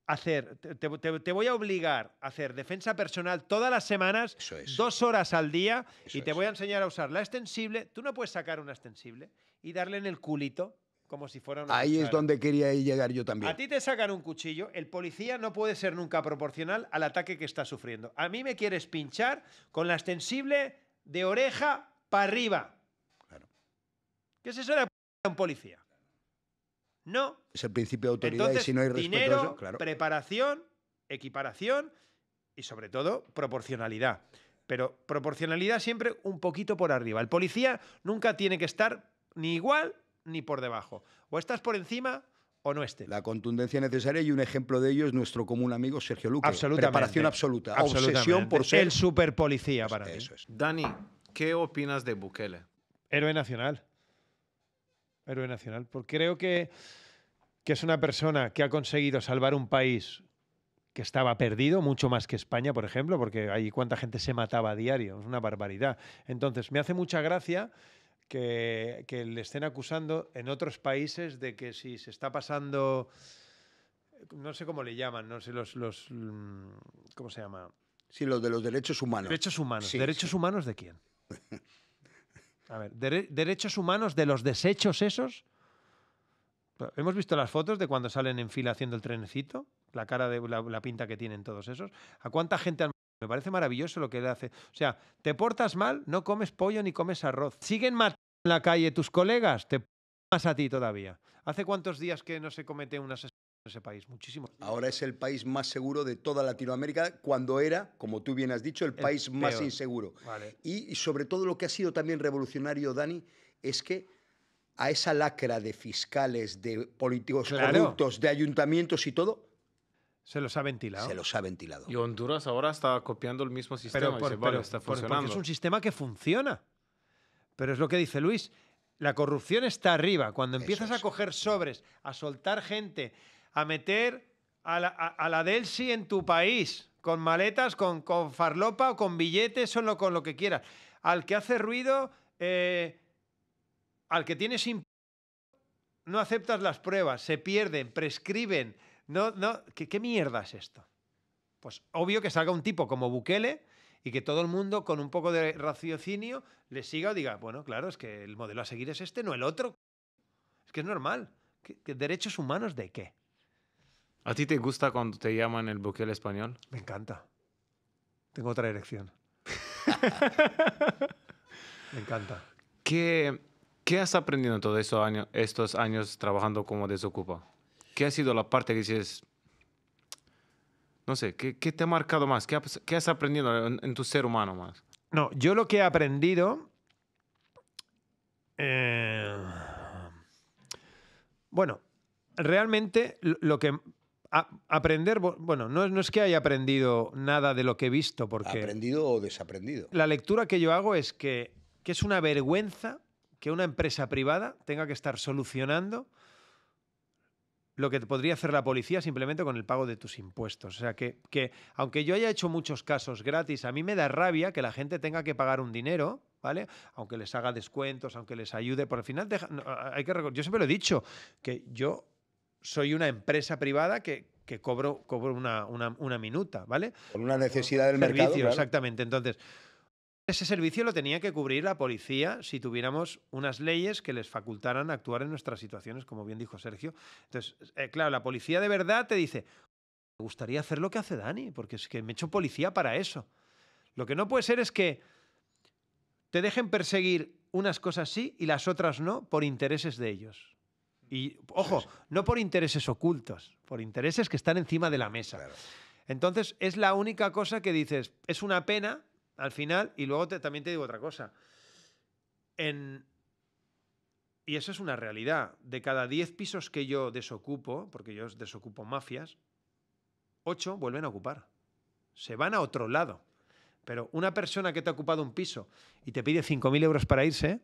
hacer, te, voy a obligar a hacer defensa personal todas las semanas, dos horas al día, y te voy a enseñar a usar la extensible. Tú no puedes sacar una extensible y darle en el culito como si fuera una Ahí es donde quería llegar yo también. A ti te sacan un cuchillo, el policía no puede ser nunca proporcional al ataque que está sufriendo. A mí me quieres pinchar con la extensible de oreja para arriba. Claro. ¿Qué es eso de un policía? No. Es el principio de autoridad y si no hay respeto dinero, preparación, equiparación y sobre todo proporcionalidad. Pero proporcionalidad siempre un poquito por arriba. El policía nunca tiene que estar ni igual ni por debajo. O estás por encima o no estés. La contundencia necesaria y un ejemplo de ello es nuestro común amigo Sergio Luque. Absolutamente. Preparación absoluta. Obsesión por ser. El superpolicía para eso Es. Dani, ¿qué opinas de Bukele? Héroe nacional. Héroe nacional. Porque creo que, que es una persona que ha conseguido salvar un país que estaba perdido, mucho más que España, por ejemplo, porque ahí cuánta gente se mataba a diario, es una barbaridad. Entonces, me hace mucha gracia que, le estén acusando en otros países de que si se está pasando, no sé cómo le llaman, no sé los, los mm, ¿cómo se llama? Sí, los de los derechos humanos. Derechos humanos. ¿Derechos humanos de quién? <laughs> A ver, derechos humanos de los desechos esos. Hemos visto las fotos de cuando salen en fila haciendo el trenecito, la cara de la pinta que tienen todos esos. ¿A cuánta gente han me parece maravilloso lo que le hace. O sea, te portas mal, no comes pollo ni comes arroz. Siguen matando en la calle tus colegas, te más a ti todavía. ¿Hace cuántos días que no se comete un asesinato en ese país? Muchísimo. Ahora es el país más seguro de toda Latinoamérica, cuando era, como tú bien has dicho, el, país más inseguro. Y, sobre todo lo que ha sido también revolucionario, Dani, es que a esa lacra de fiscales, de políticos corruptos, de ayuntamientos y todo, se los ha ventilado. Se los ha ventilado. Y Honduras ahora está copiando el mismo sistema. Pero, es un sistema que funciona. Pero es lo que dice Luis. La corrupción está arriba. Cuando empiezas a coger sobres, a soltar gente, a meter a la, a, Delsi en tu país, con maletas, con, con farlopa o con billetes, solo con lo que quieras. Al que hace ruido, eh, al que tienes imp... no aceptas las pruebas, se pierden, prescriben no, no, ¿qué, mierda es esto? Pues obvio que salga un tipo como Bukele y que todo el mundo con un poco de raciocinio le siga o diga, bueno, claro, es que el modelo a seguir es este, no el otro. Es que es normal. ¿Qué, derechos humanos de qué? ¿A ti te gusta cuando te llaman el Bukele español? Me encanta. Tengo otra dirección. <laughs> Me encanta. ¿Qué, ¿Qué, has aprendido en todos estos años, estos años trabajando como desocupa? ¿Qué ha sido la parte que dices, no sé, qué, te ha marcado más? ¿Qué, has, aprendido en, tu ser humano más? No, yo lo que he aprendido... Eh, bueno, realmente lo que aprender, bueno, no, es que haya aprendido nada de lo que he visto, porque... Aprendido o desaprendido. La lectura que yo hago es que, que es una vergüenza que una empresa privada tenga que estar solucionando lo que te podría hacer la policía simplemente con el pago de tus impuestos. O sea que, que, aunque yo haya hecho muchos casos gratis, a mí me da rabia que la gente tenga que pagar un dinero, ¿vale? Aunque les haga descuentos, aunque les ayude, por el final hay que yo siempre lo he dicho, que yo soy una empresa privada que, que cobro, cobro una, minuta, ¿vale? Por una necesidad del Servicio, mercado. Exactamente. Entonces, ese servicio lo tenía que cubrir la policía si tuviéramos unas leyes que les facultaran actuar en nuestras situaciones, como bien dijo Sergio. Entonces, eh, claro, la policía de verdad te dice, me gustaría hacer lo que hace Dani, porque es que me he hecho policía para eso. Lo que no puede ser es que te dejen perseguir unas cosas sí y las otras no por intereses de ellos. Y ojo, no por intereses ocultos, por intereses que están encima de la mesa. Entonces, es la única cosa que dices, es una pena al final, y luego también te digo otra cosa. y eso es una realidad. De cada 10 pisos que yo desocupo, porque yo desocupo mafias, 8 vuelven a ocupar. Se van a otro lado. Pero una persona que te ha ocupado un piso y te pide 5.000 euros para irse,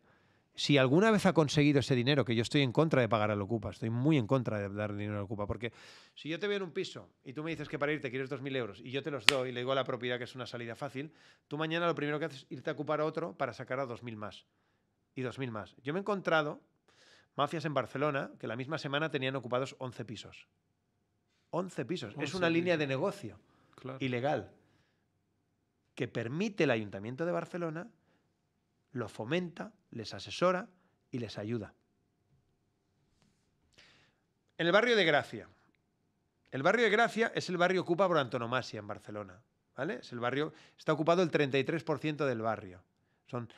si alguna vez ha conseguido ese dinero, que yo estoy en contra de pagar al Ocupa, estoy muy en contra de dar dinero al Ocupa, porque si yo te veo en un piso y tú me dices que para irte quieres 2.000 euros y yo te los doy y le digo a la propiedad que es una salida fácil, tú mañana lo primero que haces es irte a ocupar a otro para sacar a 2.000 más y 2.000 más. Yo me he encontrado mafias en Barcelona que la misma semana tenían ocupados 11 pisos. 11 pisos. es una línea de negocio ilegal que permite el Ayuntamiento de Barcelona lo fomenta, les asesora y les ayuda. En el barrio de Gracia. El barrio de Gracia es el barrio ocupa por antonomasia en Barcelona. ¿vale? Es el barrio, está ocupado el 33% del barrio. Son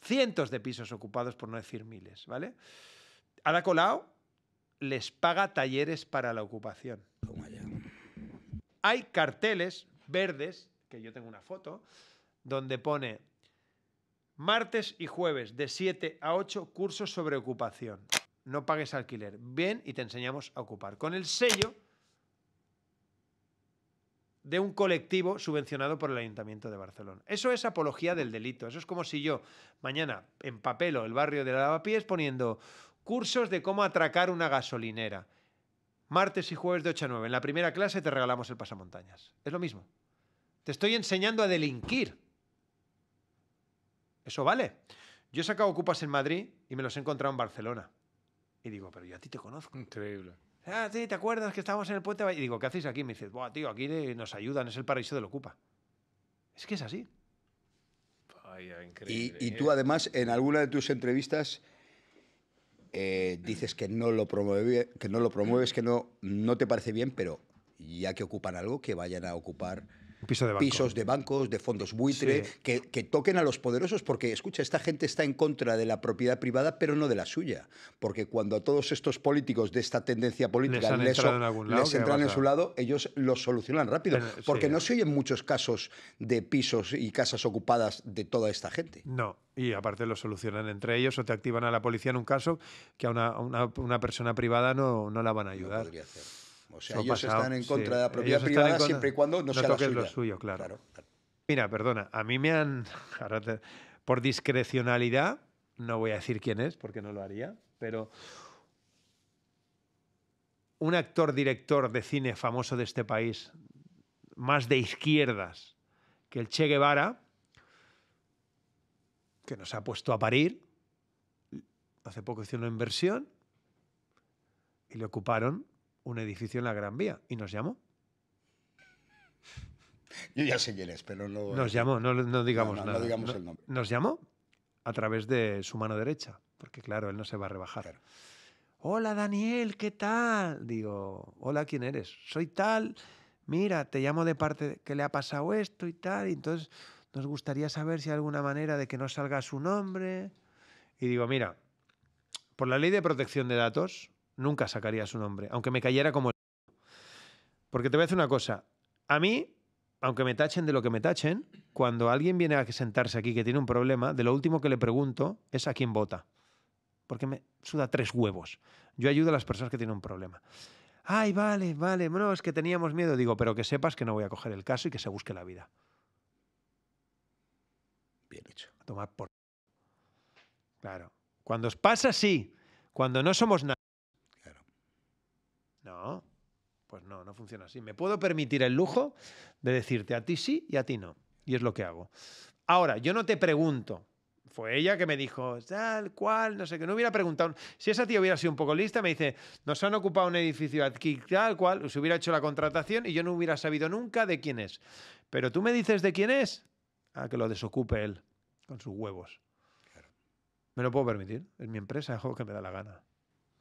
cientos de pisos ocupados, por no decir miles. ¿vale? Ada Colau les paga talleres para la ocupación. Hay carteles verdes, que yo tengo una foto, donde pone Martes y jueves de 7 a 8 cursos sobre ocupación. No pagues alquiler. Ven y te enseñamos a ocupar. Con el sello de un colectivo subvencionado por el Ayuntamiento de Barcelona. Eso es apología del delito. Eso es como si yo mañana empapelo el barrio de la Lavapiés poniendo cursos de cómo atracar una gasolinera. Martes y jueves de 8 a 9. En la primera clase te regalamos el pasamontañas. Es lo mismo. Te estoy enseñando a delinquir. Eso vale. Yo he sacado ocupas en Madrid y me los he encontrado en Barcelona. Y digo, pero yo a ti te conozco. Increíble. Ah, sí, ¿te acuerdas que estábamos en el puente? Y digo, ¿qué hacéis aquí? Me dices, Buah, tío, aquí nos ayudan, es el paraíso de lo Ocupa. Es que es así. Vaya, increíble. Y, ¿eh? tú, además, en alguna de tus entrevistas eh, dices que no lo, que no lo promueves, que no, no te parece bien, pero ya que ocupan algo, que vayan a ocupar de pisos de bancos, de fondos buitre, que, toquen a los poderosos, porque, escucha, esta gente está en contra de la propiedad privada, pero no de la suya. Porque cuando a todos estos políticos de esta tendencia política les, en entran en su lado, ellos los solucionan rápido. porque no eh. se oyen muchos casos de pisos y casas ocupadas de toda esta gente. No, y aparte lo solucionan entre ellos o te activan a la policía en un caso que a una, una, persona privada no, no la van a ayudar. O sea, ellos están en contra de la propiedad privada siempre y cuando no, sea lo suyo, Mira, perdona, a mí me han... <laughs> por discrecionalidad, no voy a decir quién es porque no lo haría, pero un actor director de cine famoso de este país, más de izquierdas que el Che Guevara, que nos ha puesto a parir, hace poco hizo una inversión y le ocuparon un edificio en la Gran Vía y nos llamó. Yo ya sé quién es, pero no. Nos llamó, no, digamos nada. Nos llamó a través de su mano derecha, porque claro, él no se va a rebajar. Hola Daniel, ¿qué tal? Digo, hola, ¿quién eres? Soy tal. Mira, te llamo de parte de que le ha pasado esto y tal. Y entonces nos gustaría saber si hay alguna manera de que no salga su nombre. Y digo, mira, por la ley de protección de datos, nunca sacaría su nombre, aunque me cayera como... Porque te voy a decir una cosa, a mí, aunque me tachen de lo que me tachen, cuando alguien viene a sentarse aquí que tiene un problema, de lo último que le pregunto es a quién vota, porque me suda tres huevos. Yo ayudo a las personas que tienen un problema. Ay, vale, vale, no, es que teníamos miedo, digo, pero que sepas que no voy a coger el caso y que se busque la vida. Bien hecho. A tomar por... Claro. Cuando os pasa, así, Cuando no somos nada. No, pues no, no funciona así. Me puedo permitir el lujo de decirte a ti sí y a ti no. Y es lo que hago. Ahora, yo no te pregunto. Fue ella que me dijo, tal cual, no sé qué. No hubiera preguntado. Si esa tía hubiera sido un poco lista, me dice, nos han ocupado un edificio aquí, tal cual, se hubiera hecho la contratación y yo no hubiera sabido nunca de quién es. Pero tú me dices de quién es, a que lo desocupe él, con sus huevos. Me lo puedo permitir. Es mi empresa, es lo que me da la gana.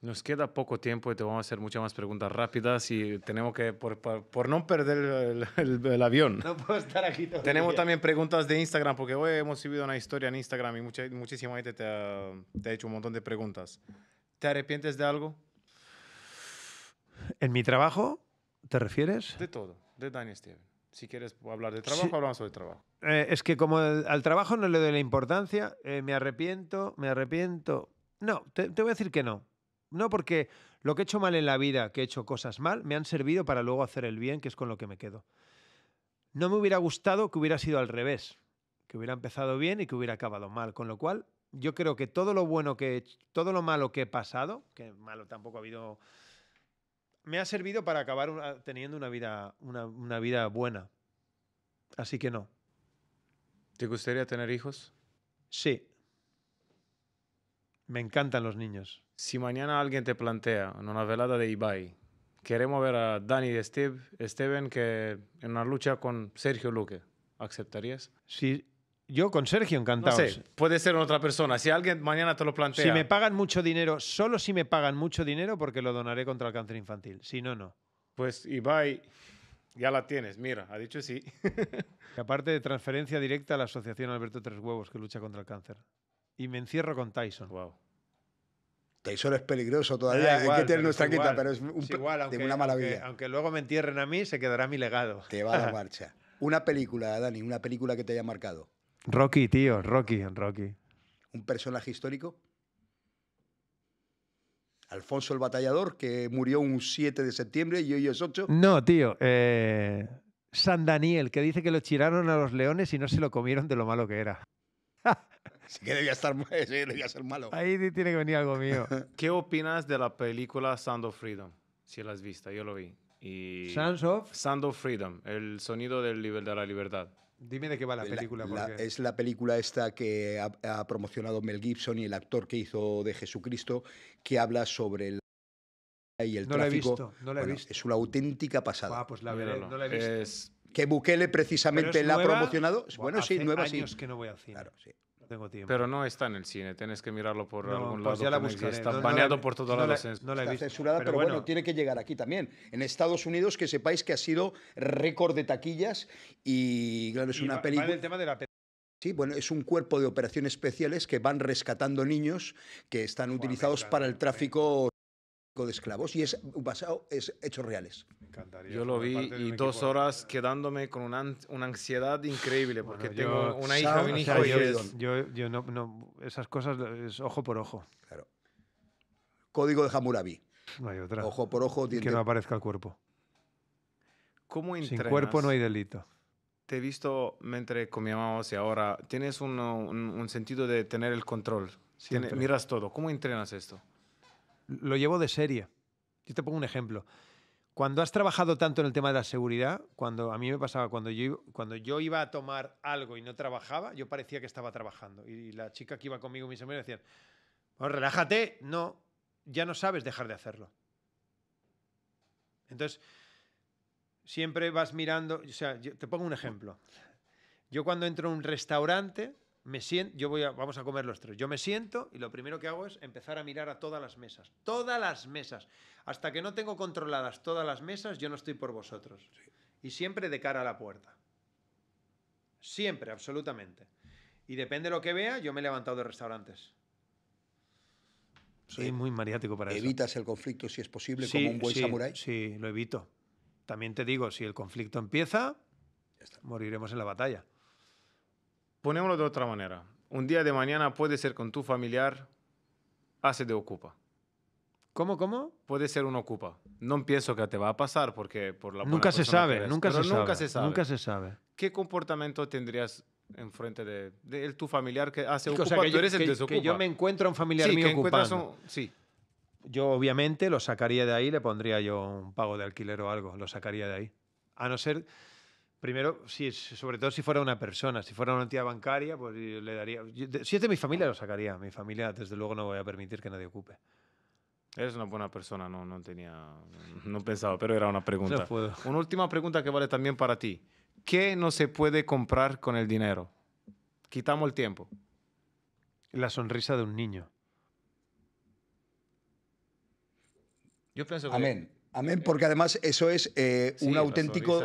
Nos queda poco tiempo y te vamos a hacer muchas más preguntas rápidas y tenemos que, por, por, no perder el, avión. No puedo estar aquí Tenemos también preguntas de Instagram, porque hoy hemos subido una historia en Instagram y mucha, muchísima gente te ha, hecho un montón de preguntas. ¿Te arrepientes de algo? ¿En mi trabajo te refieres? De todo, de Daniel Steven. Si quieres hablar de trabajo, hablamos sobre trabajo. Eh, es que como al trabajo no le doy la importancia, eh, me arrepiento, me arrepiento. No, te voy a decir que no no porque lo que he hecho mal en la vida, que he hecho cosas mal, me han servido para luego hacer el bien, que es con lo que me quedo. No me hubiera gustado que hubiera sido al revés, que hubiera empezado bien y que hubiera acabado mal, con lo cual yo creo que todo lo bueno que todo lo malo que he pasado, que malo tampoco ha habido, me ha servido para acabar teniendo una vida, una vida buena. Así que no. ¿Te gustaría tener hijos? Sí. Me encantan los niños si mañana alguien te plantea en una velada de Ibai, queremos ver a Dani y Steve, Steven que en una lucha con Sergio Luque, ¿aceptarías? Sí, yo con Sergio encantado. No sé, puede ser otra persona. Si alguien mañana te lo plantea. Si me pagan mucho dinero, solo si me pagan mucho dinero, porque lo donaré contra el cáncer infantil. Si no, no. Pues Ibai, ya la tienes, mira, ha dicho sí. <laughs> aparte de transferencia directa a la Asociación Alberto Tres Huevos que lucha contra el cáncer. Y me encierro con Tyson. Wow. Taylor es peligroso todavía. Hay que tener nuestra quita, pero es, un, aunque, una maravilla. Aunque, luego me entierren a mí, se quedará mi legado. Te va la <laughs> marcha. Una película, Dani, una película que te haya marcado. Rocky, tío, Rocky, Rocky. ¿Un personaje histórico? Alfonso el Batallador, que murió un 7 de septiembre y hoy es 8. No, tío. Eh, San Daniel, que dice que lo tiraron a los leones y no se lo comieron de lo malo que era. Sí, que debía estar debía <laughs> ser malo. Ahí tiene que venir algo mío. <laughs> ¿Qué opinas de la película Sound of Freedom? Si la has vista, yo lo vi. Y Sounds of? Sound of Freedom, el sonido del de la libertad. Dime de qué va la, película. es la película esta que ha, promocionado Mel Gibson y el actor que hizo de Jesucristo, que habla sobre el <laughs> y el no La visto, no la he visto. Es una auténtica pasada. Ah, pues la no la he visto. Que Bukele precisamente la ha promocionado. Bueno, sí, nueva años que no voy al cine. Claro, sí. Pero no está en el cine, tienes que mirarlo por algún pues lado. Ya la Está baneado por todos lados. No censurada, pero, bueno, tiene que llegar aquí también. En Estados Unidos, que sepáis que ha sido récord de taquillas y, claro, es una película... el tema de la Sí, bueno, es un cuerpo de operaciones especiales que van rescatando niños que están utilizados para el tráfico de esclavos y es basado es hechos reales. Yo lo vi y dos horas quedándome con una, ansiedad increíble porque tengo una hija, un hijo. y yo, no, esas cosas es ojo por ojo. Claro. Código de Hammurabi. No hay otra. Ojo por ojo. Que no aparezca el cuerpo. ¿Cómo entrenas? Sin cuerpo no hay delito. Te he visto, mientras comíamos y ahora, tienes un, sentido de tener el control. miras todo. ¿Cómo entrenas esto? lo llevo de serie. Yo te pongo un ejemplo. Cuando has trabajado tanto en el tema de la seguridad, cuando a mí me pasaba, cuando yo, cuando yo iba a tomar algo y no trabajaba, yo parecía que estaba trabajando. Y la chica que iba conmigo, mis amigos, decían, bueno, relájate, no, ya no sabes dejar de hacerlo. Entonces, siempre vas mirando, o sea, te pongo un ejemplo. Yo cuando entro a un restaurante, siento, yo voy vamos a comer los tres. Yo me siento y lo primero que hago es empezar a mirar a todas las mesas. Todas las mesas. Hasta que no tengo controladas todas las mesas, yo no estoy por vosotros. Y siempre de cara a la puerta. Siempre, absolutamente. Y depende de lo que vea, yo me he levantado de restaurantes. Soy muy mariático para eso. ¿Evitas el conflicto si es posible como un buen samurái? Sí, lo evito. También te digo, si el conflicto empieza, moriremos en la batalla. Ponémoslo de otra manera. Un día de mañana puede ser con tu familiar, hace de ocupa. ¿Cómo, cómo? Puede ser un ocupa. No pienso que te va a pasar porque por la Nunca se sabe, nunca, se sabe, Nunca se sabe. ¿Qué comportamiento tendrías enfrente de, de tu familiar que hace ocupa? O sea, que, yo, que, yo me encuentro a un familiar sí, mío que sí. Yo obviamente lo sacaría de ahí, le pondría yo un pago de alquiler o algo, lo sacaría de ahí. A no ser Primero, sí, sobre todo si fuera una persona, si fuera una entidad bancaria, pues le daría. si es de mi familia, lo sacaría. Mi familia, desde luego, no voy a permitir que nadie ocupe. Eres una buena persona, no, tenía. No pensaba, pero era una pregunta. Una última pregunta que vale también para ti. ¿Qué no se puede comprar con el dinero? Quitamos el tiempo. La sonrisa de un niño. Yo pienso Amén. Amén, porque además eso es eh, un auténtico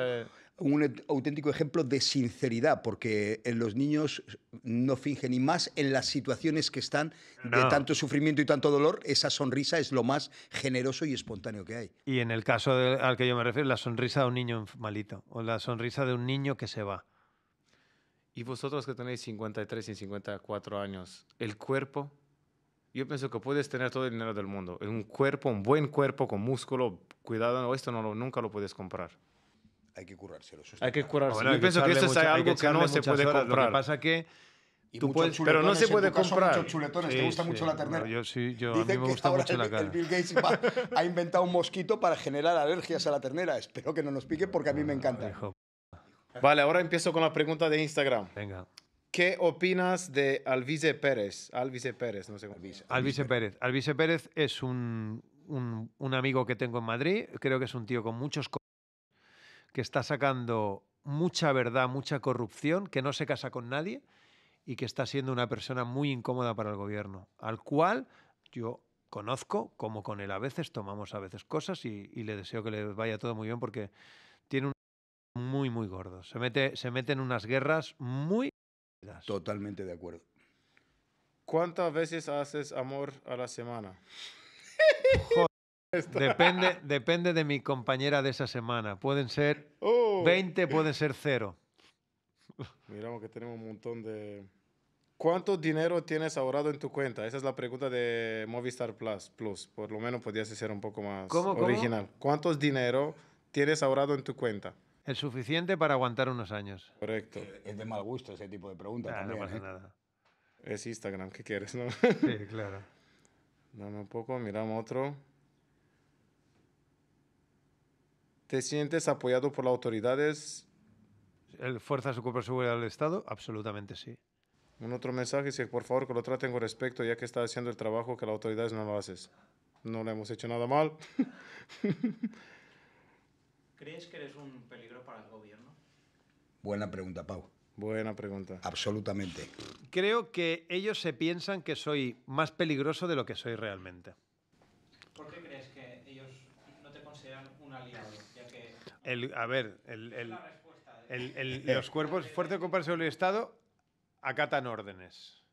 un auténtico ejemplo de sinceridad, porque en los niños no fingen ni más en las situaciones que están de tanto sufrimiento y tanto dolor, esa sonrisa es lo más generoso y espontáneo que hay. Y en el caso al que yo me refiero, la sonrisa de un niño malito o la sonrisa de un niño que se va. Y vosotros que tenéis 53 y 54 años, el cuerpo, yo pienso que puedes tener todo el dinero del mundo, un cuerpo, un buen cuerpo con músculo, cuidado, esto no, nunca lo puedes comprar hay que currárselo. hay que currárselo. Bueno, yo pienso que eso es algo que, no se puede comprar. Lo que pasa que tú puedes, pero no se puede comprar. Caso, muchos chuletones, te gusta mucho la ternera. yo sí, yo a mí me gusta mucho la carne. Bill Gates ha inventado un mosquito para generar alergias a la ternera. Espero que no nos pique porque a mí me ah, encanta. Vale, ahora empiezo con la pregunta de Instagram. Venga. ¿Qué opinas de Alvise Pérez? Alvise Pérez, no sé cómo. Alvise, Alvise Pérez. Alvise Pérez es un, un, un, amigo que tengo en Madrid. Creo que es un tío con muchos que está sacando mucha verdad, mucha corrupción, que no se casa con nadie y que está siendo una persona muy incómoda para el gobierno, al cual yo conozco, como con él a veces, tomamos a veces cosas y, le deseo que le vaya todo muy bien porque tiene un muy, muy gordo. Se mete, se mete en unas guerras muy... Totalmente de acuerdo. ¿Cuántas veces haces amor a la semana? Depende, depende de mi compañera de esa semana. Pueden ser 20, pueden ser cero. Miramos que tenemos un montón de... ¿Cuánto dinero tienes ahorrado en tu cuenta? Esa es la pregunta de Movistar Plus. Plus. Por lo menos podías ser un poco más original. ¿Cuánto ¿Cuántos dinero tienes ahorrado en tu cuenta? El suficiente para aguantar unos años. Correcto. Eh, es de mal gusto ese tipo de preguntas. Ah, ¿eh? Es Instagram, ¿qué quieres? No? Sí, <laughs> claro. Dame un poco, miramos otro. ¿Te sientes apoyado por las autoridades? ¿El fuerza de Seguridad del Estado? Absolutamente sí. Un otro mensaje, si por favor que lo traten con respeto, ya que está haciendo el trabajo que las autoridades no lo hacen. No le hemos hecho nada mal. <laughs> ¿Crees que eres un peligro para el gobierno? Buena pregunta, Pau. Buena pregunta. Absolutamente. Creo que ellos se piensan que soy más peligroso de lo que soy realmente. ¿Por qué crees? El, a ver, ¿eh? los cuerpos fuertes de ocuparse del Estado acatan órdenes.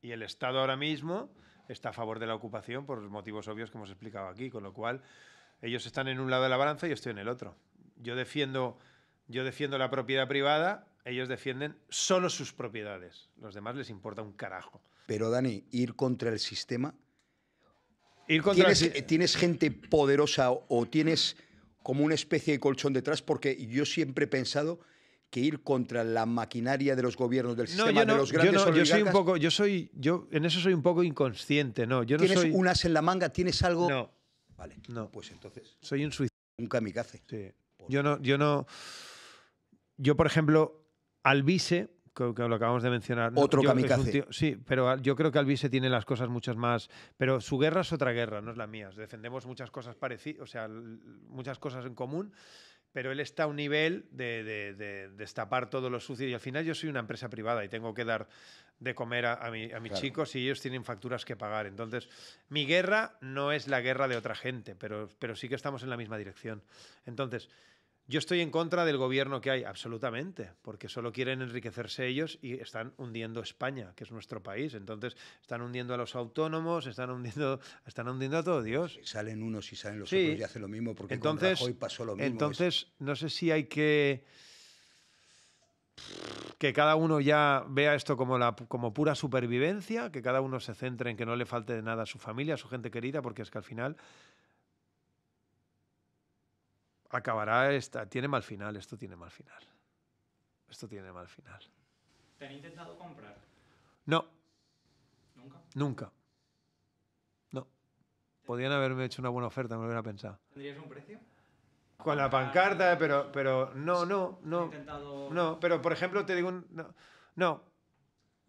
Y el Estado ahora mismo está a favor de la ocupación por motivos obvios que hemos explicado aquí, con lo cual ellos están en un lado de la balanza y yo estoy en el otro. Yo defiendo, yo defiendo la propiedad privada, ellos defienden solo sus propiedades. Los demás les importa un carajo. Pero Dani, ir contra el sistema. Ir contra ¿Tienes gente poderosa o tienes como una especie de colchón detrás, porque yo siempre he pensado que ir contra la maquinaria de los gobiernos del sistema de los grandes yo, yo soy un poco yo soy yo en eso soy un poco inconsciente no yo no tienes soy... un as en la manga tienes algo no vale no pues entonces soy un suicida un kamikaze sí. yo no yo no yo por ejemplo al vice que, que lo acabamos de mencionar. Otro sí, pero ah, yo creo que Alvise tiene las cosas muchas más. Pero su guerra es otra guerra, no es la mía. Defendemos muchas cosas parecidas, o sea, muchas cosas en común pero él está a un nivel de, destapar todo lo sucio. Y al final yo soy una empresa privada y tengo que dar de comer a, mi, mis chicos y ellos tienen facturas que pagar. Entonces, mi guerra no es la guerra de otra gente, pero, pero sí que estamos en la misma dirección. Entonces, yo estoy en contra del gobierno que hay, absolutamente, porque solo quieren enriquecerse ellos y están hundiendo España, que es nuestro país. Entonces, están hundiendo a los autónomos, están hundiendo, están hundiendo a todo Dios. Y salen unos y salen los otros y hacen lo mismo, porque entonces, pasó lo mismo. Entonces, no sé si hay que que cada uno ya vea esto como, la, como pura supervivencia, que cada uno se centre en que no le falte de nada a su familia, a su gente querida, porque es que al final acabará esta. Tiene mal final, esto tiene mal final. Esto tiene mal final. ¿Te han intentado comprar? No. ¿Nunca? Nunca. No. Podían haberme hecho una buena oferta, me lo hubiera pensado. ¿Tendrías un precio? Con la pancarta, pero, pero no, no, no. No, pero por ejemplo, te digo, un, no, no,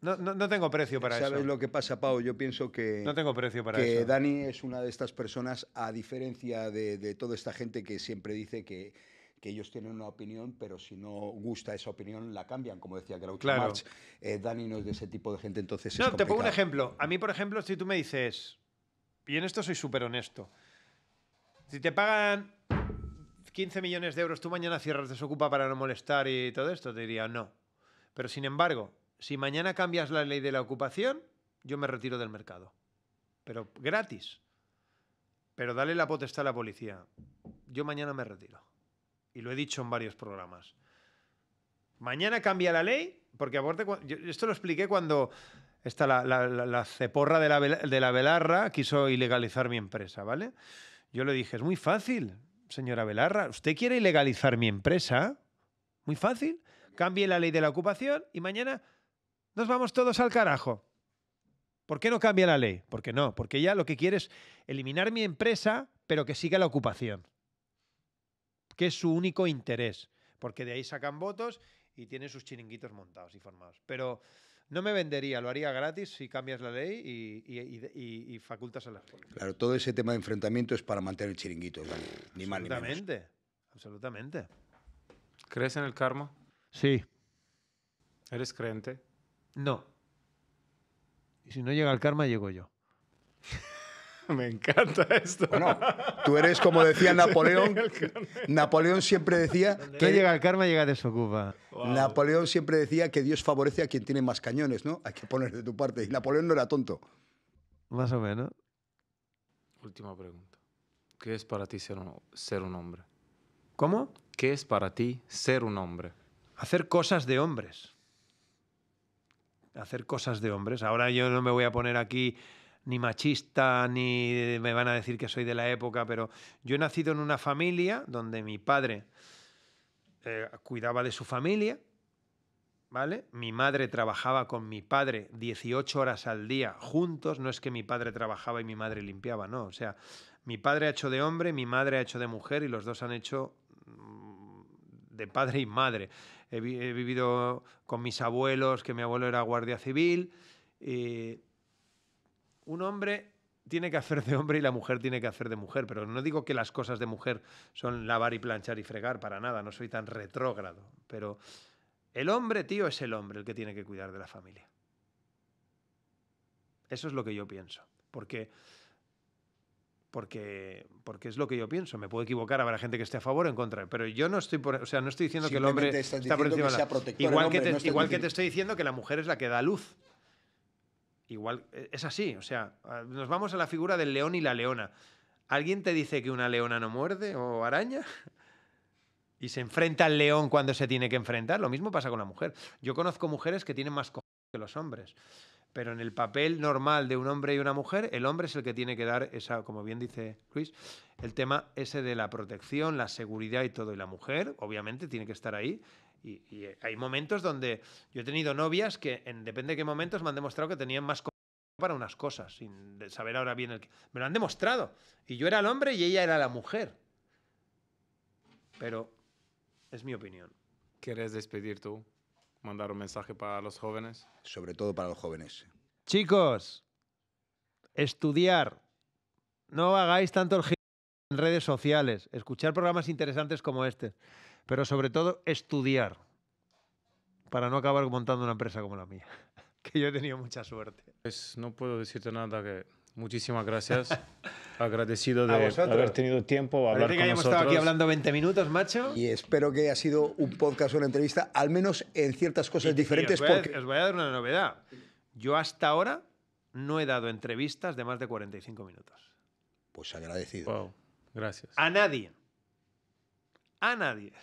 no, tengo precio para eso. ¿Sabes lo que pasa, Pau? Yo pienso que. No tengo precio para que Dani es una de estas personas, a diferencia de, toda esta gente que siempre dice que, ellos tienen una opinión, pero si no gusta esa opinión, la cambian, como decía Groucho claro. March. Eh, Dani no es de ese tipo de gente, entonces. No, te pongo un ejemplo. A mí, por ejemplo, si tú me dices, y en esto soy súper honesto, si te pagan 15 millones de euros, tú mañana cierras Desocupa para no molestar y todo esto, te diría no. Pero sin embargo, si mañana cambias la ley de la ocupación, yo me retiro del mercado. Pero gratis. Pero dale la potestad a la policía. Yo mañana me retiro. Y lo he dicho en varios programas. Mañana cambia la ley, porque aparte, esto lo expliqué cuando está la, ceporra de la, de la Belarra quiso ilegalizar mi empresa, ¿vale? Yo le dije, es muy fácil, señora velarra. usted quiere ilegalizar mi empresa, muy fácil, cambie la ley de la ocupación y mañana nos vamos todos al carajo. ¿Por qué no cambia la ley? Porque no, porque ella lo que quiere es eliminar mi empresa, pero que siga la ocupación. Que es su único interés. Porque de ahí sacan votos y tienen sus chiringuitos montados y formados. Pero no me vendería, lo haría gratis si cambias la ley y, facultas a las políticas. Claro, todo ese tema de enfrentamiento es para mantener el chiringuito, ¿vale? ni ni Absolutamente, absolutamente. ¿Crees en el karma? Sí. ¿Eres creyente? No. Y si no llega el karma, llego yo. <laughs> Me encanta esto. Bueno, tú eres como decía <laughs> Napoleón. Napoleón siempre decía que llega el karma llega desocupa. Napoleón siempre decía que Dios favorece a quien tiene más cañones, ¿no? Hay que poner de tu parte. Y Napoleón no era tonto. Más o menos. Última pregunta. ¿Qué es para ti ser ser un hombre? ¿Cómo? ¿Qué es para ti ser un hombre? Hacer cosas de hombres hacer cosas de hombres. Ahora yo no me voy a poner aquí ni machista, ni me van a decir que soy de la época, pero yo he nacido en una familia donde mi padre eh, cuidaba de su familia, ¿vale? Mi madre trabajaba con mi padre 18 horas al día juntos, no es que mi padre trabajaba y mi madre limpiaba, no, o sea, mi padre ha hecho de hombre, mi madre ha hecho de mujer y los dos han hecho de padre y madre. He, vivido con mis abuelos, que mi abuelo era guardia civil. un hombre tiene que hacer de hombre y la mujer tiene que hacer de mujer, pero no digo que las cosas de mujer son lavar y planchar y fregar, para nada, no soy tan retrógrado, pero el hombre, tío, es el hombre el que tiene que cuidar de la familia. Eso es lo que yo pienso, porque porque, porque es lo que yo pienso. Me puedo equivocar, habrá gente que esté a favor o en contra, pero yo no estoy, por, o sea, no estoy diciendo que el hombre está Igual, que, te, igual que te estoy diciendo que la mujer es la que da luz. Igual, e, es así, o sea, ah, nos vamos a la figura del león y la leona. ¿Alguien te dice que una leona no muerde o araña? Y se enfrenta al león cuando se tiene que enfrentar. Lo mismo pasa con la mujer. Yo conozco mujeres que tienen más cojones que los hombres pero en el papel normal de un hombre y una mujer, el hombre es el que tiene que dar esa, como bien dice Luis, el tema ese de la protección, la seguridad y todo. Y la mujer, obviamente, tiene que estar ahí. Y, hay momentos donde yo he tenido novias que, en depende de qué momentos, me han demostrado que tenían más para unas cosas, sin saber ahora bien el que. Me lo han demostrado. Y yo era el hombre y ella era la mujer. Pero es mi opinión. ¿Quieres despedir tú? mandar un mensaje para los jóvenes? Sobre todo para los jóvenes. Chicos, estudiar. No hagáis tanto el en redes sociales. Escuchar programas interesantes como este. Pero sobre todo, estudiar. Para no acabar montando una empresa como la mía. <laughs> Que yo he tenido mucha suerte. Pues no puedo decirte nada que. Muchísimas gracias. <laughs> agradecido de haber tenido tiempo a hablar con estado aquí hablando 20 minutos, macho. Y espero que haya sido un podcast o una entrevista, al menos en ciertas cosas diferentes. os, voy porque... a, dar una novedad. Yo hasta ahora no he dado entrevistas de más de 45 minutos. Pues agradecido. Wow, gracias. A nadie. A nadie.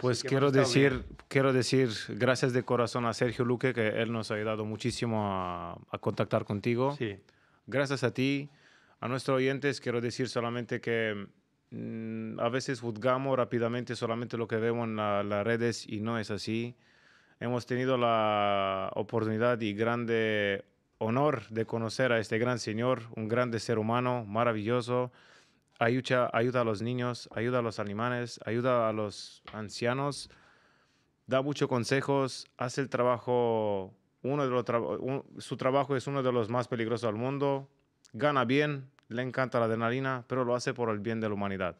pues quiero decir, quiero decir gracias de corazón a Sergio Luque, que él nos ha ayudado muchísimo a, a contactar contigo. Sí. Gracias a ti. A nuestros oyentes quiero decir solamente que mm, a veces juzgamos rápidamente solamente lo que vemos en las redes y no es así. Hemos tenido la oportunidad y grande honor de conocer a este gran señor, un grande ser humano, maravilloso. Ayuda, ayuda a los niños, ayuda a los animales, ayuda a los ancianos, da muchos consejos, hace el trabajo, uno de los su trabajo es uno de los más peligrosos del mundo, gana bien, le encanta la adrenalina, pero lo hace por el bien de la humanidad.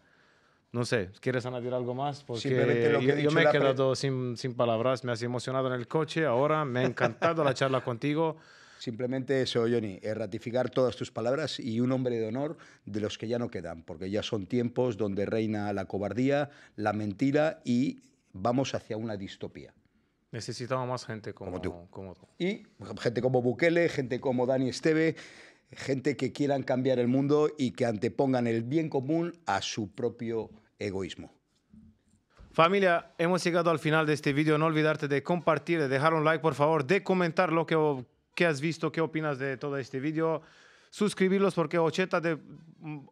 No sé, ¿quieres añadir algo más? Porque lo que yo, me he quedado sin, palabras, me has emocionado en el coche, ahora me ha encantado la charla contigo. Simplemente eso, Johnny, es eh, ratificar todas tus palabras y un hombre de honor de los que ya no quedan, porque ya son tiempos donde reina la cobardía, la mentira y vamos hacia una distopía. Necesitamos más gente como, como tú. Como Y gente como Bukele, gente como Dani Esteve gente que quieran cambiar el mundo y que antepongan el bien común a su propio egoísmo. Familia, hemos llegado al final de este vídeo. No olvidarte de compartir, de dejar un like, por favor, de comentar lo que, que has visto, qué opinas de todo este vídeo suscribirlos porque 80%, de,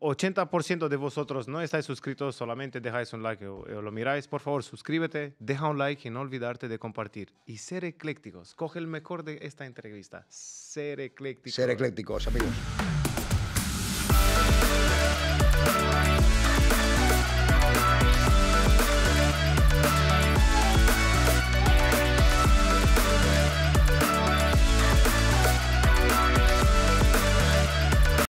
80 de vosotros no estáis suscritos, solamente dejáis un like o, lo miráis. Por favor, suscríbete, deja un like y no olvidarte de compartir. Y ser eclécticos, coge el mejor de esta entrevista. Ser eclécticos. Ser eclécticos, amigos.